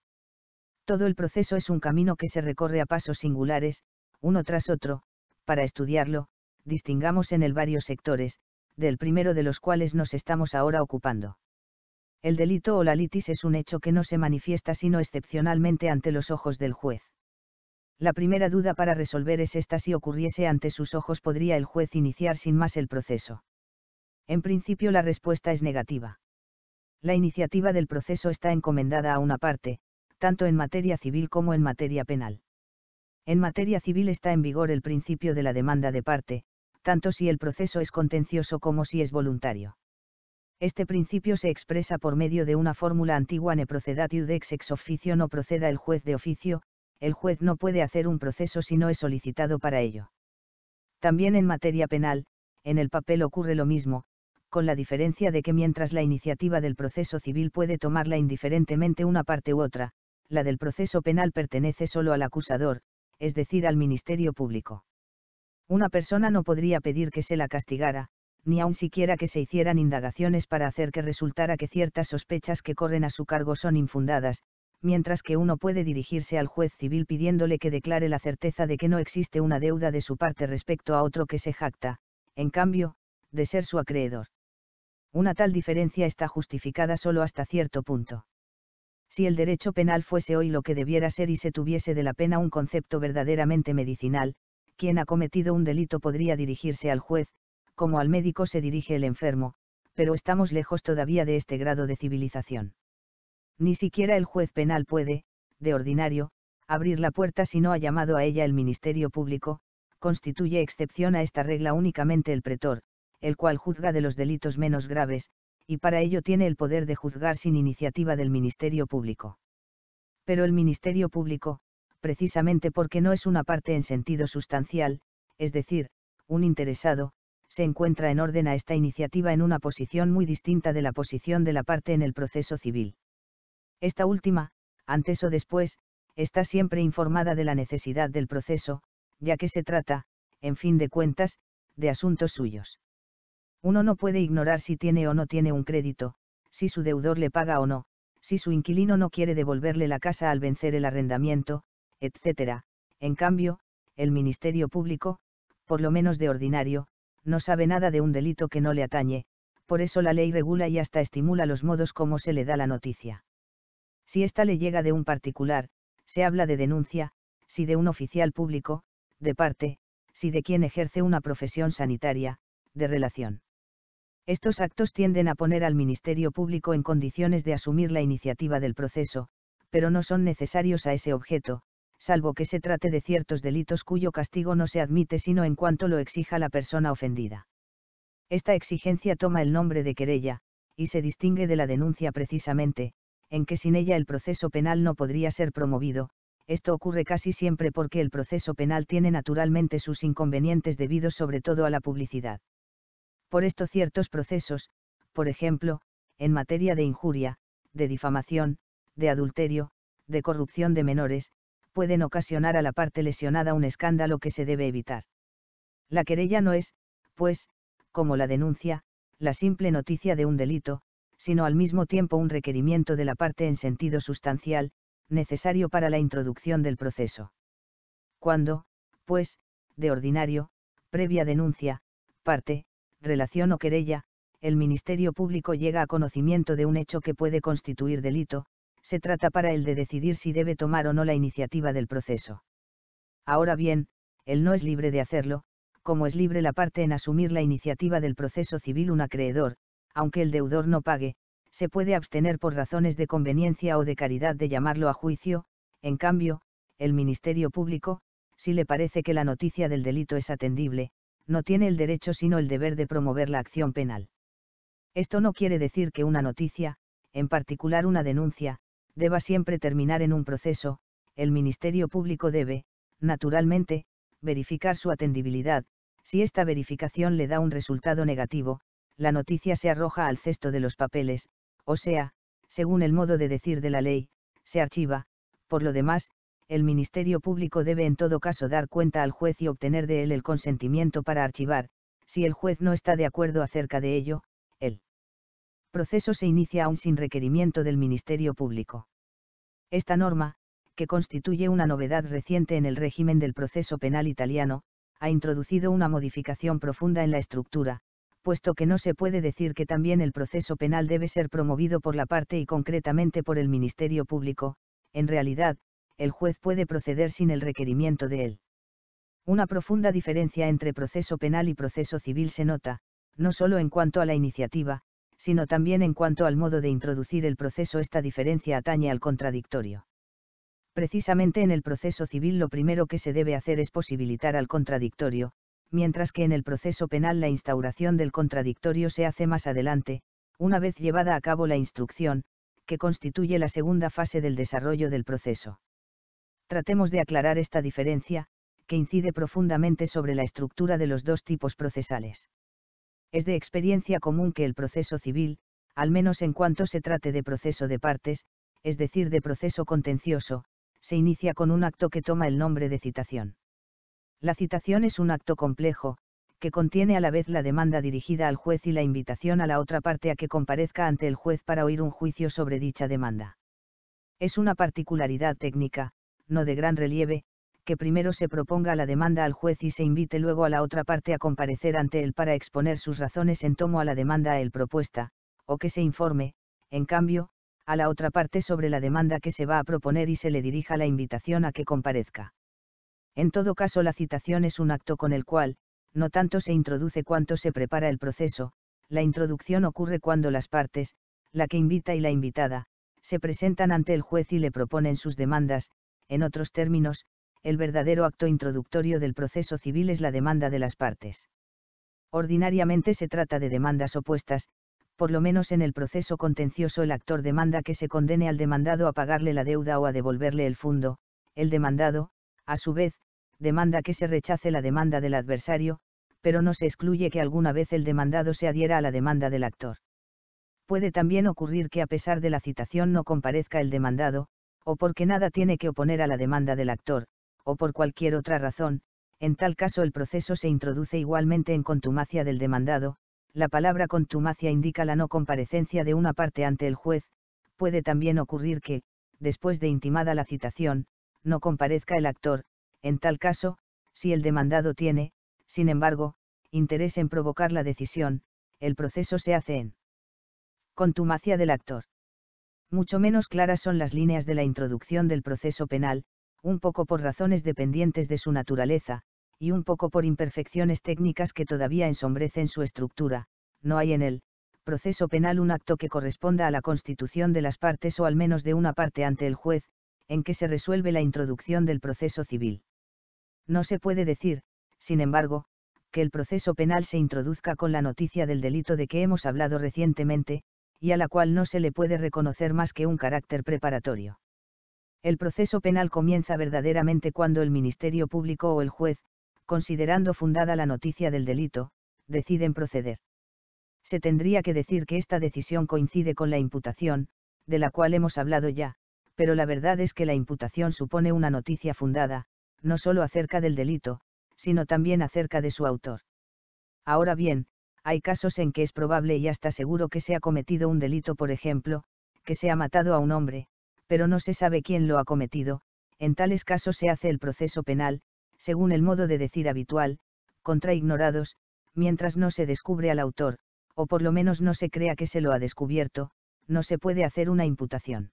Todo el proceso es un camino que se recorre a pasos singulares, uno tras otro, para estudiarlo, distingamos en el varios sectores, del primero de los cuales nos estamos ahora ocupando. El delito o la litis es un hecho que no se manifiesta sino excepcionalmente ante los ojos del juez. La primera duda para resolver es esta si ocurriese ante sus ojos podría el juez iniciar sin más el proceso. En principio la respuesta es negativa. La iniciativa del proceso está encomendada a una parte, tanto en materia civil como en materia penal. En materia civil está en vigor el principio de la demanda de parte, tanto si el proceso es contencioso como si es voluntario. Este principio se expresa por medio de una fórmula antigua ne procedat iudex ex officio no proceda el juez de oficio, el juez no puede hacer un proceso si no es solicitado para ello. También en materia penal, en el papel ocurre lo mismo, con la diferencia de que mientras la iniciativa del proceso civil puede tomarla indiferentemente una parte u otra, la del proceso penal pertenece solo al acusador, es decir, al Ministerio Público. Una persona no podría pedir que se la castigara, ni aun siquiera que se hicieran indagaciones para hacer que resultara que ciertas sospechas que corren a su cargo son infundadas, mientras que uno puede dirigirse al juez civil pidiéndole que declare la certeza de que no existe una deuda de su parte respecto a otro que se jacta, en cambio, de ser su acreedor. Una tal diferencia está justificada solo hasta cierto punto si el derecho penal fuese hoy lo que debiera ser y se tuviese de la pena un concepto verdaderamente medicinal, quien ha cometido un delito podría dirigirse al juez, como al médico se dirige el enfermo, pero estamos lejos todavía de este grado de civilización. Ni siquiera el juez penal puede, de ordinario, abrir la puerta si no ha llamado a ella el Ministerio Público, constituye excepción a esta regla únicamente el pretor, el cual juzga de los delitos menos graves, y para ello tiene el poder de juzgar sin iniciativa del Ministerio Público. Pero el Ministerio Público, precisamente porque no es una parte en sentido sustancial, es decir, un interesado, se encuentra en orden a esta iniciativa en una posición muy distinta de la posición de la parte en el proceso civil. Esta última, antes o después, está siempre informada de la necesidad del proceso, ya que se trata, en fin de cuentas, de asuntos suyos. Uno no puede ignorar si tiene o no tiene un crédito, si su deudor le paga o no, si su inquilino no quiere devolverle la casa al vencer el arrendamiento, etc. En cambio, el Ministerio Público, por lo menos de ordinario, no sabe nada de un delito que no le atañe, por eso la ley regula y hasta estimula los modos como se le da la noticia. Si ésta le llega de un particular, se habla de denuncia, si de un oficial público, de parte, si de quien ejerce una profesión sanitaria, de relación. Estos actos tienden a poner al Ministerio Público en condiciones de asumir la iniciativa del proceso, pero no son necesarios a ese objeto, salvo que se trate de ciertos delitos cuyo castigo no se admite sino en cuanto lo exija la persona ofendida. Esta exigencia toma el nombre de querella, y se distingue de la denuncia precisamente, en que sin ella el proceso penal no podría ser promovido, esto ocurre casi siempre porque el proceso penal tiene naturalmente sus inconvenientes debido sobre todo a la publicidad. Por esto ciertos procesos, por ejemplo, en materia de injuria, de difamación, de adulterio, de corrupción de menores, pueden ocasionar a la parte lesionada un escándalo que se debe evitar. La querella no es, pues, como la denuncia, la simple noticia de un delito, sino al mismo tiempo un requerimiento de la parte en sentido sustancial, necesario para la introducción del proceso. Cuando, pues, de ordinario, previa denuncia, parte, relación o querella, el Ministerio Público llega a conocimiento de un hecho que puede constituir delito, se trata para él de decidir si debe tomar o no la iniciativa del proceso. Ahora bien, él no es libre de hacerlo, como es libre la parte en asumir la iniciativa del proceso civil un acreedor, aunque el deudor no pague, se puede abstener por razones de conveniencia o de caridad de llamarlo a juicio, en cambio, el Ministerio Público, si le parece que la noticia del delito es atendible, no tiene el derecho sino el deber de promover la acción penal. Esto no quiere decir que una noticia, en particular una denuncia, deba siempre terminar en un proceso, el Ministerio Público debe, naturalmente, verificar su atendibilidad, si esta verificación le da un resultado negativo, la noticia se arroja al cesto de los papeles, o sea, según el modo de decir de la ley, se archiva, por lo demás, el Ministerio Público debe en todo caso dar cuenta al juez y obtener de él el consentimiento para archivar, si el juez no está de acuerdo acerca de ello, el proceso se inicia aún sin requerimiento del Ministerio Público. Esta norma, que constituye una novedad reciente en el régimen del proceso penal italiano, ha introducido una modificación profunda en la estructura, puesto que no se puede decir que también el proceso penal debe ser promovido por la parte y concretamente por el Ministerio Público, en realidad, el juez puede proceder sin el requerimiento de él. Una profunda diferencia entre proceso penal y proceso civil se nota, no solo en cuanto a la iniciativa, sino también en cuanto al modo de introducir el proceso. Esta diferencia atañe al contradictorio. Precisamente en el proceso civil lo primero que se debe hacer es posibilitar al contradictorio, mientras que en el proceso penal la instauración del contradictorio se hace más adelante, una vez llevada a cabo la instrucción, que constituye la segunda fase del desarrollo del proceso. Tratemos de aclarar esta diferencia, que incide profundamente sobre la estructura de los dos tipos procesales. Es de experiencia común que el proceso civil, al menos en cuanto se trate de proceso de partes, es decir, de proceso contencioso, se inicia con un acto que toma el nombre de citación. La citación es un acto complejo, que contiene a la vez la demanda dirigida al juez y la invitación a la otra parte a que comparezca ante el juez para oír un juicio sobre dicha demanda. Es una particularidad técnica, no de gran relieve, que primero se proponga la demanda al juez y se invite luego a la otra parte a comparecer ante él para exponer sus razones en tomo a la demanda a él propuesta, o que se informe, en cambio, a la otra parte sobre la demanda que se va a proponer y se le dirija la invitación a que comparezca. En todo caso la citación es un acto con el cual, no tanto se introduce cuanto se prepara el proceso, la introducción ocurre cuando las partes, la que invita y la invitada, se presentan ante el juez y le proponen sus demandas, en otros términos, el verdadero acto introductorio del proceso civil es la demanda de las partes. Ordinariamente se trata de demandas opuestas, por lo menos en el proceso contencioso el actor demanda que se condene al demandado a pagarle la deuda o a devolverle el fondo, el demandado, a su vez, demanda que se rechace la demanda del adversario, pero no se excluye que alguna vez el demandado se adhiera a la demanda del actor. Puede también ocurrir que a pesar de la citación no comparezca el demandado, o porque nada tiene que oponer a la demanda del actor, o por cualquier otra razón, en tal caso el proceso se introduce igualmente en contumacia del demandado, la palabra contumacia indica la no comparecencia de una parte ante el juez, puede también ocurrir que, después de intimada la citación, no comparezca el actor, en tal caso, si el demandado tiene, sin embargo, interés en provocar la decisión, el proceso se hace en contumacia del actor mucho menos claras son las líneas de la introducción del proceso penal, un poco por razones dependientes de su naturaleza, y un poco por imperfecciones técnicas que todavía ensombrecen su estructura, no hay en el proceso penal un acto que corresponda a la constitución de las partes o al menos de una parte ante el juez, en que se resuelve la introducción del proceso civil. No se puede decir, sin embargo, que el proceso penal se introduzca con la noticia del delito de que hemos hablado recientemente, y a la cual no se le puede reconocer más que un carácter preparatorio. El proceso penal comienza verdaderamente cuando el Ministerio Público o el juez, considerando fundada la noticia del delito, deciden proceder. Se tendría que decir que esta decisión coincide con la imputación, de la cual hemos hablado ya, pero la verdad es que la imputación supone una noticia fundada, no solo acerca del delito, sino también acerca de su autor. Ahora bien, hay casos en que es probable y hasta seguro que se ha cometido un delito, por ejemplo, que se ha matado a un hombre, pero no se sabe quién lo ha cometido, en tales casos se hace el proceso penal, según el modo de decir habitual, contra ignorados, mientras no se descubre al autor, o por lo menos no se crea que se lo ha descubierto, no se puede hacer una imputación.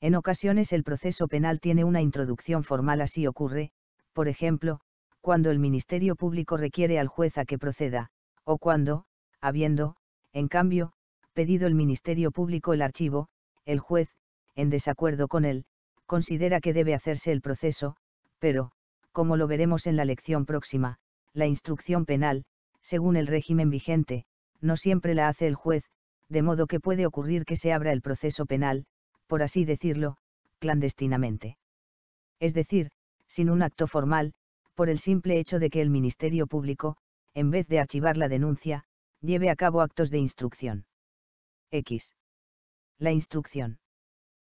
En ocasiones el proceso penal tiene una introducción formal así ocurre, por ejemplo, cuando el Ministerio Público requiere al juez a que proceda, o cuando, habiendo, en cambio, pedido el Ministerio Público el archivo, el juez, en desacuerdo con él, considera que debe hacerse el proceso, pero, como lo veremos en la lección próxima, la instrucción penal, según el régimen vigente, no siempre la hace el juez, de modo que puede ocurrir que se abra el proceso penal, por así decirlo, clandestinamente. Es decir, sin un acto formal, por el simple hecho de que el Ministerio Público, en vez de archivar la denuncia, lleve a cabo actos de instrucción. X. La instrucción.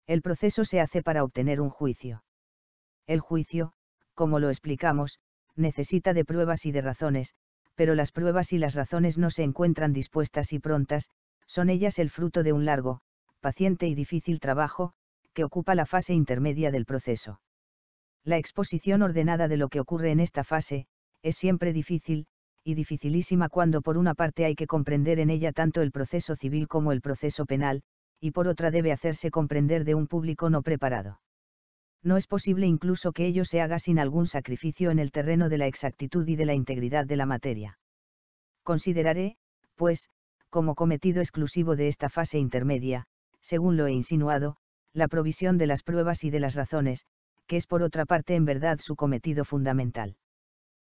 El proceso se hace para obtener un juicio. El juicio, como lo explicamos, necesita de pruebas y de razones, pero las pruebas y las razones no se encuentran dispuestas y prontas, son ellas el fruto de un largo, paciente y difícil trabajo, que ocupa la fase intermedia del proceso. La exposición ordenada de lo que ocurre en esta fase, es siempre difícil, y dificilísima cuando por una parte hay que comprender en ella tanto el proceso civil como el proceso penal, y por otra debe hacerse comprender de un público no preparado. No es posible incluso que ello se haga sin algún sacrificio en el terreno de la exactitud y de la integridad de la materia. Consideraré, pues, como cometido exclusivo de esta fase intermedia, según lo he insinuado, la provisión de las pruebas y de las razones, que es por otra parte en verdad su cometido fundamental.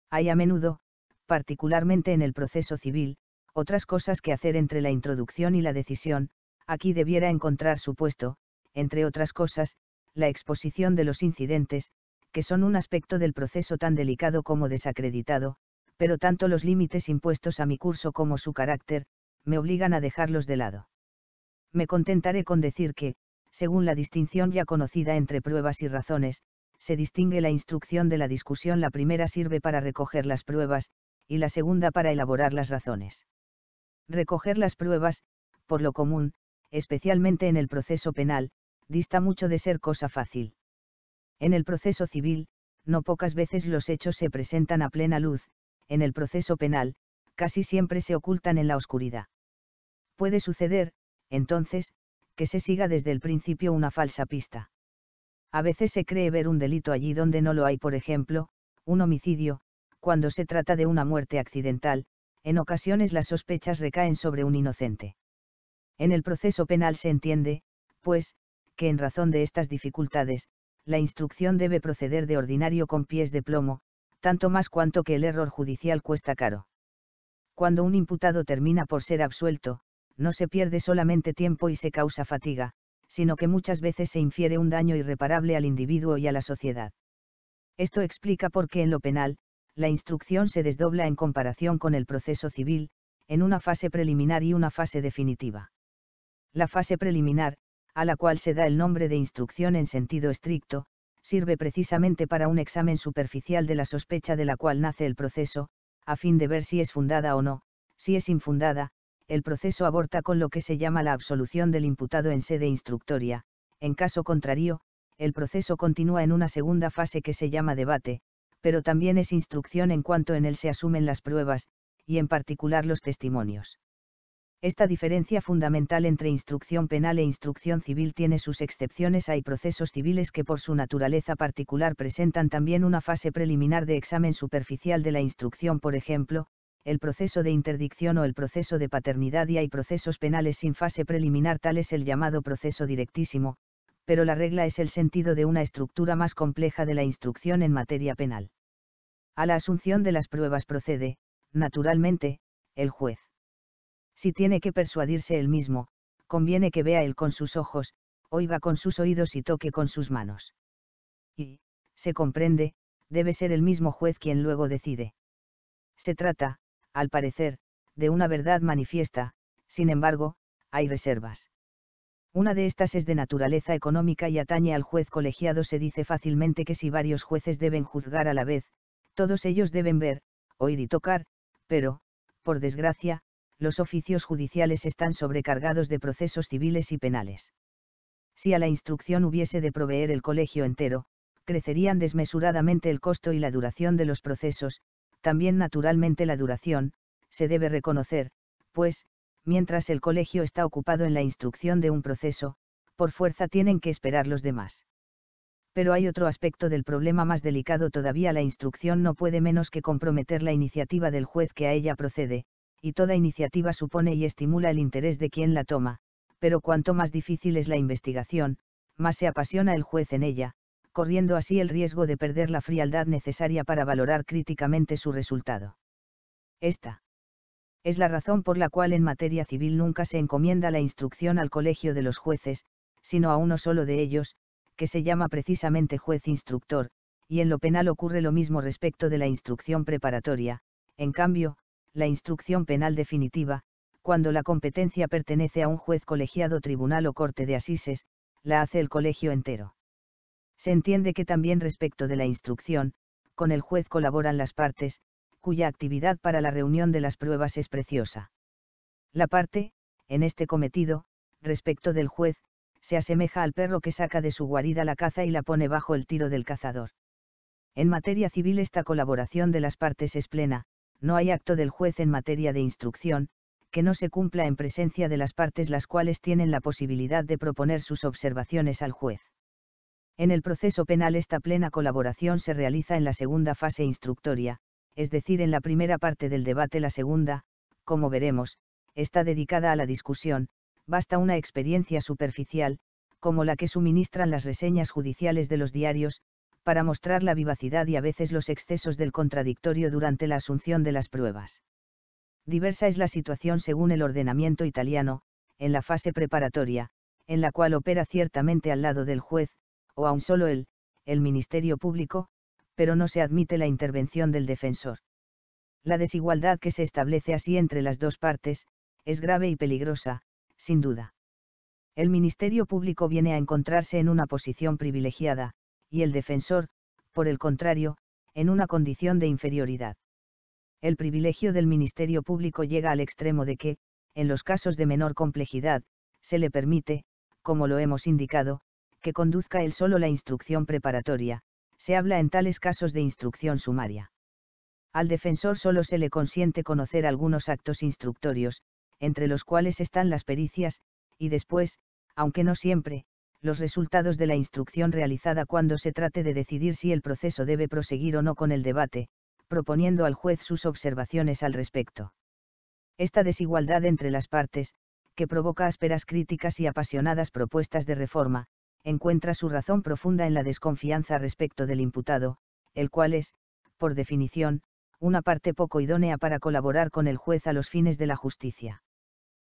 Hay a menudo, particularmente en el proceso civil, otras cosas que hacer entre la introducción y la decisión, aquí debiera encontrar su puesto, entre otras cosas, la exposición de los incidentes, que son un aspecto del proceso tan delicado como desacreditado, pero tanto los límites impuestos a mi curso como su carácter, me obligan a dejarlos de lado. Me contentaré con decir que, según la distinción ya conocida entre pruebas y razones, se distingue la instrucción de la discusión. La primera sirve para recoger las pruebas, y la segunda para elaborar las razones. Recoger las pruebas, por lo común, especialmente en el proceso penal, dista mucho de ser cosa fácil. En el proceso civil, no pocas veces los hechos se presentan a plena luz, en el proceso penal, casi siempre se ocultan en la oscuridad. Puede suceder, entonces, que se siga desde el principio una falsa pista. A veces se cree ver un delito allí donde no lo hay, por ejemplo, un homicidio, cuando se trata de una muerte accidental, en ocasiones las sospechas recaen sobre un inocente. En el proceso penal se entiende, pues, que en razón de estas dificultades, la instrucción debe proceder de ordinario con pies de plomo, tanto más cuanto que el error judicial cuesta caro. Cuando un imputado termina por ser absuelto, no se pierde solamente tiempo y se causa fatiga, sino que muchas veces se infiere un daño irreparable al individuo y a la sociedad. Esto explica por qué en lo penal, la instrucción se desdobla en comparación con el proceso civil, en una fase preliminar y una fase definitiva. La fase preliminar, a la cual se da el nombre de instrucción en sentido estricto, sirve precisamente para un examen superficial de la sospecha de la cual nace el proceso, a fin de ver si es fundada o no, si es infundada, el proceso aborta con lo que se llama la absolución del imputado en sede instructoria, en caso contrario, el proceso continúa en una segunda fase que se llama debate, pero también es instrucción en cuanto en él se asumen las pruebas, y en particular los testimonios. Esta diferencia fundamental entre instrucción penal e instrucción civil tiene sus excepciones. Hay procesos civiles que por su naturaleza particular presentan también una fase preliminar de examen superficial de la instrucción, por ejemplo, el proceso de interdicción o el proceso de paternidad y hay procesos penales sin fase preliminar, tal es el llamado proceso directísimo, pero la regla es el sentido de una estructura más compleja de la instrucción en materia penal. A la asunción de las pruebas procede, naturalmente, el juez. Si tiene que persuadirse él mismo, conviene que vea él con sus ojos, oiga con sus oídos y toque con sus manos. Y, se comprende, debe ser el mismo juez quien luego decide. Se trata, al parecer, de una verdad manifiesta, sin embargo, hay reservas. Una de estas es de naturaleza económica y atañe al juez colegiado. Se dice fácilmente que si varios jueces deben juzgar a la vez, todos ellos deben ver, oír y tocar, pero, por desgracia, los oficios judiciales están sobrecargados de procesos civiles y penales. Si a la instrucción hubiese de proveer el colegio entero, crecerían desmesuradamente el costo y la duración de los procesos, también naturalmente la duración, se debe reconocer, pues, mientras el colegio está ocupado en la instrucción de un proceso, por fuerza tienen que esperar los demás. Pero hay otro aspecto del problema más delicado todavía. La instrucción no puede menos que comprometer la iniciativa del juez que a ella procede, y toda iniciativa supone y estimula el interés de quien la toma, pero cuanto más difícil es la investigación, más se apasiona el juez en ella, corriendo así el riesgo de perder la frialdad necesaria para valorar críticamente su resultado. Esta es la razón por la cual en materia civil nunca se encomienda la instrucción al colegio de los jueces, sino a uno solo de ellos, que se llama precisamente juez instructor, y en lo penal ocurre lo mismo respecto de la instrucción preparatoria, en cambio, la instrucción penal definitiva, cuando la competencia pertenece a un juez colegiado tribunal o corte de asises, la hace el colegio entero. Se entiende que también respecto de la instrucción, con el juez colaboran las partes, cuya actividad para la reunión de las pruebas es preciosa. La parte, en este cometido, respecto del juez, se asemeja al perro que saca de su guarida la caza y la pone bajo el tiro del cazador. En materia civil esta colaboración de las partes es plena, no hay acto del juez en materia de instrucción, que no se cumpla en presencia de las partes las cuales tienen la posibilidad de proponer sus observaciones al juez. En el proceso penal esta plena colaboración se realiza en la segunda fase instructoria, es decir, en la primera parte del debate la segunda, como veremos, está dedicada a la discusión, basta una experiencia superficial, como la que suministran las reseñas judiciales de los diarios, para mostrar la vivacidad y a veces los excesos del contradictorio durante la asunción de las pruebas. Diversa es la situación según el ordenamiento italiano, en la fase preparatoria, en la cual opera ciertamente al lado del juez, o aun solo él, el Ministerio Público, pero no se admite la intervención del defensor. La desigualdad que se establece así entre las dos partes, es grave y peligrosa, sin duda. El Ministerio Público viene a encontrarse en una posición privilegiada, y el defensor, por el contrario, en una condición de inferioridad. El privilegio del Ministerio Público llega al extremo de que, en los casos de menor complejidad, se le permite, como lo hemos indicado, que conduzca él solo la instrucción preparatoria, se habla en tales casos de instrucción sumaria. Al defensor solo se le consiente conocer algunos actos instructorios, entre los cuales están las pericias, y después, aunque no siempre, los resultados de la instrucción realizada cuando se trate de decidir si el proceso debe proseguir o no con el debate, proponiendo al juez sus observaciones al respecto. Esta desigualdad entre las partes, que provoca ásperas críticas y apasionadas propuestas de reforma, encuentra su razón profunda en la desconfianza respecto del imputado, el cual es, por definición, una parte poco idónea para colaborar con el juez a los fines de la justicia.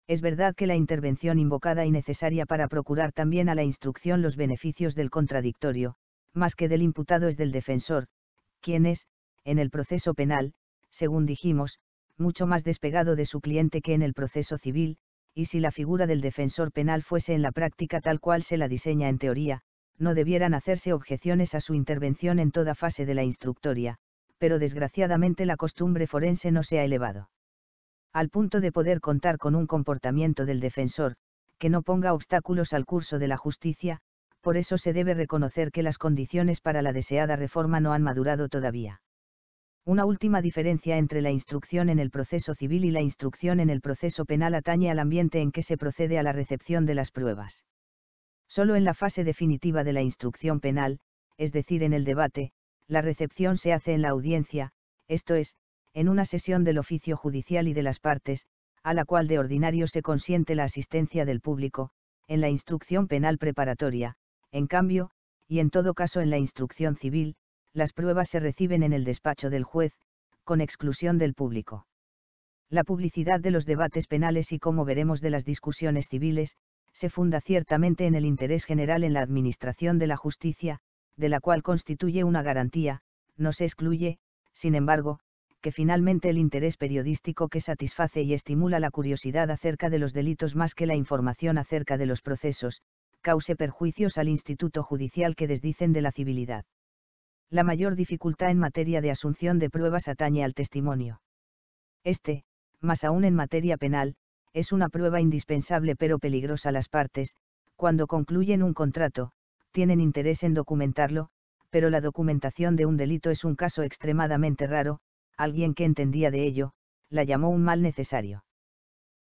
Es verdad que la intervención invocada y necesaria para procurar también a la instrucción los beneficios del contradictorio, más que del imputado es del defensor, quien es, en el proceso penal, según dijimos, mucho más despegado de su cliente que en el proceso civil, y si la figura del defensor penal fuese en la práctica tal cual se la diseña en teoría, no debieran hacerse objeciones a su intervención en toda fase de la instructoria, pero desgraciadamente la costumbre forense no se ha elevado. Al punto de poder contar con un comportamiento del defensor, que no ponga obstáculos al curso de la justicia, por eso se debe reconocer que las condiciones para la deseada reforma no han madurado todavía. Una última diferencia entre la instrucción en el proceso civil y la instrucción en el proceso penal atañe al ambiente en que se procede a la recepción de las pruebas. Solo en la fase definitiva de la instrucción penal, es decir, en el debate, la recepción se hace en la audiencia, esto es, en una sesión del oficio judicial y de las partes, a la cual de ordinario se consiente la asistencia del público, en la instrucción penal preparatoria, en cambio, y en todo caso en la instrucción civil, las pruebas se reciben en el despacho del juez, con exclusión del público. La publicidad de los debates penales y como veremos de las discusiones civiles, se funda ciertamente en el interés general en la administración de la justicia, de la cual constituye una garantía, no se excluye, sin embargo, que finalmente el interés periodístico que satisface y estimula la curiosidad acerca de los delitos más que la información acerca de los procesos, cause perjuicios al instituto judicial que desdicen de la civilidad la mayor dificultad en materia de asunción de pruebas atañe al testimonio. Este, más aún en materia penal, es una prueba indispensable pero peligrosa. Las partes, cuando concluyen un contrato, tienen interés en documentarlo, pero la documentación de un delito es un caso extremadamente raro, alguien que entendía de ello, la llamó un mal necesario.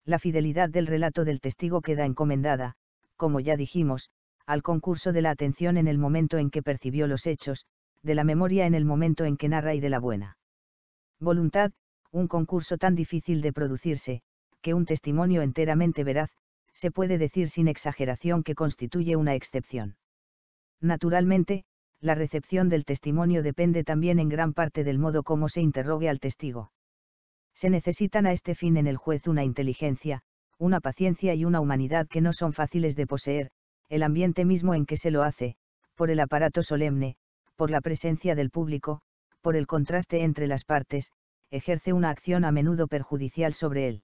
La fidelidad del relato del testigo queda encomendada, como ya dijimos, al concurso de la atención en el momento en que percibió los hechos, de la memoria en el momento en que narra y de la buena voluntad, un concurso tan difícil de producirse, que un testimonio enteramente veraz, se puede decir sin exageración que constituye una excepción. Naturalmente, la recepción del testimonio depende también en gran parte del modo como se interrogue al testigo. Se necesitan a este fin en el juez una inteligencia, una paciencia y una humanidad que no son fáciles de poseer, el ambiente mismo en que se lo hace, por el aparato solemne, por la presencia del público, por el contraste entre las partes, ejerce una acción a menudo perjudicial sobre él.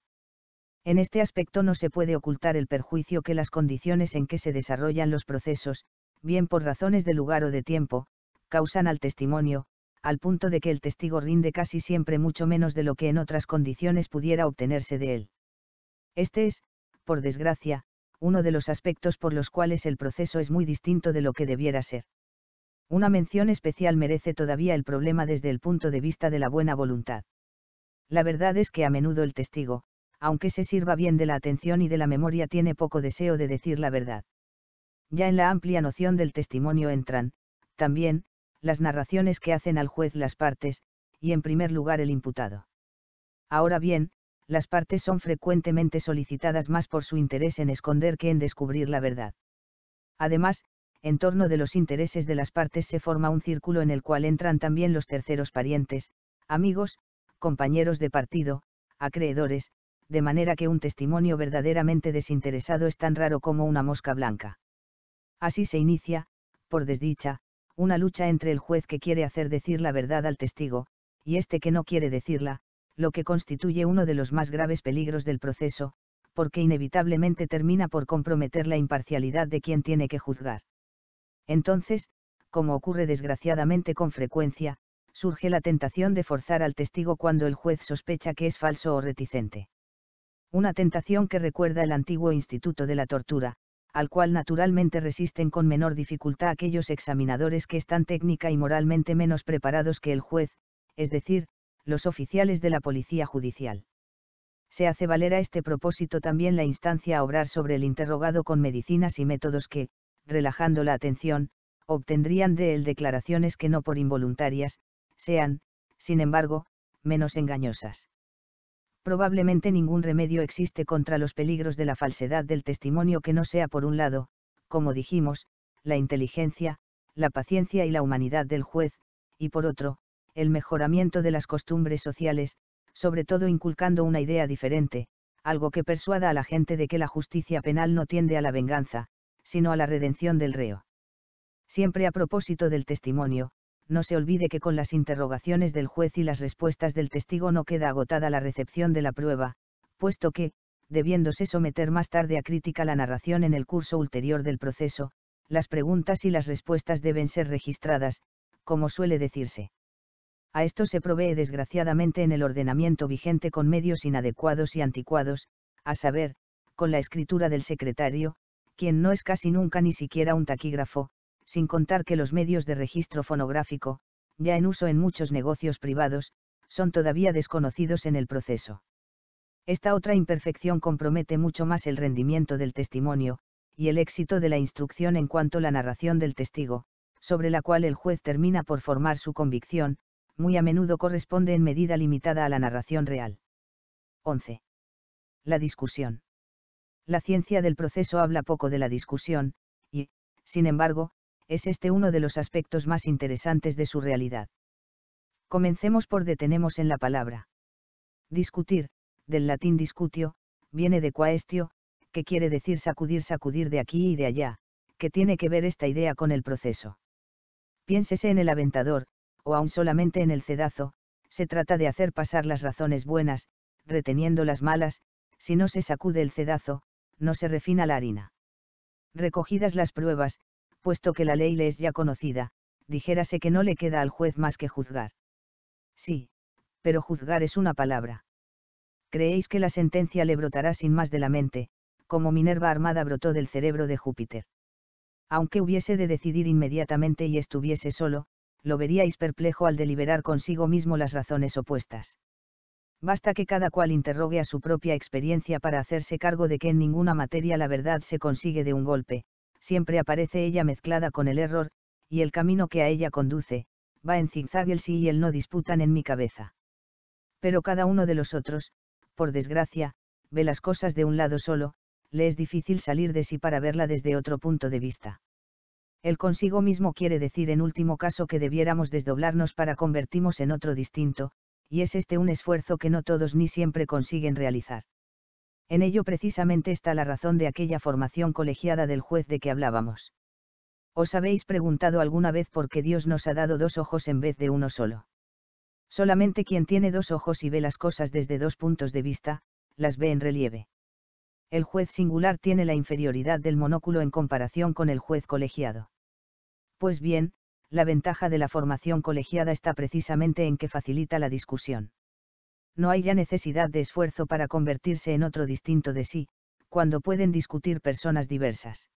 En este aspecto no se puede ocultar el perjuicio que las condiciones en que se desarrollan los procesos, bien por razones de lugar o de tiempo, causan al testimonio, al punto de que el testigo rinde casi siempre mucho menos de lo que en otras condiciones pudiera obtenerse de él. Este es, por desgracia, uno de los aspectos por los cuales el proceso es muy distinto de lo que debiera ser. Una mención especial merece todavía el problema desde el punto de vista de la buena voluntad. La verdad es que a menudo el testigo, aunque se sirva bien de la atención y de la memoria, tiene poco deseo de decir la verdad. Ya en la amplia noción del testimonio entran, también, las narraciones que hacen al juez las partes, y en primer lugar el imputado. Ahora bien, las partes son frecuentemente solicitadas más por su interés en esconder que en descubrir la verdad. Además, en torno de los intereses de las partes se forma un círculo en el cual entran también los terceros parientes, amigos, compañeros de partido, acreedores, de manera que un testimonio verdaderamente desinteresado es tan raro como una mosca blanca. Así se inicia, por desdicha, una lucha entre el juez que quiere hacer decir la verdad al testigo, y este que no quiere decirla, lo que constituye uno de los más graves peligros del proceso, porque inevitablemente termina por comprometer la imparcialidad de quien tiene que juzgar. Entonces, como ocurre desgraciadamente con frecuencia, surge la tentación de forzar al testigo cuando el juez sospecha que es falso o reticente. Una tentación que recuerda el antiguo instituto de la tortura, al cual naturalmente resisten con menor dificultad aquellos examinadores que están técnica y moralmente menos preparados que el juez, es decir, los oficiales de la policía judicial. Se hace valer a este propósito también la instancia a obrar sobre el interrogado con medicinas y métodos que, relajando la atención, obtendrían de él declaraciones que no por involuntarias, sean, sin embargo, menos engañosas. Probablemente ningún remedio existe contra los peligros de la falsedad del testimonio que no sea, por un lado, como dijimos, la inteligencia, la paciencia y la humanidad del juez, y por otro, el mejoramiento de las costumbres sociales, sobre todo inculcando una idea diferente, algo que persuada a la gente de que la justicia penal no tiende a la venganza, sino a la redención del reo. Siempre a propósito del testimonio, no se olvide que con las interrogaciones del juez y las respuestas del testigo no queda agotada la recepción de la prueba, puesto que, debiéndose someter más tarde a crítica la narración en el curso ulterior del proceso, las preguntas y las respuestas deben ser registradas, como suele decirse. A esto se provee desgraciadamente en el ordenamiento vigente con medios inadecuados y anticuados, a saber, con la escritura del secretario, quien no es casi nunca ni siquiera un taquígrafo, sin contar que los medios de registro fonográfico, ya en uso en muchos negocios privados, son todavía desconocidos en el proceso. Esta otra imperfección compromete mucho más el rendimiento del testimonio, y el éxito de la instrucción en cuanto a la narración del testigo, sobre la cual el juez termina por formar su convicción, muy a menudo corresponde en medida limitada a la narración real. 11. La discusión. La ciencia del proceso habla poco de la discusión, y, sin embargo, es este uno de los aspectos más interesantes de su realidad. Comencemos por detenemos en la palabra. Discutir, del latín discutio, viene de quaestio, que quiere decir sacudir, sacudir de aquí y de allá, que tiene que ver esta idea con el proceso. Piénsese en el aventador, o aún solamente en el cedazo, se trata de hacer pasar las razones buenas, reteniendo las malas, si no se sacude el cedazo, no se refina la harina. Recogidas las pruebas, puesto que la ley le es ya conocida, dijérase que no le queda al juez más que juzgar. Sí, pero juzgar es una palabra. Creéis que la sentencia le brotará sin más de la mente, como Minerva armada brotó del cerebro de Júpiter. Aunque hubiese de decidir inmediatamente y estuviese solo, lo veríais perplejo al deliberar consigo mismo las razones opuestas. Basta que cada cual interrogue a su propia experiencia para hacerse cargo de que en ninguna materia la verdad se consigue de un golpe, siempre aparece ella mezclada con el error, y el camino que a ella conduce, va en zigzag el sí y el no disputan en mi cabeza. Pero cada uno de los otros, por desgracia, ve las cosas de un lado solo, le es difícil salir de sí para verla desde otro punto de vista. El consigo mismo quiere decir en último caso que debiéramos desdoblarnos para convertirnos en otro distinto, y es este un esfuerzo que no todos ni siempre consiguen realizar. En ello precisamente está la razón de aquella formación colegiada del juez de que hablábamos. ¿Os habéis preguntado alguna vez por qué Dios nos ha dado dos ojos en vez de uno solo? Solamente quien tiene dos ojos y ve las cosas desde dos puntos de vista, las ve en relieve. El juez singular tiene la inferioridad del monóculo en comparación con el juez colegiado. Pues bien, la ventaja de la formación colegiada está precisamente en que facilita la discusión. No hay ya necesidad de esfuerzo para convertirse en otro distinto de sí, cuando pueden discutir personas diversas.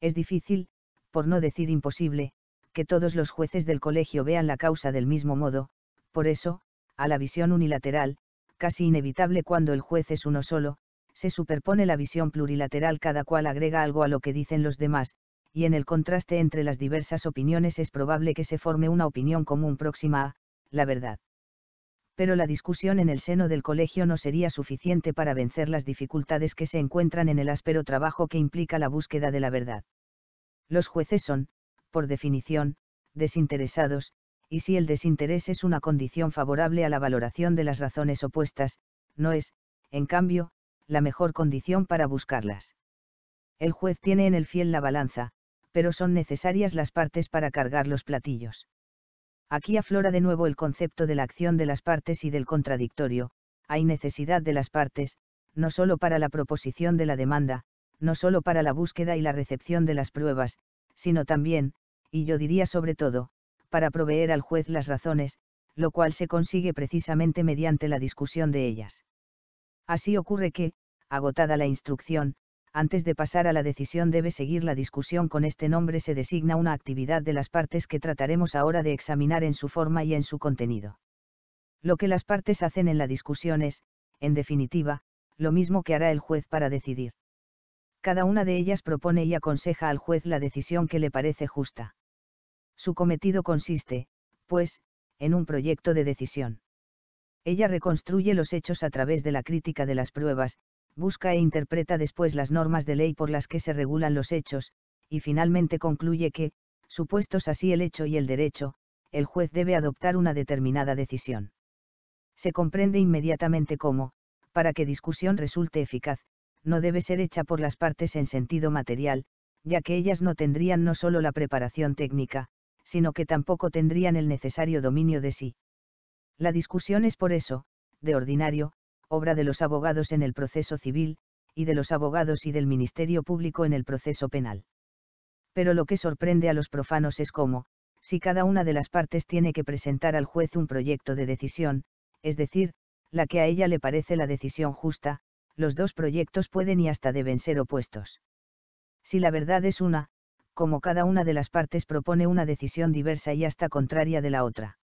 Es difícil, por no decir imposible, que todos los jueces del colegio vean la causa del mismo modo, por eso, a la visión unilateral, casi inevitable cuando el juez es uno solo, se superpone la visión plurilateral cada cual agrega algo a lo que dicen los demás, y en el contraste entre las diversas opiniones es probable que se forme una opinión común próxima a la verdad. Pero la discusión en el seno del colegio no sería suficiente para vencer las dificultades que se encuentran en el áspero trabajo que implica la búsqueda de la verdad. Los jueces son, por definición, desinteresados, y si el desinterés es una condición favorable a la valoración de las razones opuestas, no es, en cambio, la mejor condición para buscarlas. El juez tiene en el fiel la balanza, pero son necesarias las partes para cargar los platillos. Aquí aflora de nuevo el concepto de la acción de las partes y del contradictorio, hay necesidad de las partes, no solo para la proposición de la demanda, no solo para la búsqueda y la recepción de las pruebas, sino también, y yo diría sobre todo, para proveer al juez las razones, lo cual se consigue precisamente mediante la discusión de ellas. Así ocurre que, agotada la instrucción, antes de pasar a la decisión debe seguir la discusión con este nombre se designa una actividad de las partes que trataremos ahora de examinar en su forma y en su contenido. Lo que las partes hacen en la discusión es, en definitiva, lo mismo que hará el juez para decidir. Cada una de ellas propone y aconseja al juez la decisión que le parece justa. Su cometido consiste, pues, en un proyecto de decisión. Ella reconstruye los hechos a través de la crítica de las pruebas, busca e interpreta después las normas de ley por las que se regulan los hechos, y finalmente concluye que, supuestos así el hecho y el derecho, el juez debe adoptar una determinada decisión. Se comprende inmediatamente cómo, para que discusión resulte eficaz, no debe ser hecha por las partes en sentido material, ya que ellas no tendrían no solo la preparación técnica, sino que tampoco tendrían el necesario dominio de sí. La discusión es por eso, de ordinario, obra de los abogados en el proceso civil, y de los abogados y del Ministerio Público en el proceso penal. Pero lo que sorprende a los profanos es cómo, si cada una de las partes tiene que presentar al juez un proyecto de decisión, es decir, la que a ella le parece la decisión justa, los dos proyectos pueden y hasta deben ser opuestos. Si la verdad es una, como cada una de las partes propone una decisión diversa y hasta contraria de la otra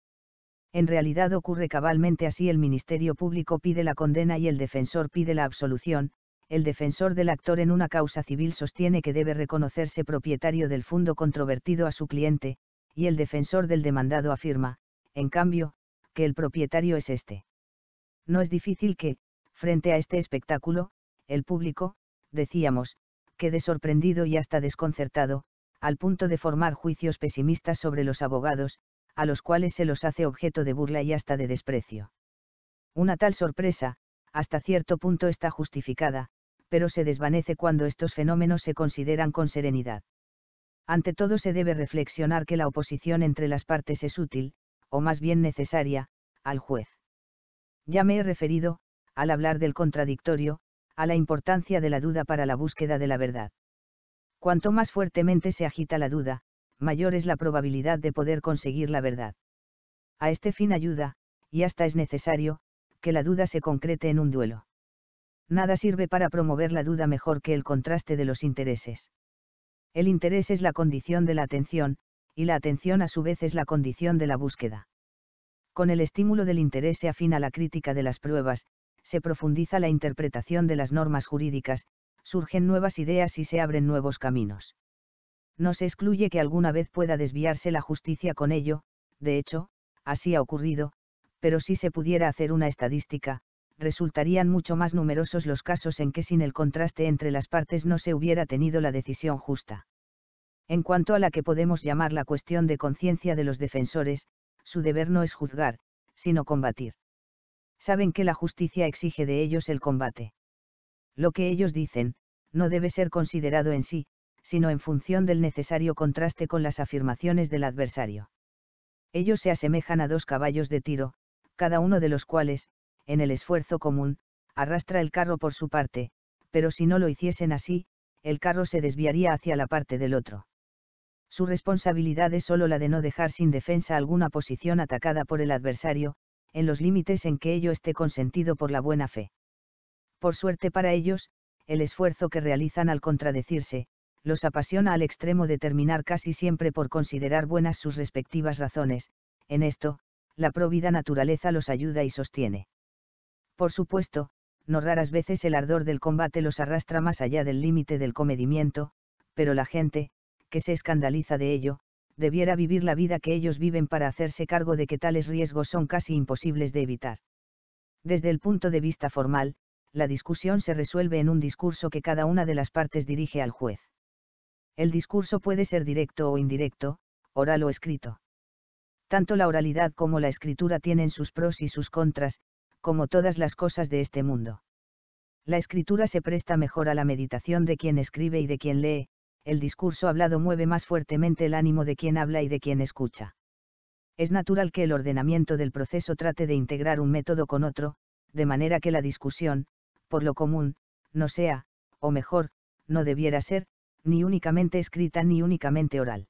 en realidad ocurre cabalmente así el Ministerio Público pide la condena y el defensor pide la absolución, el defensor del actor en una causa civil sostiene que debe reconocerse propietario del fondo controvertido a su cliente, y el defensor del demandado afirma, en cambio, que el propietario es este. No es difícil que, frente a este espectáculo, el público, decíamos, quede sorprendido y hasta desconcertado, al punto de formar juicios pesimistas sobre los abogados, a los cuales se los hace objeto de burla y hasta de desprecio. Una tal sorpresa, hasta cierto punto está justificada, pero se desvanece cuando estos fenómenos se consideran con serenidad. Ante todo se debe reflexionar que la oposición entre las partes es útil, o más bien necesaria, al juez. Ya me he referido, al hablar del contradictorio, a la importancia de la duda para la búsqueda de la verdad. Cuanto más fuertemente se agita la duda, mayor es la probabilidad de poder conseguir la verdad. A este fin ayuda, y hasta es necesario, que la duda se concrete en un duelo. Nada sirve para promover la duda mejor que el contraste de los intereses. El interés es la condición de la atención, y la atención a su vez es la condición de la búsqueda. Con el estímulo del interés se afina la crítica de las pruebas, se profundiza la interpretación de las normas jurídicas, surgen nuevas ideas y se abren nuevos caminos no se excluye que alguna vez pueda desviarse la justicia con ello, de hecho, así ha ocurrido, pero si se pudiera hacer una estadística, resultarían mucho más numerosos los casos en que sin el contraste entre las partes no se hubiera tenido la decisión justa. En cuanto a la que podemos llamar la cuestión de conciencia de los defensores, su deber no es juzgar, sino combatir. Saben que la justicia exige de ellos el combate. Lo que ellos dicen, no debe ser considerado en sí, sino en función del necesario contraste con las afirmaciones del adversario. Ellos se asemejan a dos caballos de tiro, cada uno de los cuales, en el esfuerzo común, arrastra el carro por su parte, pero si no lo hiciesen así, el carro se desviaría hacia la parte del otro. Su responsabilidad es solo la de no dejar sin defensa alguna posición atacada por el adversario, en los límites en que ello esté consentido por la buena fe. Por suerte para ellos, el esfuerzo que realizan al contradecirse, los apasiona al extremo de terminar casi siempre por considerar buenas sus respectivas razones, en esto, la provida naturaleza los ayuda y sostiene. Por supuesto, no raras veces el ardor del combate los arrastra más allá del límite del comedimiento, pero la gente, que se escandaliza de ello, debiera vivir la vida que ellos viven para hacerse cargo de que tales riesgos son casi imposibles de evitar. Desde el punto de vista formal, la discusión se resuelve en un discurso que cada una de las partes dirige al juez. El discurso puede ser directo o indirecto, oral o escrito. Tanto la oralidad como la escritura tienen sus pros y sus contras, como todas las cosas de este mundo. La escritura se presta mejor a la meditación de quien escribe y de quien lee, el discurso hablado mueve más fuertemente el ánimo de quien habla y de quien escucha. Es natural que el ordenamiento del proceso trate de integrar un método con otro, de manera que la discusión, por lo común, no sea, o mejor, no debiera ser, ni únicamente escrita ni únicamente oral.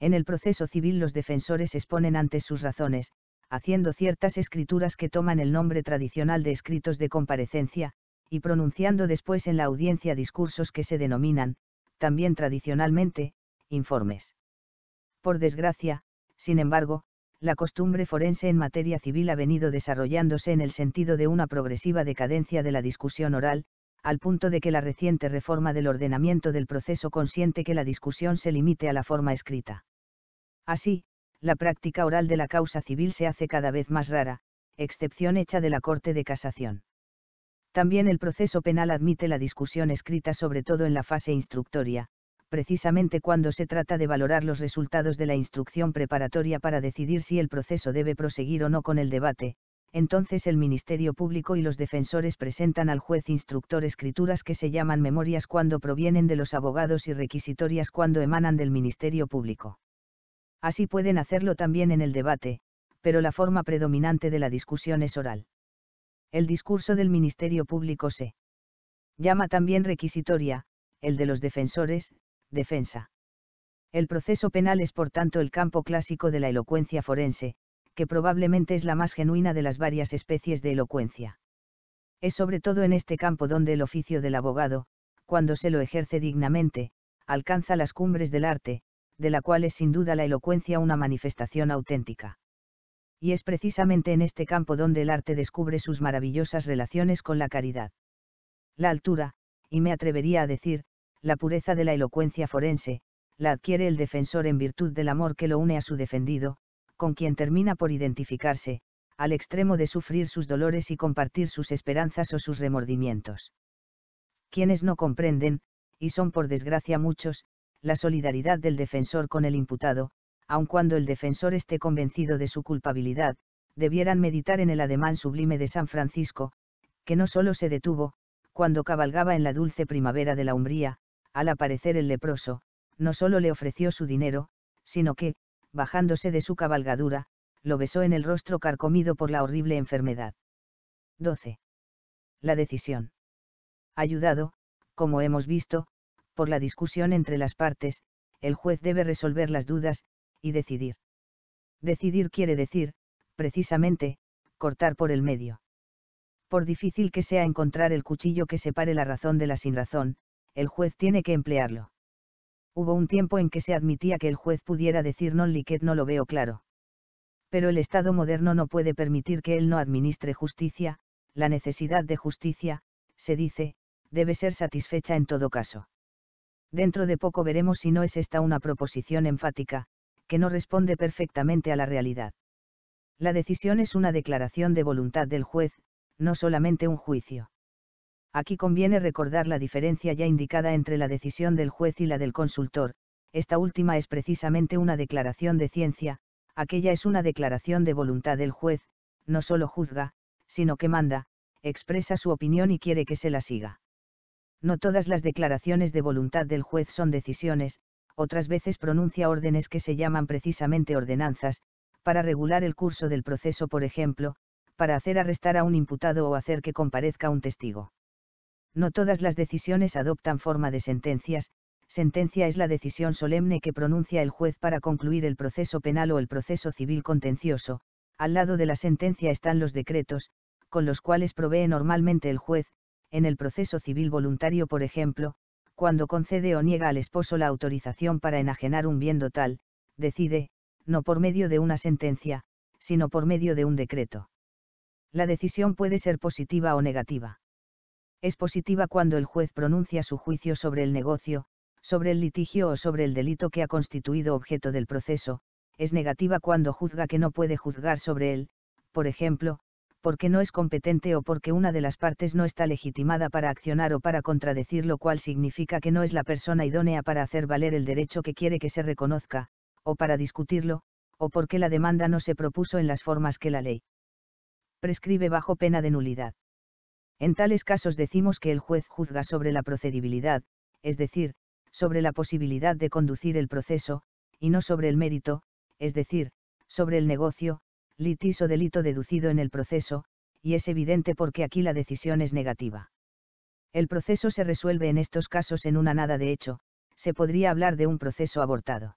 En el proceso civil los defensores exponen antes sus razones, haciendo ciertas escrituras que toman el nombre tradicional de escritos de comparecencia, y pronunciando después en la audiencia discursos que se denominan, también tradicionalmente, informes. Por desgracia, sin embargo, la costumbre forense en materia civil ha venido desarrollándose en el sentido de una progresiva decadencia de la discusión oral, al punto de que la reciente reforma del ordenamiento del proceso consiente que la discusión se limite a la forma escrita. Así, la práctica oral de la causa civil se hace cada vez más rara, excepción hecha de la Corte de Casación. También el proceso penal admite la discusión escrita sobre todo en la fase instructoria, precisamente cuando se trata de valorar los resultados de la instrucción preparatoria para decidir si el proceso debe proseguir o no con el debate, entonces el Ministerio Público y los defensores presentan al juez instructor escrituras que se llaman memorias cuando provienen de los abogados y requisitorias cuando emanan del Ministerio Público. Así pueden hacerlo también en el debate, pero la forma predominante de la discusión es oral. El discurso del Ministerio Público se llama también requisitoria, el de los defensores, defensa. El proceso penal es por tanto el campo clásico de la elocuencia forense, que probablemente es la más genuina de las varias especies de elocuencia. Es sobre todo en este campo donde el oficio del abogado, cuando se lo ejerce dignamente, alcanza las cumbres del arte, de la cual es sin duda la elocuencia una manifestación auténtica. Y es precisamente en este campo donde el arte descubre sus maravillosas relaciones con la caridad. La altura, y me atrevería a decir, la pureza de la elocuencia forense, la adquiere el defensor en virtud del amor que lo une a su defendido, con quien termina por identificarse, al extremo de sufrir sus dolores y compartir sus esperanzas o sus remordimientos. Quienes no comprenden, y son por desgracia muchos, la solidaridad del defensor con el imputado, aun cuando el defensor esté convencido de su culpabilidad, debieran meditar en el ademán sublime de San Francisco, que no solo se detuvo, cuando cabalgaba en la dulce primavera de la umbría, al aparecer el leproso, no solo le ofreció su dinero, sino que, bajándose de su cabalgadura, lo besó en el rostro carcomido por la horrible enfermedad. 12. La decisión. Ayudado, como hemos visto, por la discusión entre las partes, el juez debe resolver las dudas, y decidir. Decidir quiere decir, precisamente, cortar por el medio. Por difícil que sea encontrar el cuchillo que separe la razón de la sinrazón, el juez tiene que emplearlo. Hubo un tiempo en que se admitía que el juez pudiera decir non liquet no lo veo claro. Pero el Estado moderno no puede permitir que él no administre justicia, la necesidad de justicia, se dice, debe ser satisfecha en todo caso. Dentro de poco veremos si no es esta una proposición enfática, que no responde perfectamente a la realidad. La decisión es una declaración de voluntad del juez, no solamente un juicio. Aquí conviene recordar la diferencia ya indicada entre la decisión del juez y la del consultor, esta última es precisamente una declaración de ciencia, aquella es una declaración de voluntad del juez, no solo juzga, sino que manda, expresa su opinión y quiere que se la siga. No todas las declaraciones de voluntad del juez son decisiones, otras veces pronuncia órdenes que se llaman precisamente ordenanzas, para regular el curso del proceso, por ejemplo, para hacer arrestar a un imputado o hacer que comparezca un testigo no todas las decisiones adoptan forma de sentencias, sentencia es la decisión solemne que pronuncia el juez para concluir el proceso penal o el proceso civil contencioso, al lado de la sentencia están los decretos, con los cuales provee normalmente el juez, en el proceso civil voluntario por ejemplo, cuando concede o niega al esposo la autorización para enajenar un bien total, decide, no por medio de una sentencia, sino por medio de un decreto. La decisión puede ser positiva o negativa es positiva cuando el juez pronuncia su juicio sobre el negocio, sobre el litigio o sobre el delito que ha constituido objeto del proceso, es negativa cuando juzga que no puede juzgar sobre él, por ejemplo, porque no es competente o porque una de las partes no está legitimada para accionar o para contradecir, lo cual significa que no es la persona idónea para hacer valer el derecho que quiere que se reconozca, o para discutirlo, o porque la demanda no se propuso en las formas que la ley prescribe bajo pena de nulidad. En tales casos decimos que el juez juzga sobre la procedibilidad, es decir, sobre la posibilidad de conducir el proceso, y no sobre el mérito, es decir, sobre el negocio, litis o delito deducido en el proceso, y es evidente porque aquí la decisión es negativa. El proceso se resuelve en estos casos en una nada de hecho, se podría hablar de un proceso abortado.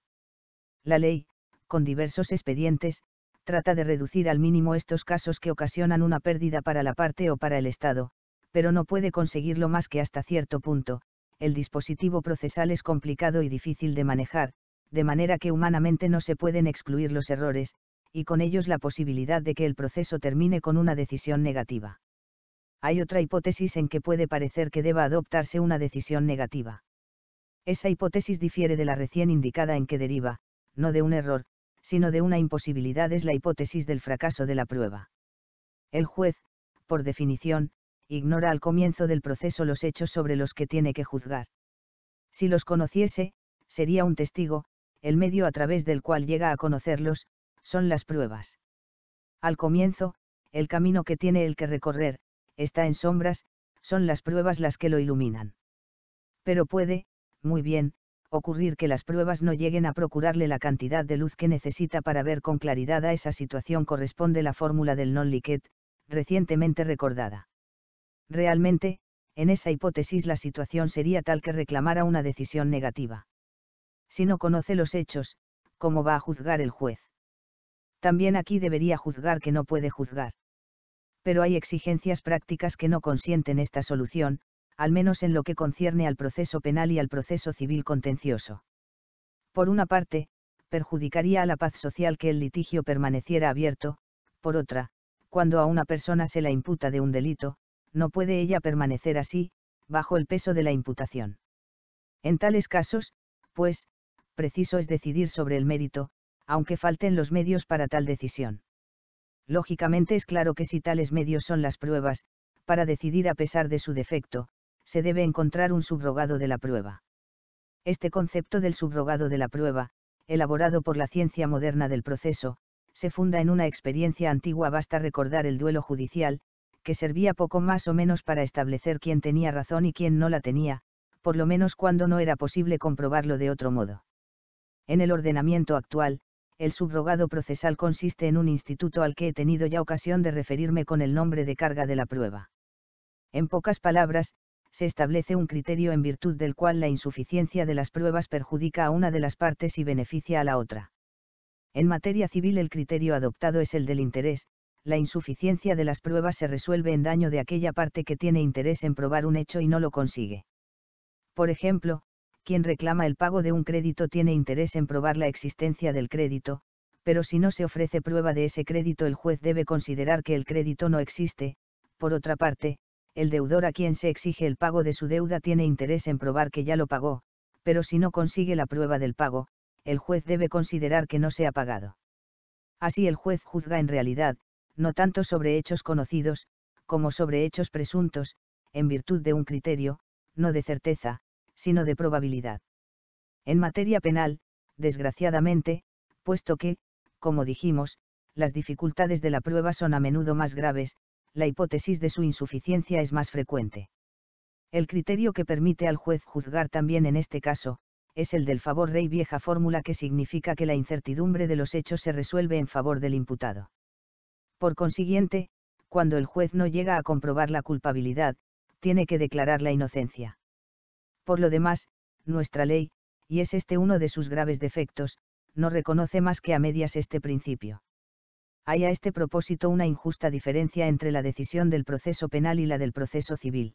La ley, con diversos expedientes, trata de reducir al mínimo estos casos que ocasionan una pérdida para la parte o para el Estado, pero no puede conseguirlo más que hasta cierto punto, el dispositivo procesal es complicado y difícil de manejar, de manera que humanamente no se pueden excluir los errores, y con ellos la posibilidad de que el proceso termine con una decisión negativa. Hay otra hipótesis en que puede parecer que deba adoptarse una decisión negativa. Esa hipótesis difiere de la recién indicada en que deriva, no de un error, sino de una imposibilidad es la hipótesis del fracaso de la prueba. El juez, por definición, ignora al comienzo del proceso los hechos sobre los que tiene que juzgar. Si los conociese, sería un testigo, el medio a través del cual llega a conocerlos, son las pruebas. Al comienzo, el camino que tiene el que recorrer, está en sombras, son las pruebas las que lo iluminan. Pero puede, muy bien, ocurrir que las pruebas no lleguen a procurarle la cantidad de luz que necesita para ver con claridad a esa situación corresponde la fórmula del non-liquet, recientemente recordada. Realmente, en esa hipótesis la situación sería tal que reclamara una decisión negativa. Si no conoce los hechos, ¿cómo va a juzgar el juez? También aquí debería juzgar que no puede juzgar. Pero hay exigencias prácticas que no consienten esta solución, al menos en lo que concierne al proceso penal y al proceso civil contencioso. Por una parte, perjudicaría a la paz social que el litigio permaneciera abierto, por otra, cuando a una persona se la imputa de un delito, no puede ella permanecer así, bajo el peso de la imputación. En tales casos, pues, preciso es decidir sobre el mérito, aunque falten los medios para tal decisión. Lógicamente es claro que si tales medios son las pruebas, para decidir a pesar de su defecto, se debe encontrar un subrogado de la prueba. Este concepto del subrogado de la prueba, elaborado por la ciencia moderna del proceso, se funda en una experiencia antigua, basta recordar el duelo judicial, que servía poco más o menos para establecer quién tenía razón y quién no la tenía, por lo menos cuando no era posible comprobarlo de otro modo. En el ordenamiento actual, el subrogado procesal consiste en un instituto al que he tenido ya ocasión de referirme con el nombre de carga de la prueba. En pocas palabras, se establece un criterio en virtud del cual la insuficiencia de las pruebas perjudica a una de las partes y beneficia a la otra. En materia civil el criterio adoptado es el del interés, la insuficiencia de las pruebas se resuelve en daño de aquella parte que tiene interés en probar un hecho y no lo consigue. Por ejemplo, quien reclama el pago de un crédito tiene interés en probar la existencia del crédito, pero si no se ofrece prueba de ese crédito el juez debe considerar que el crédito no existe, por otra parte, el deudor a quien se exige el pago de su deuda tiene interés en probar que ya lo pagó, pero si no consigue la prueba del pago, el juez debe considerar que no se ha pagado. Así el juez juzga en realidad, no tanto sobre hechos conocidos, como sobre hechos presuntos, en virtud de un criterio, no de certeza, sino de probabilidad. En materia penal, desgraciadamente, puesto que, como dijimos, las dificultades de la prueba son a menudo más graves, la hipótesis de su insuficiencia es más frecuente. El criterio que permite al juez juzgar también en este caso, es el del favor rey vieja fórmula que significa que la incertidumbre de los hechos se resuelve en favor del imputado. Por consiguiente, cuando el juez no llega a comprobar la culpabilidad, tiene que declarar la inocencia. Por lo demás, nuestra ley, y es este uno de sus graves defectos, no reconoce más que a medias este principio hay a este propósito una injusta diferencia entre la decisión del proceso penal y la del proceso civil.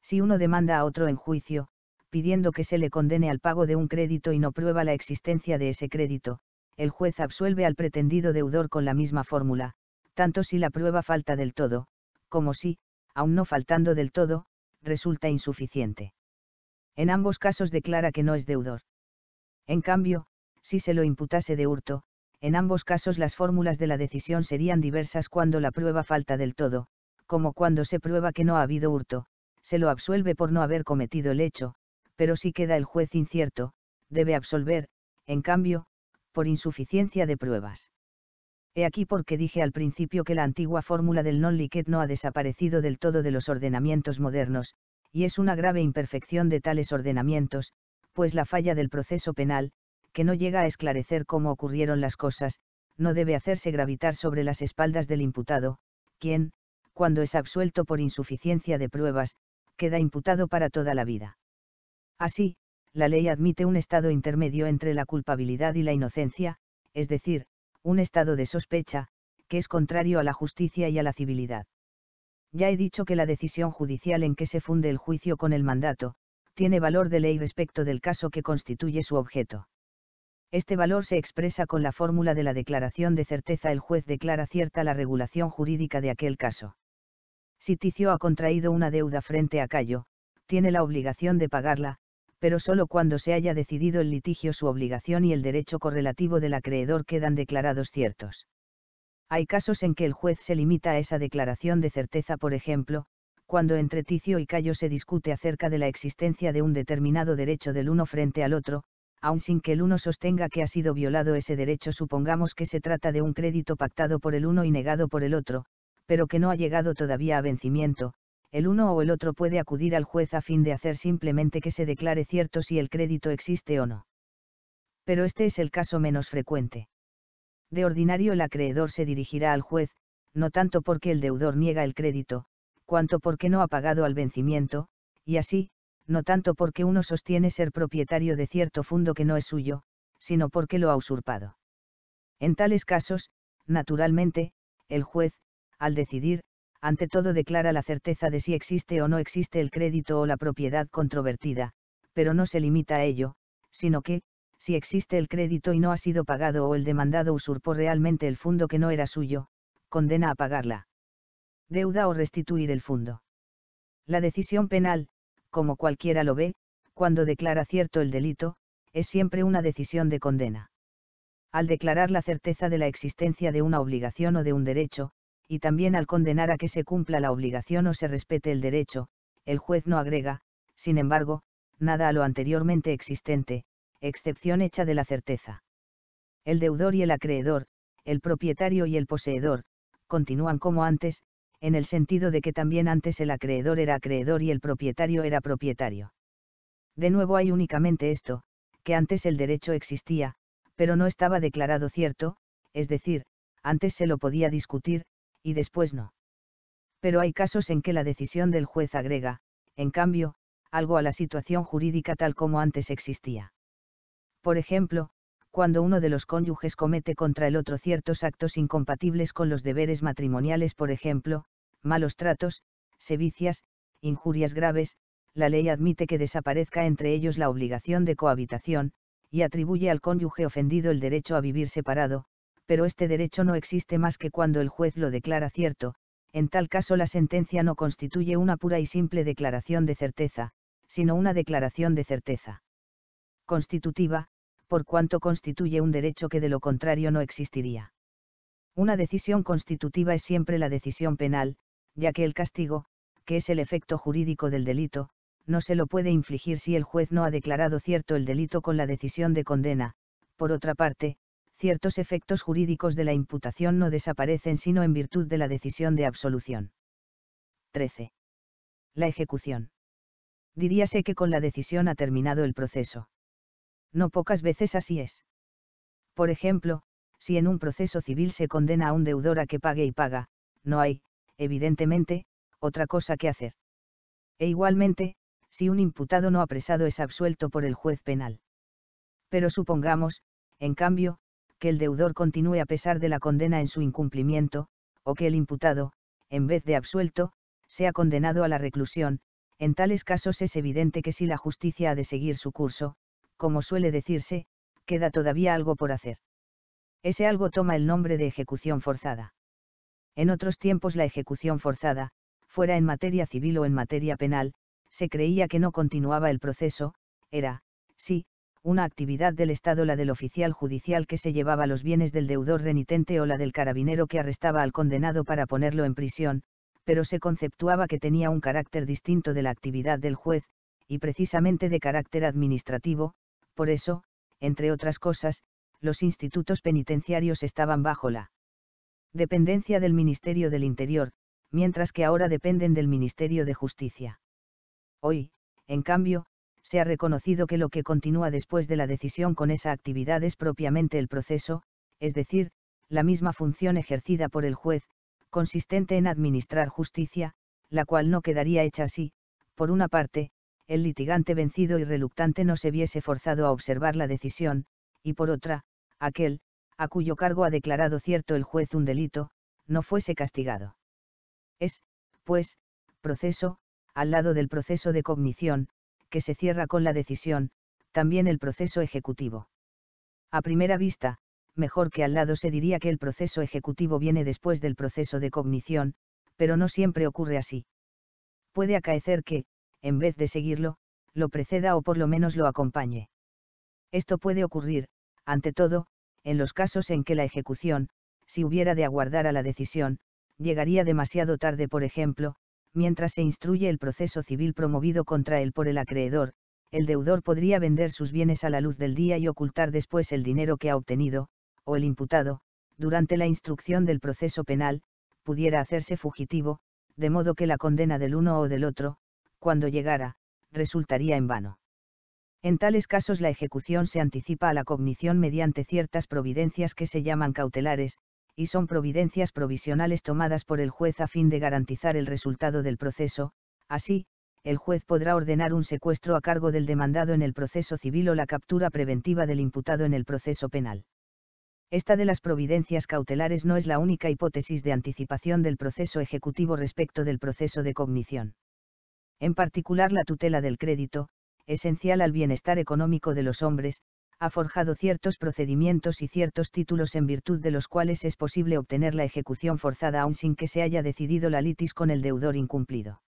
Si uno demanda a otro en juicio, pidiendo que se le condene al pago de un crédito y no prueba la existencia de ese crédito, el juez absuelve al pretendido deudor con la misma fórmula, tanto si la prueba falta del todo, como si, aun no faltando del todo, resulta insuficiente. En ambos casos declara que no es deudor. En cambio, si se lo imputase de hurto, en ambos casos las fórmulas de la decisión serían diversas cuando la prueba falta del todo, como cuando se prueba que no ha habido hurto, se lo absuelve por no haber cometido el hecho, pero si queda el juez incierto, debe absolver, en cambio, por insuficiencia de pruebas. He aquí porque dije al principio que la antigua fórmula del non liquet no ha desaparecido del todo de los ordenamientos modernos, y es una grave imperfección de tales ordenamientos, pues la falla del proceso penal, que no llega a esclarecer cómo ocurrieron las cosas, no debe hacerse gravitar sobre las espaldas del imputado, quien, cuando es absuelto por insuficiencia de pruebas, queda imputado para toda la vida. Así, la ley admite un estado intermedio entre la culpabilidad y la inocencia, es decir, un estado de sospecha, que es contrario a la justicia y a la civilidad. Ya he dicho que la decisión judicial en que se funde el juicio con el mandato, tiene valor de ley respecto del caso que constituye su objeto. Este valor se expresa con la fórmula de la declaración de certeza. El juez declara cierta la regulación jurídica de aquel caso. Si Ticio ha contraído una deuda frente a Cayo, tiene la obligación de pagarla, pero solo cuando se haya decidido el litigio su obligación y el derecho correlativo del acreedor quedan declarados ciertos. Hay casos en que el juez se limita a esa declaración de certeza, por ejemplo, cuando entre Ticio y Cayo se discute acerca de la existencia de un determinado derecho del uno frente al otro, aun sin que el uno sostenga que ha sido violado ese derecho, supongamos que se trata de un crédito pactado por el uno y negado por el otro, pero que no ha llegado todavía a vencimiento, el uno o el otro puede acudir al juez a fin de hacer simplemente que se declare cierto si el crédito existe o no. Pero este es el caso menos frecuente. De ordinario el acreedor se dirigirá al juez, no tanto porque el deudor niega el crédito, cuanto porque no ha pagado al vencimiento, y así, no tanto porque uno sostiene ser propietario de cierto fondo que no es suyo, sino porque lo ha usurpado. En tales casos, naturalmente, el juez, al decidir, ante todo declara la certeza de si existe o no existe el crédito o la propiedad controvertida, pero no se limita a ello, sino que, si existe el crédito y no ha sido pagado o el demandado usurpó realmente el fondo que no era suyo, condena a pagarla. Deuda o restituir el fondo. La decisión penal, como cualquiera lo ve, cuando declara cierto el delito, es siempre una decisión de condena. Al declarar la certeza de la existencia de una obligación o de un derecho, y también al condenar a que se cumpla la obligación o se respete el derecho, el juez no agrega, sin embargo, nada a lo anteriormente existente, excepción hecha de la certeza. El deudor y el acreedor, el propietario y el poseedor, continúan como antes, en el sentido de que también antes el acreedor era acreedor y el propietario era propietario. De nuevo hay únicamente esto, que antes el derecho existía, pero no estaba declarado cierto, es decir, antes se lo podía discutir, y después no. Pero hay casos en que la decisión del juez agrega, en cambio, algo a la situación jurídica tal como antes existía. Por ejemplo, cuando uno de los cónyuges comete contra el otro ciertos actos incompatibles con los deberes matrimoniales, por ejemplo, malos tratos, sevicias, injurias graves, la ley admite que desaparezca entre ellos la obligación de cohabitación, y atribuye al cónyuge ofendido el derecho a vivir separado, pero este derecho no existe más que cuando el juez lo declara cierto, en tal caso la sentencia no constituye una pura y simple declaración de certeza, sino una declaración de certeza constitutiva, por cuanto constituye un derecho que de lo contrario no existiría. Una decisión constitutiva es siempre la decisión penal, ya que el castigo, que es el efecto jurídico del delito, no se lo puede infligir si el juez no ha declarado cierto el delito con la decisión de condena. Por otra parte, ciertos efectos jurídicos de la imputación no desaparecen sino en virtud de la decisión de absolución. 13. La ejecución. Diríase que con la decisión ha terminado el proceso no pocas veces así es. Por ejemplo, si en un proceso civil se condena a un deudor a que pague y paga, no hay, evidentemente, otra cosa que hacer. E igualmente, si un imputado no apresado es absuelto por el juez penal. Pero supongamos, en cambio, que el deudor continúe a pesar de la condena en su incumplimiento, o que el imputado, en vez de absuelto, sea condenado a la reclusión, en tales casos es evidente que si la justicia ha de seguir su curso, como suele decirse, queda todavía algo por hacer. Ese algo toma el nombre de ejecución forzada. En otros tiempos la ejecución forzada, fuera en materia civil o en materia penal, se creía que no continuaba el proceso, era, sí, una actividad del Estado la del oficial judicial que se llevaba los bienes del deudor renitente o la del carabinero que arrestaba al condenado para ponerlo en prisión, pero se conceptuaba que tenía un carácter distinto de la actividad del juez, y precisamente de carácter administrativo, por eso, entre otras cosas, los institutos penitenciarios estaban bajo la dependencia del Ministerio del Interior, mientras que ahora dependen del Ministerio de Justicia. Hoy, en cambio, se ha reconocido que lo que continúa después de la decisión con esa actividad es propiamente el proceso, es decir, la misma función ejercida por el juez, consistente en administrar justicia, la cual no quedaría hecha así, por una parte, el litigante vencido y reluctante no se viese forzado a observar la decisión, y por otra, aquel, a cuyo cargo ha declarado cierto el juez un delito, no fuese castigado. Es, pues, proceso, al lado del proceso de cognición, que se cierra con la decisión, también el proceso ejecutivo. A primera vista, mejor que al lado se diría que el proceso ejecutivo viene después del proceso de cognición, pero no siempre ocurre así. Puede acaecer que, en vez de seguirlo, lo preceda o por lo menos lo acompañe. Esto puede ocurrir, ante todo, en los casos en que la ejecución, si hubiera de aguardar a la decisión, llegaría demasiado tarde, por ejemplo, mientras se instruye el proceso civil promovido contra él por el acreedor, el deudor podría vender sus bienes a la luz del día y ocultar después el dinero que ha obtenido, o el imputado, durante la instrucción del proceso penal, pudiera hacerse fugitivo, de modo que la condena del uno o del otro, cuando llegara, resultaría en vano. En tales casos la ejecución se anticipa a la cognición mediante ciertas providencias que se llaman cautelares, y son providencias provisionales tomadas por el juez a fin de garantizar el resultado del proceso, así, el juez podrá ordenar un secuestro a cargo del demandado en el proceso civil o la captura preventiva del imputado en el proceso penal. Esta de las providencias cautelares no es la única hipótesis de anticipación del proceso ejecutivo respecto del proceso de cognición en particular la tutela del crédito, esencial al bienestar económico de los hombres, ha forjado ciertos procedimientos y ciertos títulos en virtud de los cuales es posible obtener la ejecución forzada aun sin que se haya decidido la litis con el deudor incumplido.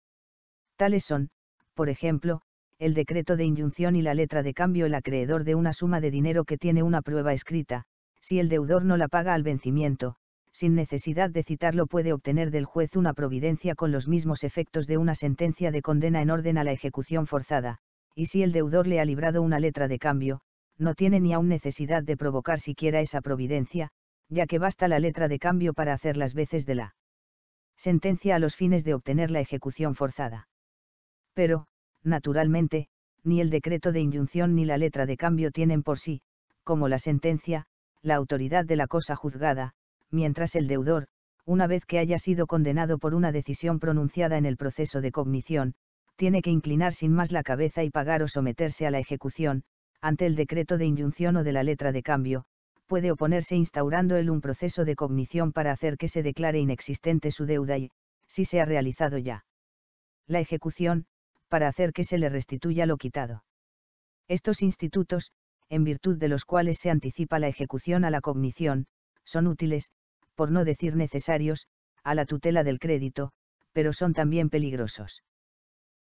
Tales son, por ejemplo, el decreto de injunción y la letra de cambio el acreedor de una suma de dinero que tiene una prueba escrita, si el deudor no la paga al vencimiento, sin necesidad de citarlo puede obtener del juez una providencia con los mismos efectos de una sentencia de condena en orden a la ejecución forzada, y si el deudor le ha librado una letra de cambio, no tiene ni aún necesidad de provocar siquiera esa providencia, ya que basta la letra de cambio para hacer las veces de la sentencia a los fines de obtener la ejecución forzada. Pero, naturalmente, ni el decreto de inyunción ni la letra de cambio tienen por sí, como la sentencia, la autoridad de la cosa juzgada, mientras el deudor, una vez que haya sido condenado por una decisión pronunciada en el proceso de cognición, tiene que inclinar sin más la cabeza y pagar o someterse a la ejecución, ante el decreto de inyunción o de la letra de cambio, puede oponerse instaurando él un proceso de cognición para hacer que se declare inexistente su deuda y, si se ha realizado ya, la ejecución, para hacer que se le restituya lo quitado. Estos institutos, en virtud de los cuales se anticipa la ejecución a la cognición, son útiles, por no decir necesarios, a la tutela del crédito, pero son también peligrosos.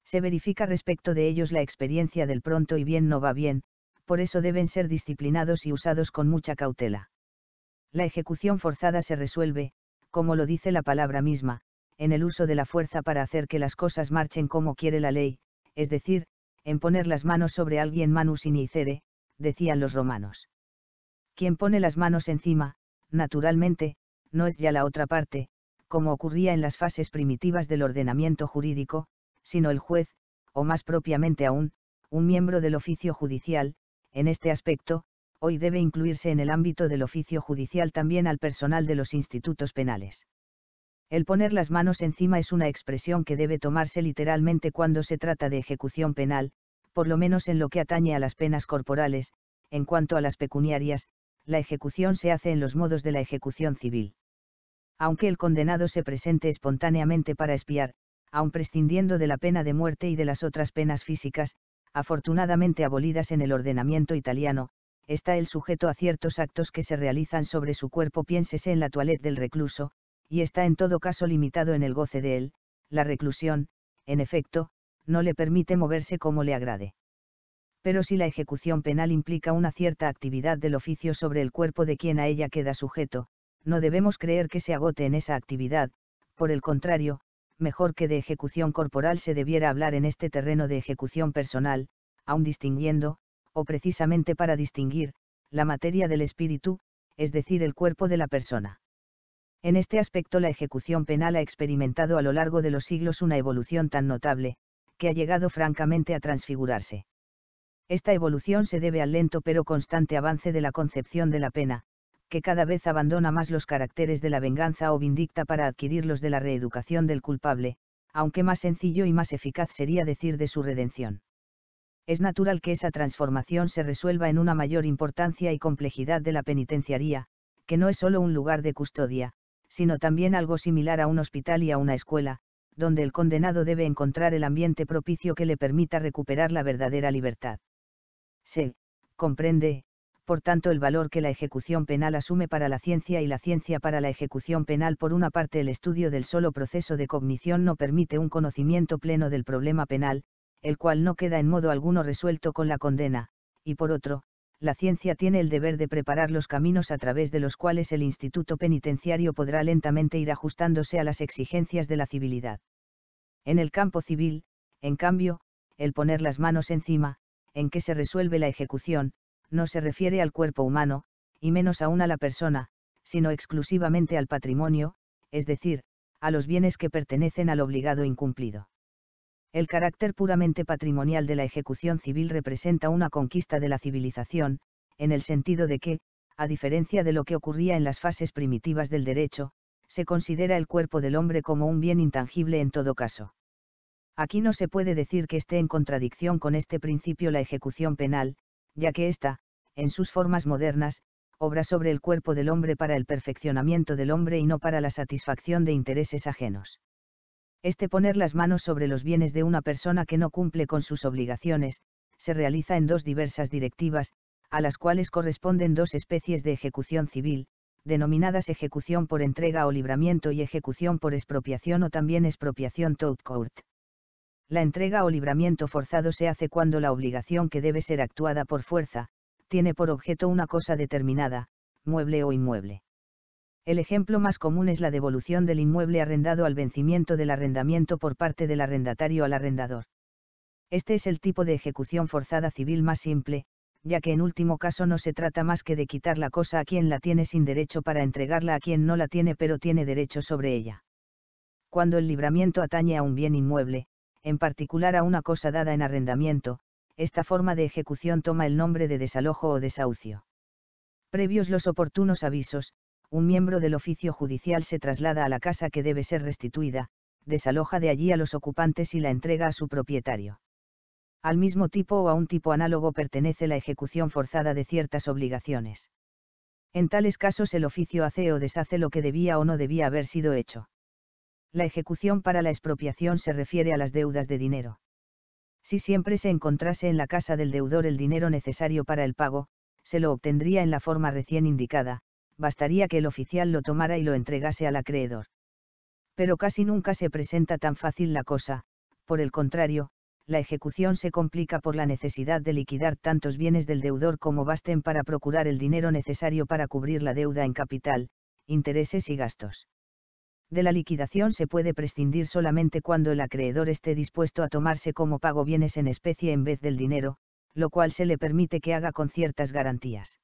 Se verifica respecto de ellos la experiencia del pronto y bien no va bien, por eso deben ser disciplinados y usados con mucha cautela. La ejecución forzada se resuelve, como lo dice la palabra misma, en el uso de la fuerza para hacer que las cosas marchen como quiere la ley, es decir, en poner las manos sobre alguien manus inicere, decían los romanos. Quien pone las manos encima, naturalmente, no es ya la otra parte, como ocurría en las fases primitivas del ordenamiento jurídico, sino el juez, o más propiamente aún, un miembro del oficio judicial, en este aspecto, hoy debe incluirse en el ámbito del oficio judicial también al personal de los institutos penales. El poner las manos encima es una expresión que debe tomarse literalmente cuando se trata de ejecución penal, por lo menos en lo que atañe a las penas corporales, en cuanto a las pecuniarias, la ejecución se hace en los modos de la ejecución civil aunque el condenado se presente espontáneamente para espiar, aun prescindiendo de la pena de muerte y de las otras penas físicas, afortunadamente abolidas en el ordenamiento italiano, está el sujeto a ciertos actos que se realizan sobre su cuerpo, piénsese en la toilette del recluso, y está en todo caso limitado en el goce de él, la reclusión, en efecto, no le permite moverse como le agrade. Pero si la ejecución penal implica una cierta actividad del oficio sobre el cuerpo de quien a ella queda sujeto, no debemos creer que se agote en esa actividad, por el contrario, mejor que de ejecución corporal se debiera hablar en este terreno de ejecución personal, aun distinguiendo, o precisamente para distinguir, la materia del espíritu, es decir, el cuerpo de la persona. En este aspecto la ejecución penal ha experimentado a lo largo de los siglos una evolución tan notable, que ha llegado francamente a transfigurarse. Esta evolución se debe al lento pero constante avance de la concepción de la pena, que cada vez abandona más los caracteres de la venganza o vindicta para adquirirlos de la reeducación del culpable, aunque más sencillo y más eficaz sería decir de su redención. Es natural que esa transformación se resuelva en una mayor importancia y complejidad de la penitenciaría, que no es solo un lugar de custodia, sino también algo similar a un hospital y a una escuela, donde el condenado debe encontrar el ambiente propicio que le permita recuperar la verdadera libertad. Se comprende, por tanto el valor que la ejecución penal asume para la ciencia y la ciencia para la ejecución penal por una parte el estudio del solo proceso de cognición no permite un conocimiento pleno del problema penal, el cual no queda en modo alguno resuelto con la condena, y por otro, la ciencia tiene el deber de preparar los caminos a través de los cuales el instituto penitenciario podrá lentamente ir ajustándose a las exigencias de la civilidad. En el campo civil, en cambio, el poner las manos encima, en que se resuelve la ejecución, no se refiere al cuerpo humano, y menos aún a la persona, sino exclusivamente al patrimonio, es decir, a los bienes que pertenecen al obligado incumplido. El carácter puramente patrimonial de la ejecución civil representa una conquista de la civilización, en el sentido de que, a diferencia de lo que ocurría en las fases primitivas del derecho, se considera el cuerpo del hombre como un bien intangible en todo caso. Aquí no se puede decir que esté en contradicción con este principio la ejecución penal, ya que esta en sus formas modernas, obra sobre el cuerpo del hombre para el perfeccionamiento del hombre y no para la satisfacción de intereses ajenos. Este poner las manos sobre los bienes de una persona que no cumple con sus obligaciones, se realiza en dos diversas directivas, a las cuales corresponden dos especies de ejecución civil, denominadas ejecución por entrega o libramiento y ejecución por expropiación o también expropiación tout court. La entrega o libramiento forzado se hace cuando la obligación que debe ser actuada por fuerza, tiene por objeto una cosa determinada, mueble o inmueble. El ejemplo más común es la devolución del inmueble arrendado al vencimiento del arrendamiento por parte del arrendatario al arrendador. Este es el tipo de ejecución forzada civil más simple, ya que en último caso no se trata más que de quitar la cosa a quien la tiene sin derecho para entregarla a quien no la tiene pero tiene derecho sobre ella. Cuando el libramiento atañe a un bien inmueble, en particular a una cosa dada en arrendamiento, esta forma de ejecución toma el nombre de desalojo o desahucio. Previos los oportunos avisos, un miembro del oficio judicial se traslada a la casa que debe ser restituida, desaloja de allí a los ocupantes y la entrega a su propietario. Al mismo tipo o a un tipo análogo pertenece la ejecución forzada de ciertas obligaciones. En tales casos el oficio hace o deshace lo que debía o no debía haber sido hecho. La ejecución para la expropiación se refiere a las deudas de dinero si siempre se encontrase en la casa del deudor el dinero necesario para el pago, se lo obtendría en la forma recién indicada, bastaría que el oficial lo tomara y lo entregase al acreedor. Pero casi nunca se presenta tan fácil la cosa, por el contrario, la ejecución se complica por la necesidad de liquidar tantos bienes del deudor como basten para procurar el dinero necesario para cubrir la deuda en capital, intereses y gastos de la liquidación se puede prescindir solamente cuando el acreedor esté dispuesto a tomarse como pago bienes en especie en vez del dinero, lo cual se le permite que haga con ciertas garantías.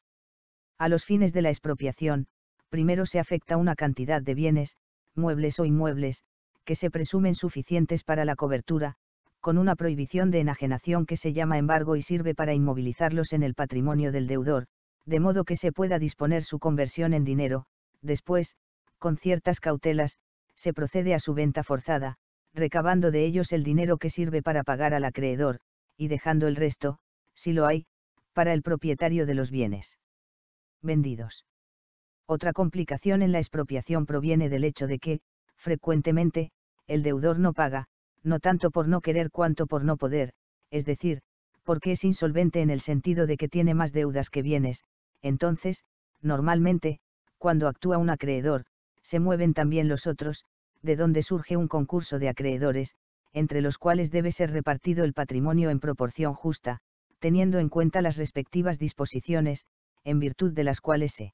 A los fines de la expropiación, primero se afecta una cantidad de bienes, muebles o inmuebles, que se presumen suficientes para la cobertura, con una prohibición de enajenación que se llama embargo y sirve para inmovilizarlos en el patrimonio del deudor, de modo que se pueda disponer su conversión en dinero, después, con ciertas cautelas, se procede a su venta forzada, recabando de ellos el dinero que sirve para pagar al acreedor, y dejando el resto, si lo hay, para el propietario de los bienes vendidos. Otra complicación en la expropiación proviene del hecho de que, frecuentemente, el deudor no paga, no tanto por no querer cuanto por no poder, es decir, porque es insolvente en el sentido de que tiene más deudas que bienes, entonces, normalmente, cuando actúa un acreedor, se mueven también los otros, de donde surge un concurso de acreedores, entre los cuales debe ser repartido el patrimonio en proporción justa, teniendo en cuenta las respectivas disposiciones, en virtud de las cuales se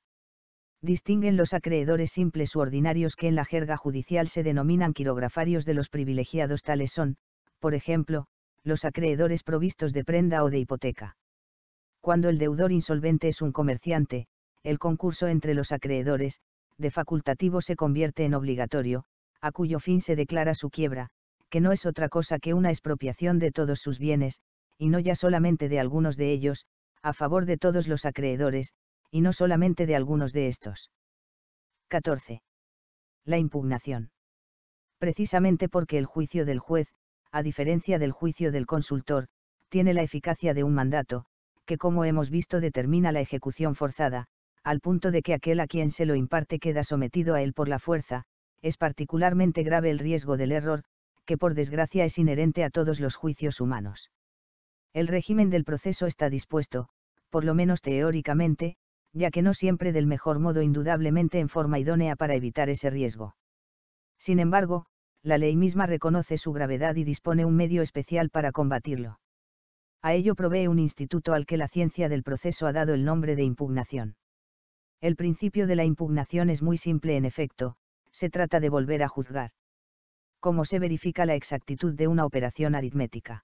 distinguen los acreedores simples u ordinarios que en la jerga judicial se denominan quirografarios de los privilegiados tales son, por ejemplo, los acreedores provistos de prenda o de hipoteca. Cuando el deudor insolvente es un comerciante, el concurso entre los acreedores, de facultativo se convierte en obligatorio, a cuyo fin se declara su quiebra, que no es otra cosa que una expropiación de todos sus bienes, y no ya solamente de algunos de ellos, a favor de todos los acreedores, y no solamente de algunos de estos. 14. La impugnación. Precisamente porque el juicio del juez, a diferencia del juicio del consultor, tiene la eficacia de un mandato, que como hemos visto determina la ejecución forzada, al punto de que aquel a quien se lo imparte queda sometido a él por la fuerza, es particularmente grave el riesgo del error, que por desgracia es inherente a todos los juicios humanos. El régimen del proceso está dispuesto, por lo menos teóricamente, ya que no siempre del mejor modo indudablemente en forma idónea para evitar ese riesgo. Sin embargo, la ley misma reconoce su gravedad y dispone un medio especial para combatirlo. A ello provee un instituto al que la ciencia del proceso ha dado el nombre de impugnación. El principio de la impugnación es muy simple en efecto, se trata de volver a juzgar. ¿Cómo se verifica la exactitud de una operación aritmética?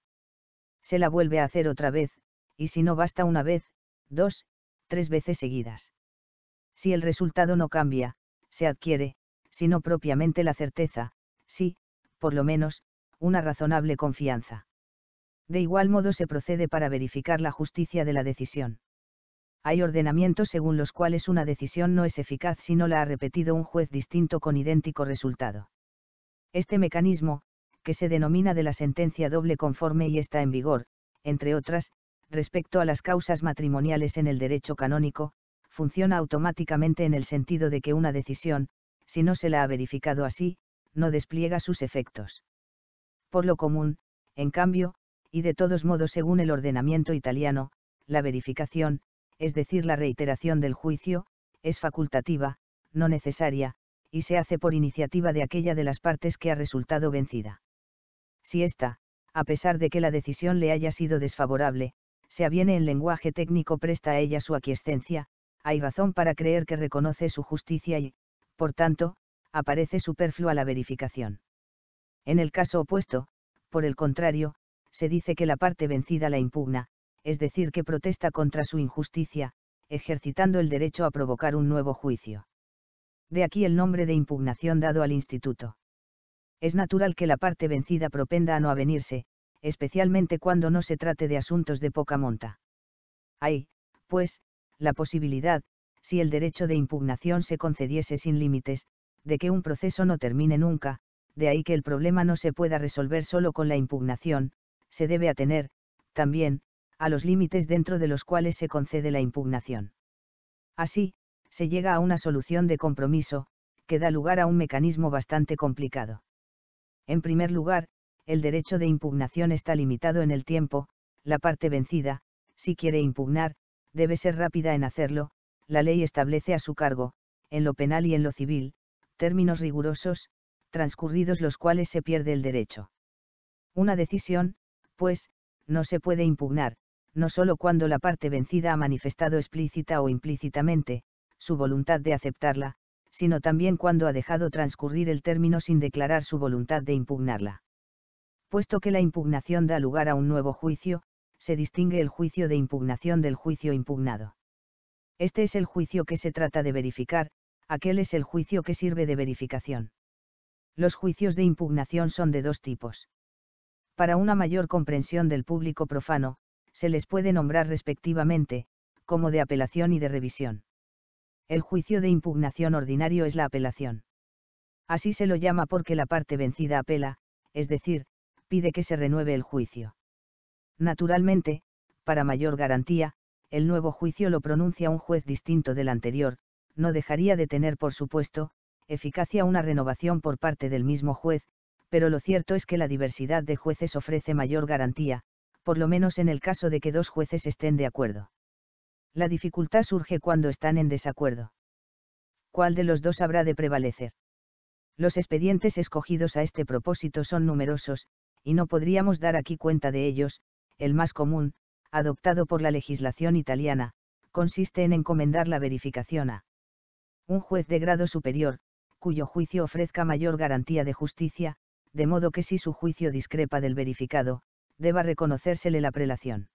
Se la vuelve a hacer otra vez, y si no basta una vez, dos, tres veces seguidas. Si el resultado no cambia, se adquiere, si no propiamente la certeza, sí, por lo menos, una razonable confianza. De igual modo se procede para verificar la justicia de la decisión hay ordenamientos según los cuales una decisión no es eficaz si no la ha repetido un juez distinto con idéntico resultado. Este mecanismo, que se denomina de la sentencia doble conforme y está en vigor, entre otras, respecto a las causas matrimoniales en el derecho canónico, funciona automáticamente en el sentido de que una decisión, si no se la ha verificado así, no despliega sus efectos. Por lo común, en cambio, y de todos modos según el ordenamiento italiano, la verificación, es decir, la reiteración del juicio, es facultativa, no necesaria, y se hace por iniciativa de aquella de las partes que ha resultado vencida. Si ésta, a pesar de que la decisión le haya sido desfavorable, se aviene en lenguaje técnico presta a ella su aquiescencia, hay razón para creer que reconoce su justicia y, por tanto, aparece superflua la verificación. En el caso opuesto, por el contrario, se dice que la parte vencida la impugna, es decir, que protesta contra su injusticia, ejercitando el derecho a provocar un nuevo juicio. De aquí el nombre de impugnación dado al instituto. Es natural que la parte vencida propenda a no avenirse, especialmente cuando no se trate de asuntos de poca monta. Hay, pues, la posibilidad, si el derecho de impugnación se concediese sin límites, de que un proceso no termine nunca, de ahí que el problema no se pueda resolver solo con la impugnación, se debe a tener, también, a los límites dentro de los cuales se concede la impugnación. Así, se llega a una solución de compromiso, que da lugar a un mecanismo bastante complicado. En primer lugar, el derecho de impugnación está limitado en el tiempo, la parte vencida, si quiere impugnar, debe ser rápida en hacerlo, la ley establece a su cargo, en lo penal y en lo civil, términos rigurosos, transcurridos los cuales se pierde el derecho. Una decisión, pues, no se puede impugnar, no sólo cuando la parte vencida ha manifestado explícita o implícitamente, su voluntad de aceptarla, sino también cuando ha dejado transcurrir el término sin declarar su voluntad de impugnarla. Puesto que la impugnación da lugar a un nuevo juicio, se distingue el juicio de impugnación del juicio impugnado. Este es el juicio que se trata de verificar, aquel es el juicio que sirve de verificación. Los juicios de impugnación son de dos tipos. Para una mayor comprensión del público profano, se les puede nombrar respectivamente, como de apelación y de revisión. El juicio de impugnación ordinario es la apelación. Así se lo llama porque la parte vencida apela, es decir, pide que se renueve el juicio. Naturalmente, para mayor garantía, el nuevo juicio lo pronuncia un juez distinto del anterior, no dejaría de tener, por supuesto, eficacia una renovación por parte del mismo juez, pero lo cierto es que la diversidad de jueces ofrece mayor garantía, por lo menos en el caso de que dos jueces estén de acuerdo. La dificultad surge cuando están en desacuerdo. ¿Cuál de los dos habrá de prevalecer? Los expedientes escogidos a este propósito son numerosos, y no podríamos dar aquí cuenta de ellos, el más común, adoptado por la legislación italiana, consiste en encomendar la verificación a un juez de grado superior, cuyo juicio ofrezca mayor garantía de justicia, de modo que si su juicio discrepa del verificado, deba reconocérsele la prelación.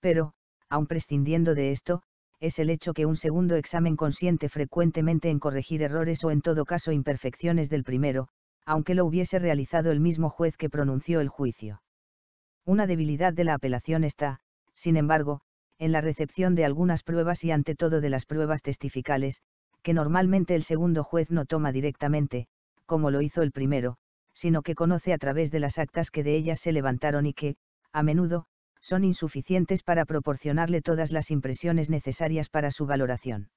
Pero, aun prescindiendo de esto, es el hecho que un segundo examen consiente frecuentemente en corregir errores o en todo caso imperfecciones del primero, aunque lo hubiese realizado el mismo juez que pronunció el juicio. Una debilidad de la apelación está, sin embargo, en la recepción de algunas pruebas y ante todo de las pruebas testificales, que normalmente el segundo juez no toma directamente, como lo hizo el primero, sino que conoce a través de las actas que de ellas se levantaron y que, a menudo, son insuficientes para proporcionarle todas las impresiones necesarias para su valoración.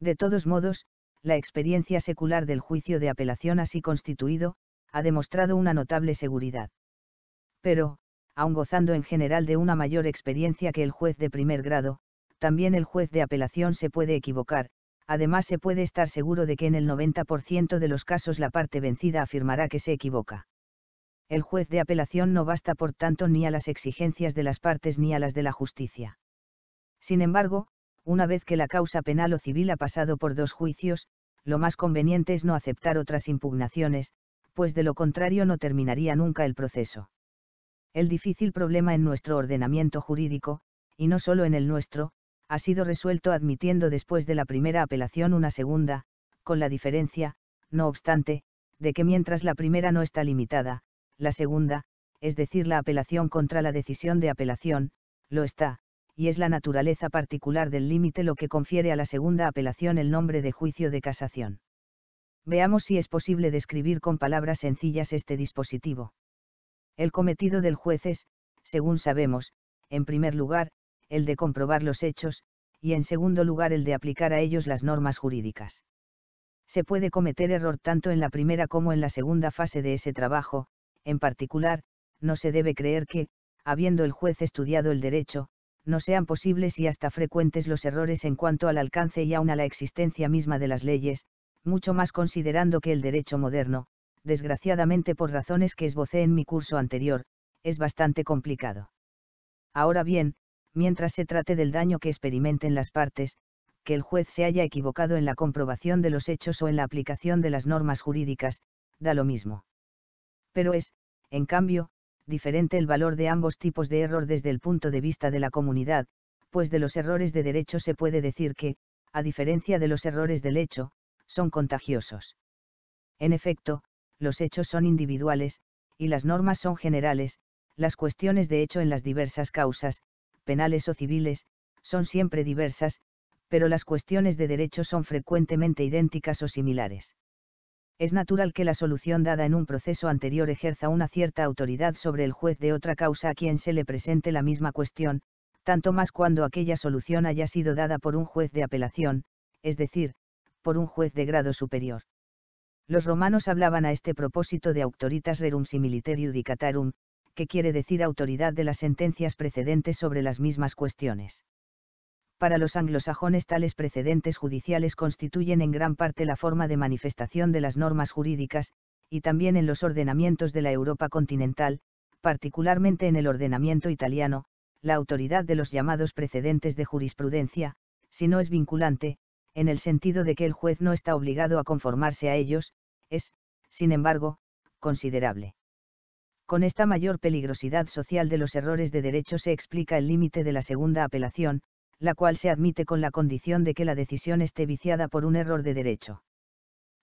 De todos modos, la experiencia secular del juicio de apelación así constituido, ha demostrado una notable seguridad. Pero, aun gozando en general de una mayor experiencia que el juez de primer grado, también el juez de apelación se puede equivocar, además se puede estar seguro de que en el 90% de los casos la parte vencida afirmará que se equivoca. El juez de apelación no basta por tanto ni a las exigencias de las partes ni a las de la justicia. Sin embargo, una vez que la causa penal o civil ha pasado por dos juicios, lo más conveniente es no aceptar otras impugnaciones, pues de lo contrario no terminaría nunca el proceso. El difícil problema en nuestro ordenamiento jurídico, y no solo en el nuestro, ha sido resuelto admitiendo después de la primera apelación una segunda, con la diferencia, no obstante, de que mientras la primera no está limitada, la segunda, es decir, la apelación contra la decisión de apelación, lo está, y es la naturaleza particular del límite lo que confiere a la segunda apelación el nombre de juicio de casación. Veamos si es posible describir con palabras sencillas este dispositivo. El cometido del juez es, según sabemos, en primer lugar, el de comprobar los hechos, y en segundo lugar el de aplicar a ellos las normas jurídicas. Se puede cometer error tanto en la primera como en la segunda fase de ese trabajo, en particular, no se debe creer que, habiendo el juez estudiado el derecho, no sean posibles y hasta frecuentes los errores en cuanto al alcance y aun a la existencia misma de las leyes, mucho más considerando que el derecho moderno, desgraciadamente por razones que esbocé en mi curso anterior, es bastante complicado. Ahora bien, mientras se trate del daño que experimenten las partes, que el juez se haya equivocado en la comprobación de los hechos o en la aplicación de las normas jurídicas, da lo mismo. Pero es, en cambio, diferente el valor de ambos tipos de error desde el punto de vista de la comunidad, pues de los errores de derecho se puede decir que, a diferencia de los errores del hecho, son contagiosos. En efecto, los hechos son individuales, y las normas son generales, las cuestiones de hecho en las diversas causas, penales o civiles, son siempre diversas, pero las cuestiones de derecho son frecuentemente idénticas o similares. Es natural que la solución dada en un proceso anterior ejerza una cierta autoridad sobre el juez de otra causa a quien se le presente la misma cuestión, tanto más cuando aquella solución haya sido dada por un juez de apelación, es decir, por un juez de grado superior. Los romanos hablaban a este propósito de autoritas rerum similiter judicatarum, que quiere decir autoridad de las sentencias precedentes sobre las mismas cuestiones. Para los anglosajones tales precedentes judiciales constituyen en gran parte la forma de manifestación de las normas jurídicas, y también en los ordenamientos de la Europa continental, particularmente en el ordenamiento italiano, la autoridad de los llamados precedentes de jurisprudencia, si no es vinculante, en el sentido de que el juez no está obligado a conformarse a ellos, es, sin embargo, considerable. Con esta mayor peligrosidad social de los errores de derecho se explica el límite de la segunda apelación, la cual se admite con la condición de que la decisión esté viciada por un error de derecho.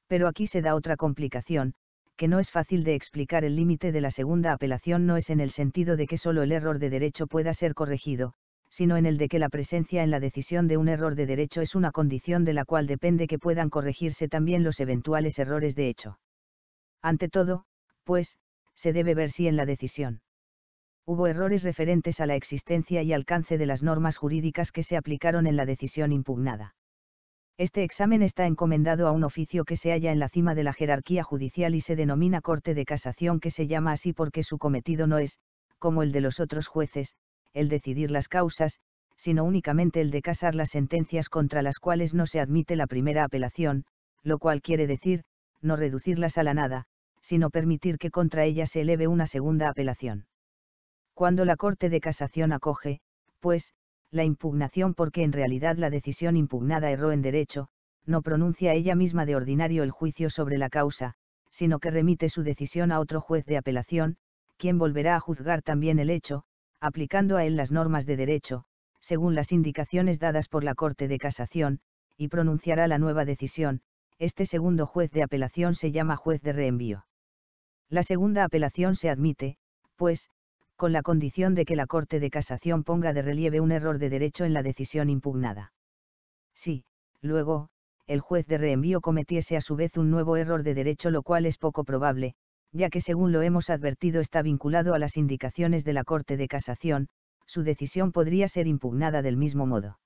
Pero aquí se da otra complicación, que no es fácil de explicar el límite de la segunda apelación no es en el sentido de que solo el error de derecho pueda ser corregido, sino en el de que la presencia en la decisión de un error de derecho es una condición de la cual depende que puedan corregirse también los eventuales errores de hecho. Ante todo, pues, se debe ver si en la decisión hubo errores referentes a la existencia y alcance de las normas jurídicas que se aplicaron en la decisión impugnada. Este examen está encomendado a un oficio que se halla en la cima de la jerarquía judicial y se denomina Corte de Casación que se llama así porque su cometido no es, como el de los otros jueces, el decidir las causas, sino únicamente el de casar las sentencias contra las cuales no se admite la primera apelación, lo cual quiere decir, no reducirlas a la nada, sino permitir que contra ella se eleve una segunda apelación. Cuando la Corte de Casación acoge, pues, la impugnación porque en realidad la decisión impugnada erró en derecho, no pronuncia ella misma de ordinario el juicio sobre la causa, sino que remite su decisión a otro juez de apelación, quien volverá a juzgar también el hecho, aplicando a él las normas de derecho, según las indicaciones dadas por la Corte de Casación, y pronunciará la nueva decisión, este segundo juez de apelación se llama juez de reenvío. La segunda apelación se admite, pues, con la condición de que la Corte de Casación ponga de relieve un error de derecho en la decisión impugnada. Si, luego, el juez de reenvío cometiese a su vez un nuevo error de derecho, lo cual es poco probable, ya que según lo hemos advertido está vinculado a las indicaciones de la Corte de Casación, su decisión podría ser impugnada del mismo modo.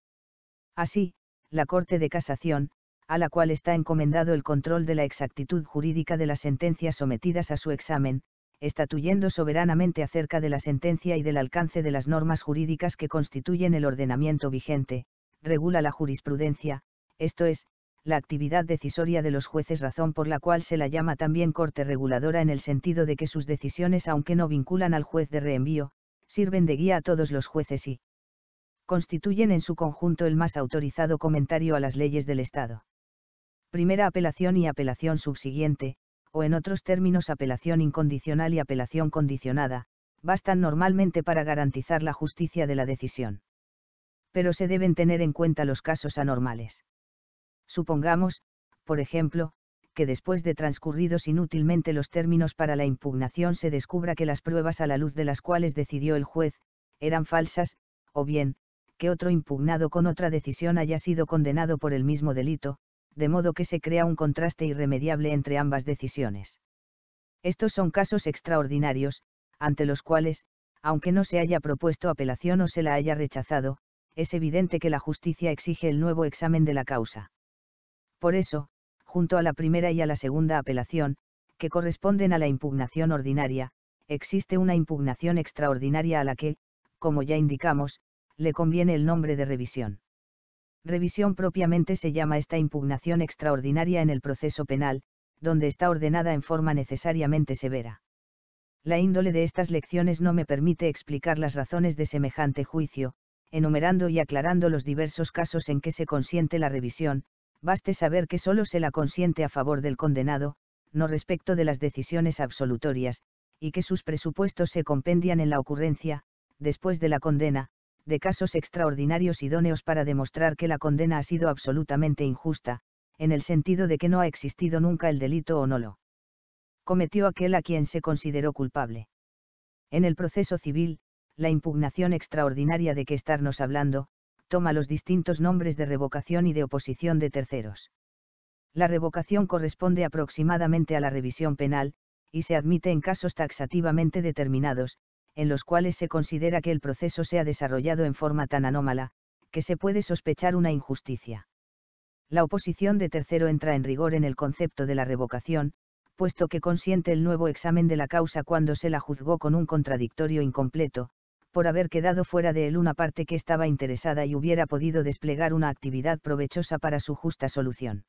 Así, la Corte de Casación, a la cual está encomendado el control de la exactitud jurídica de las sentencias sometidas a su examen, estatuyendo soberanamente acerca de la sentencia y del alcance de las normas jurídicas que constituyen el ordenamiento vigente, regula la jurisprudencia, esto es, la actividad decisoria de los jueces razón por la cual se la llama también corte reguladora en el sentido de que sus decisiones aunque no vinculan al juez de reenvío, sirven de guía a todos los jueces y constituyen en su conjunto el más autorizado comentario a las leyes del Estado primera apelación y apelación subsiguiente, o en otros términos apelación incondicional y apelación condicionada, bastan normalmente para garantizar la justicia de la decisión. Pero se deben tener en cuenta los casos anormales. Supongamos, por ejemplo, que después de transcurridos inútilmente los términos para la impugnación se descubra que las pruebas a la luz de las cuales decidió el juez, eran falsas, o bien, que otro impugnado con otra decisión haya sido condenado por el mismo delito, de modo que se crea un contraste irremediable entre ambas decisiones. Estos son casos extraordinarios, ante los cuales, aunque no se haya propuesto apelación o se la haya rechazado, es evidente que la justicia exige el nuevo examen de la causa. Por eso, junto a la primera y a la segunda apelación, que corresponden a la impugnación ordinaria, existe una impugnación extraordinaria a la que, como ya indicamos, le conviene el nombre de revisión. Revisión propiamente se llama esta impugnación extraordinaria en el proceso penal, donde está ordenada en forma necesariamente severa. La índole de estas lecciones no me permite explicar las razones de semejante juicio, enumerando y aclarando los diversos casos en que se consiente la revisión, baste saber que solo se la consiente a favor del condenado, no respecto de las decisiones absolutorias, y que sus presupuestos se compendian en la ocurrencia, después de la condena, de casos extraordinarios idóneos para demostrar que la condena ha sido absolutamente injusta, en el sentido de que no ha existido nunca el delito o no lo cometió aquel a quien se consideró culpable. En el proceso civil, la impugnación extraordinaria de que estarnos hablando, toma los distintos nombres de revocación y de oposición de terceros. La revocación corresponde aproximadamente a la revisión penal, y se admite en casos taxativamente determinados, en los cuales se considera que el proceso se ha desarrollado en forma tan anómala, que se puede sospechar una injusticia. La oposición de tercero entra en rigor en el concepto de la revocación, puesto que consiente el nuevo examen de la causa cuando se la juzgó con un contradictorio incompleto, por haber quedado fuera de él una parte que estaba interesada y hubiera podido desplegar una actividad provechosa para su justa solución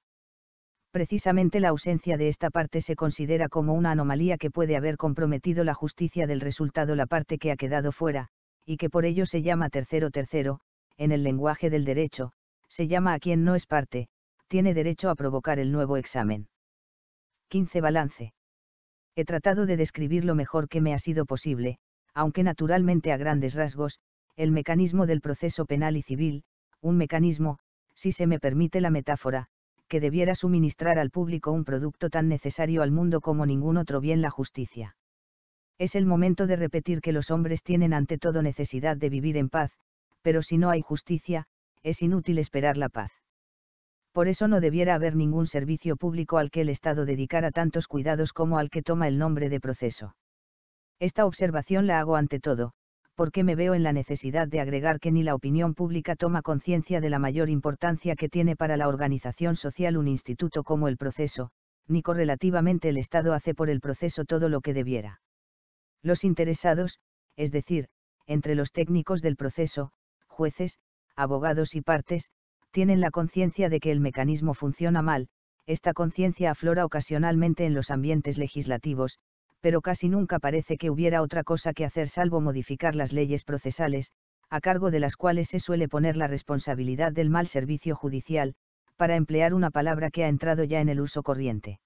precisamente la ausencia de esta parte se considera como una anomalía que puede haber comprometido la justicia del resultado la parte que ha quedado fuera, y que por ello se llama tercero tercero, en el lenguaje del derecho, se llama a quien no es parte, tiene derecho a provocar el nuevo examen. 15. Balance. He tratado de describir lo mejor que me ha sido posible, aunque naturalmente a grandes rasgos, el mecanismo del proceso penal y civil, un mecanismo, si se me permite la metáfora, que debiera suministrar al público un producto tan necesario al mundo como ningún otro bien la justicia. Es el momento de repetir que los hombres tienen ante todo necesidad de vivir en paz, pero si no hay justicia, es inútil esperar la paz. Por eso no debiera haber ningún servicio público al que el Estado dedicara tantos cuidados como al que toma el nombre de proceso. Esta observación la hago ante todo, porque me veo en la necesidad de agregar que ni la opinión pública toma conciencia de la mayor importancia que tiene para la organización social un instituto como el proceso, ni correlativamente el Estado hace por el proceso todo lo que debiera. Los interesados, es decir, entre los técnicos del proceso, jueces, abogados y partes, tienen la conciencia de que el mecanismo funciona mal, esta conciencia aflora ocasionalmente en los ambientes legislativos, pero casi nunca parece que hubiera otra cosa que hacer salvo modificar las leyes procesales, a cargo de las cuales se suele poner la responsabilidad del mal servicio judicial, para emplear una palabra que ha entrado ya en el uso corriente.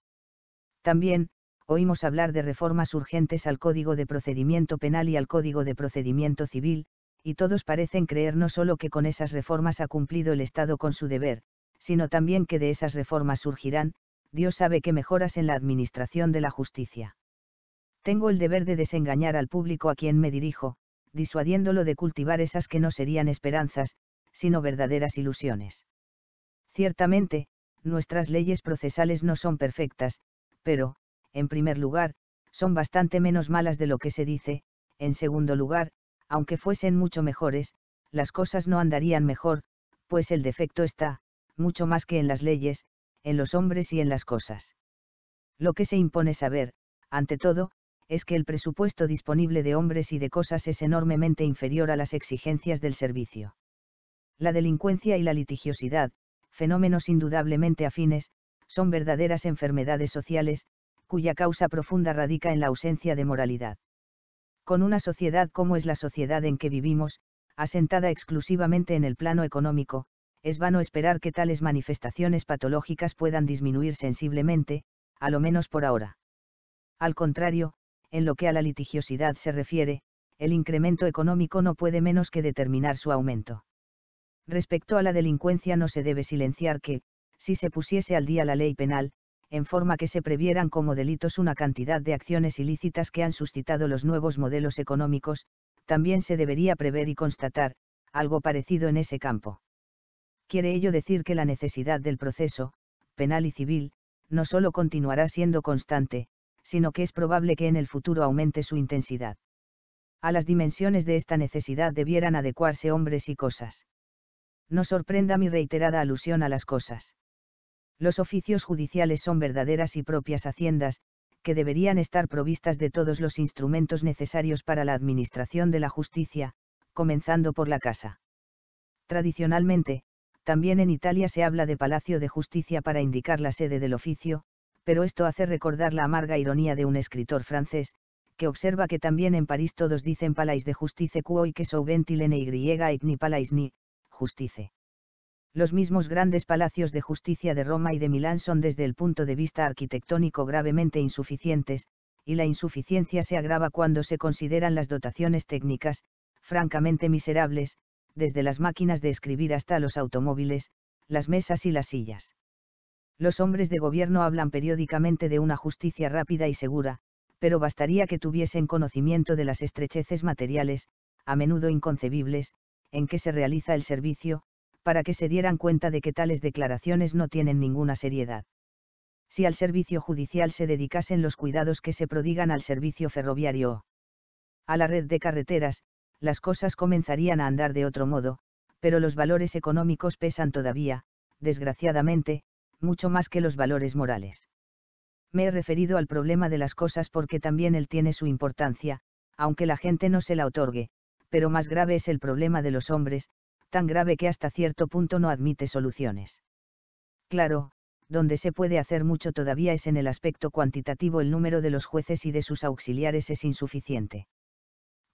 También, oímos hablar de reformas urgentes al Código de Procedimiento Penal y al Código de Procedimiento Civil, y todos parecen creer no solo que con esas reformas ha cumplido el Estado con su deber, sino también que de esas reformas surgirán, Dios sabe qué mejoras en la administración de la justicia tengo el deber de desengañar al público a quien me dirijo, disuadiéndolo de cultivar esas que no serían esperanzas, sino verdaderas ilusiones. Ciertamente, nuestras leyes procesales no son perfectas, pero, en primer lugar, son bastante menos malas de lo que se dice, en segundo lugar, aunque fuesen mucho mejores, las cosas no andarían mejor, pues el defecto está, mucho más que en las leyes, en los hombres y en las cosas. Lo que se impone saber, ante todo, es que el presupuesto disponible de hombres y de cosas es enormemente inferior a las exigencias del servicio. La delincuencia y la litigiosidad, fenómenos indudablemente afines, son verdaderas enfermedades sociales, cuya causa profunda radica en la ausencia de moralidad. Con una sociedad como es la sociedad en que vivimos, asentada exclusivamente en el plano económico, es vano esperar que tales manifestaciones patológicas puedan disminuir sensiblemente, a lo menos por ahora. Al contrario, en lo que a la litigiosidad se refiere, el incremento económico no puede menos que determinar su aumento. Respecto a la delincuencia no se debe silenciar que, si se pusiese al día la ley penal, en forma que se previeran como delitos una cantidad de acciones ilícitas que han suscitado los nuevos modelos económicos, también se debería prever y constatar, algo parecido en ese campo. Quiere ello decir que la necesidad del proceso, penal y civil, no solo continuará siendo constante, sino que es probable que en el futuro aumente su intensidad. A las dimensiones de esta necesidad debieran adecuarse hombres y cosas. No sorprenda mi reiterada alusión a las cosas. Los oficios judiciales son verdaderas y propias haciendas, que deberían estar provistas de todos los instrumentos necesarios para la administración de la justicia, comenzando por la casa. Tradicionalmente, también en Italia se habla de Palacio de Justicia para indicar la sede del oficio, pero esto hace recordar la amarga ironía de un escritor francés, que observa que también en París todos dicen palais de justice quo y que souventile ne y ni palais ni, justice. Los mismos grandes palacios de justicia de Roma y de Milán son desde el punto de vista arquitectónico gravemente insuficientes, y la insuficiencia se agrava cuando se consideran las dotaciones técnicas, francamente miserables, desde las máquinas de escribir hasta los automóviles, las mesas y las sillas. Los hombres de gobierno hablan periódicamente de una justicia rápida y segura, pero bastaría que tuviesen conocimiento de las estrecheces materiales, a menudo inconcebibles, en que se realiza el servicio, para que se dieran cuenta de que tales declaraciones no tienen ninguna seriedad. Si al servicio judicial se dedicasen los cuidados que se prodigan al servicio ferroviario o a la red de carreteras, las cosas comenzarían a andar de otro modo, pero los valores económicos pesan todavía, desgraciadamente, mucho más que los valores morales. Me he referido al problema de las cosas porque también él tiene su importancia, aunque la gente no se la otorgue, pero más grave es el problema de los hombres, tan grave que hasta cierto punto no admite soluciones. Claro, donde se puede hacer mucho todavía es en el aspecto cuantitativo el número de los jueces y de sus auxiliares es insuficiente.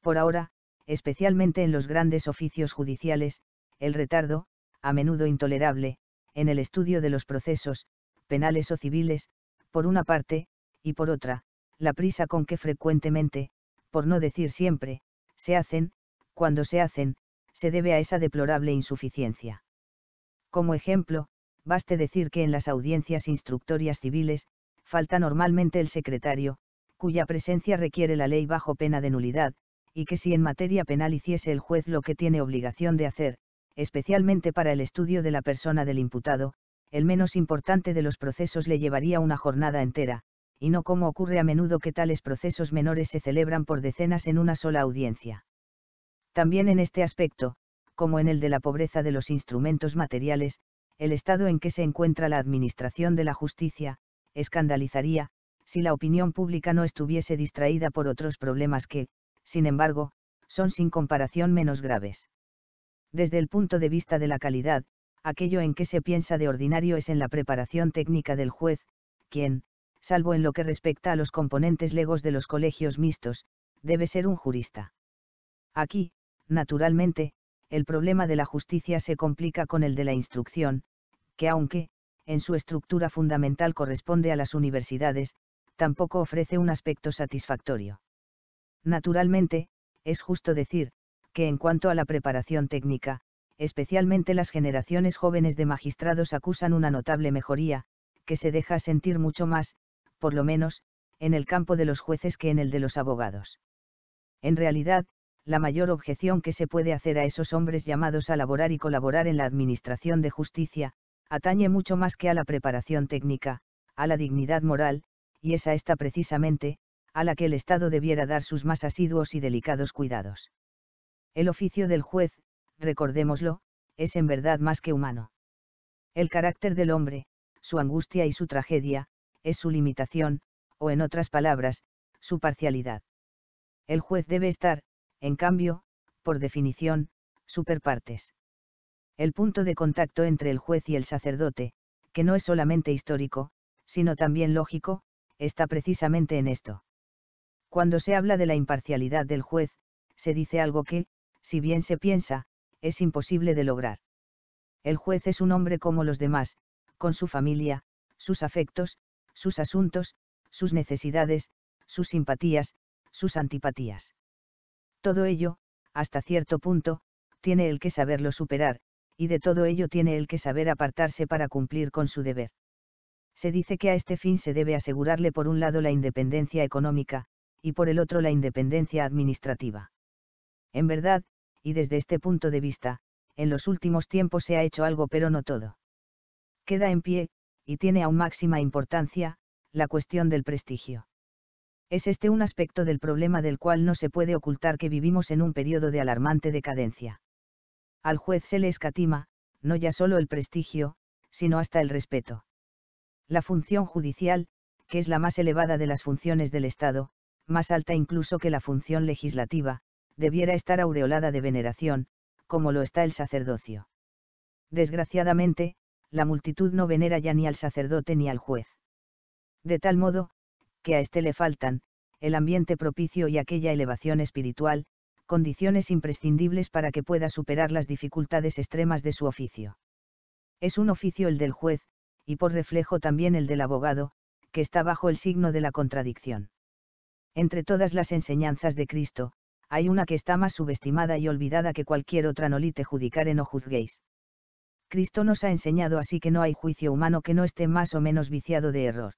Por ahora, especialmente en los grandes oficios judiciales, el retardo, a menudo intolerable, en el estudio de los procesos, penales o civiles, por una parte, y por otra, la prisa con que frecuentemente, por no decir siempre, se hacen, cuando se hacen, se debe a esa deplorable insuficiencia. Como ejemplo, baste decir que en las audiencias instructorias civiles, falta normalmente el secretario, cuya presencia requiere la ley bajo pena de nulidad, y que si en materia penal hiciese el juez lo que tiene obligación de hacer, especialmente para el estudio de la persona del imputado, el menos importante de los procesos le llevaría una jornada entera, y no como ocurre a menudo que tales procesos menores se celebran por decenas en una sola audiencia. También en este aspecto, como en el de la pobreza de los instrumentos materiales, el estado en que se encuentra la administración de la justicia, escandalizaría, si la opinión pública no estuviese distraída por otros problemas que, sin embargo, son sin comparación menos graves desde el punto de vista de la calidad, aquello en que se piensa de ordinario es en la preparación técnica del juez, quien, salvo en lo que respecta a los componentes legos de los colegios mixtos, debe ser un jurista. Aquí, naturalmente, el problema de la justicia se complica con el de la instrucción, que aunque, en su estructura fundamental corresponde a las universidades, tampoco ofrece un aspecto satisfactorio. Naturalmente, es justo decir, que en cuanto a la preparación técnica, especialmente las generaciones jóvenes de magistrados acusan una notable mejoría, que se deja sentir mucho más, por lo menos, en el campo de los jueces que en el de los abogados. En realidad, la mayor objeción que se puede hacer a esos hombres llamados a laborar y colaborar en la administración de justicia, atañe mucho más que a la preparación técnica, a la dignidad moral, y es a esta precisamente, a la que el Estado debiera dar sus más asiduos y delicados cuidados. El oficio del juez, recordémoslo, es en verdad más que humano. El carácter del hombre, su angustia y su tragedia, es su limitación, o en otras palabras, su parcialidad. El juez debe estar, en cambio, por definición, superpartes. El punto de contacto entre el juez y el sacerdote, que no es solamente histórico, sino también lógico, está precisamente en esto. Cuando se habla de la imparcialidad del juez, se dice algo que, si bien se piensa, es imposible de lograr. El juez es un hombre como los demás, con su familia, sus afectos, sus asuntos, sus necesidades, sus simpatías, sus antipatías. Todo ello, hasta cierto punto, tiene el que saberlo superar, y de todo ello tiene el que saber apartarse para cumplir con su deber. Se dice que a este fin se debe asegurarle por un lado la independencia económica, y por el otro la independencia administrativa. En verdad, y desde este punto de vista, en los últimos tiempos se ha hecho algo pero no todo. Queda en pie, y tiene aún máxima importancia, la cuestión del prestigio. Es este un aspecto del problema del cual no se puede ocultar que vivimos en un periodo de alarmante decadencia. Al juez se le escatima, no ya solo el prestigio, sino hasta el respeto. La función judicial, que es la más elevada de las funciones del Estado, más alta incluso que la función legislativa, debiera estar aureolada de veneración, como lo está el sacerdocio. Desgraciadamente, la multitud no venera ya ni al sacerdote ni al juez. De tal modo, que a éste le faltan, el ambiente propicio y aquella elevación espiritual, condiciones imprescindibles para que pueda superar las dificultades extremas de su oficio. Es un oficio el del juez, y por reflejo también el del abogado, que está bajo el signo de la contradicción. Entre todas las enseñanzas de Cristo, hay una que está más subestimada y olvidada que cualquier otra nolite judicare no juzguéis. Cristo nos ha enseñado así que no hay juicio humano que no esté más o menos viciado de error.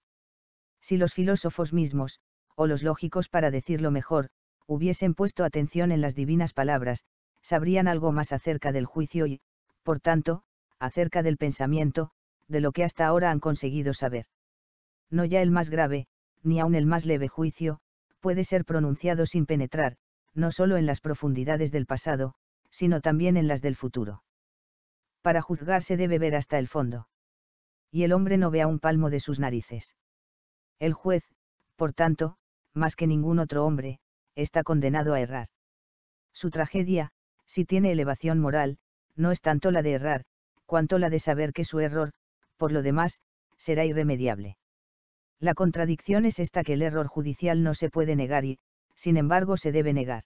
Si los filósofos mismos, o los lógicos para decirlo mejor, hubiesen puesto atención en las divinas palabras, sabrían algo más acerca del juicio y, por tanto, acerca del pensamiento, de lo que hasta ahora han conseguido saber. No ya el más grave, ni aun el más leve juicio, puede ser pronunciado sin penetrar, no solo en las profundidades del pasado, sino también en las del futuro. Para juzgar se debe ver hasta el fondo. Y el hombre no vea un palmo de sus narices. El juez, por tanto, más que ningún otro hombre, está condenado a errar. Su tragedia, si tiene elevación moral, no es tanto la de errar, cuanto la de saber que su error, por lo demás, será irremediable. La contradicción es esta que el error judicial no se puede negar y, sin embargo se debe negar.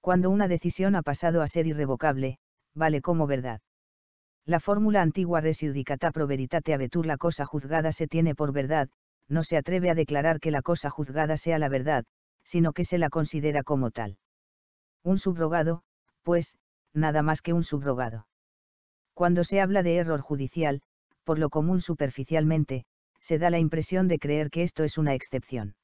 Cuando una decisión ha pasado a ser irrevocable, vale como verdad. La fórmula antigua res iudicata pro veritate abetur la cosa juzgada se tiene por verdad, no se atreve a declarar que la cosa juzgada sea la verdad, sino que se la considera como tal. Un subrogado, pues, nada más que un subrogado. Cuando se habla de error judicial, por lo común superficialmente, se da la impresión de creer que esto es una excepción.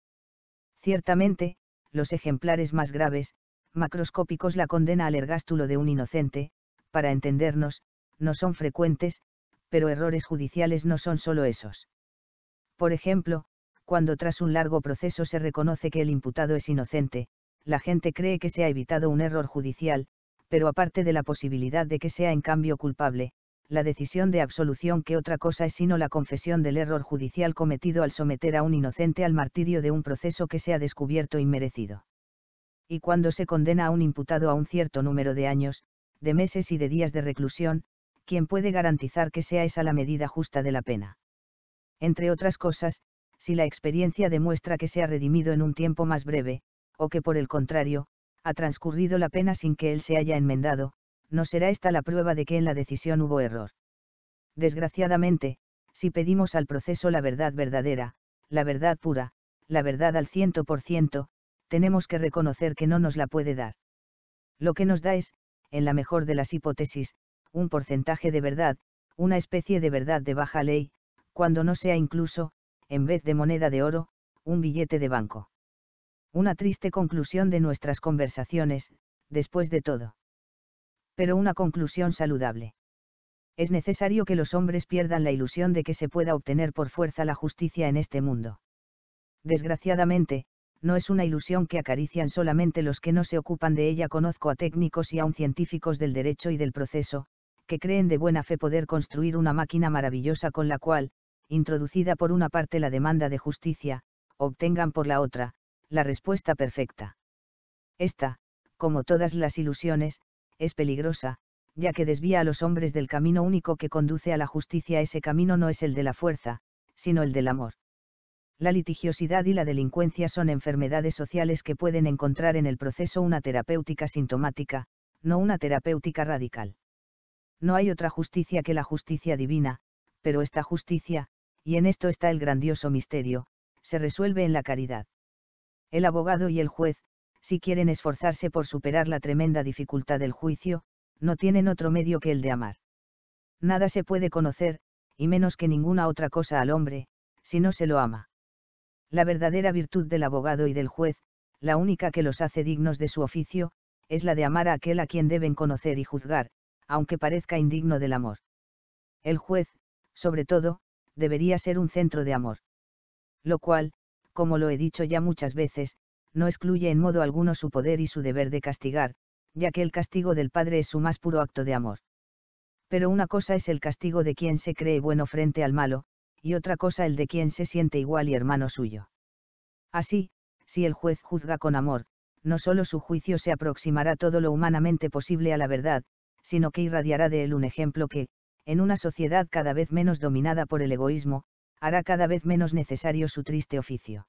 Ciertamente, los ejemplares más graves, macroscópicos la condena al ergástulo de un inocente, para entendernos, no son frecuentes, pero errores judiciales no son solo esos. Por ejemplo, cuando tras un largo proceso se reconoce que el imputado es inocente, la gente cree que se ha evitado un error judicial, pero aparte de la posibilidad de que sea en cambio culpable, la decisión de absolución que otra cosa es sino la confesión del error judicial cometido al someter a un inocente al martirio de un proceso que se ha descubierto inmerecido. Y cuando se condena a un imputado a un cierto número de años, de meses y de días de reclusión, ¿quién puede garantizar que sea esa la medida justa de la pena? Entre otras cosas, si la experiencia demuestra que se ha redimido en un tiempo más breve, o que por el contrario, ha transcurrido la pena sin que él se haya enmendado, no será esta la prueba de que en la decisión hubo error. Desgraciadamente, si pedimos al proceso la verdad verdadera, la verdad pura, la verdad al ciento ciento, tenemos que reconocer que no nos la puede dar. Lo que nos da es, en la mejor de las hipótesis, un porcentaje de verdad, una especie de verdad de baja ley, cuando no sea incluso, en vez de moneda de oro, un billete de banco. Una triste conclusión de nuestras conversaciones, después de todo pero una conclusión saludable. Es necesario que los hombres pierdan la ilusión de que se pueda obtener por fuerza la justicia en este mundo. Desgraciadamente, no es una ilusión que acarician solamente los que no se ocupan de ella. Conozco a técnicos y aun científicos del derecho y del proceso, que creen de buena fe poder construir una máquina maravillosa con la cual, introducida por una parte la demanda de justicia, obtengan por la otra, la respuesta perfecta. Esta, como todas las ilusiones, es peligrosa, ya que desvía a los hombres del camino único que conduce a la justicia. Ese camino no es el de la fuerza, sino el del amor. La litigiosidad y la delincuencia son enfermedades sociales que pueden encontrar en el proceso una terapéutica sintomática, no una terapéutica radical. No hay otra justicia que la justicia divina, pero esta justicia, y en esto está el grandioso misterio, se resuelve en la caridad. El abogado y el juez, si quieren esforzarse por superar la tremenda dificultad del juicio, no tienen otro medio que el de amar. Nada se puede conocer, y menos que ninguna otra cosa al hombre, si no se lo ama. La verdadera virtud del abogado y del juez, la única que los hace dignos de su oficio, es la de amar a aquel a quien deben conocer y juzgar, aunque parezca indigno del amor. El juez, sobre todo, debería ser un centro de amor. Lo cual, como lo he dicho ya muchas veces, no excluye en modo alguno su poder y su deber de castigar, ya que el castigo del Padre es su más puro acto de amor. Pero una cosa es el castigo de quien se cree bueno frente al malo, y otra cosa el de quien se siente igual y hermano suyo. Así, si el juez juzga con amor, no solo su juicio se aproximará todo lo humanamente posible a la verdad, sino que irradiará de él un ejemplo que, en una sociedad cada vez menos dominada por el egoísmo, hará cada vez menos necesario su triste oficio.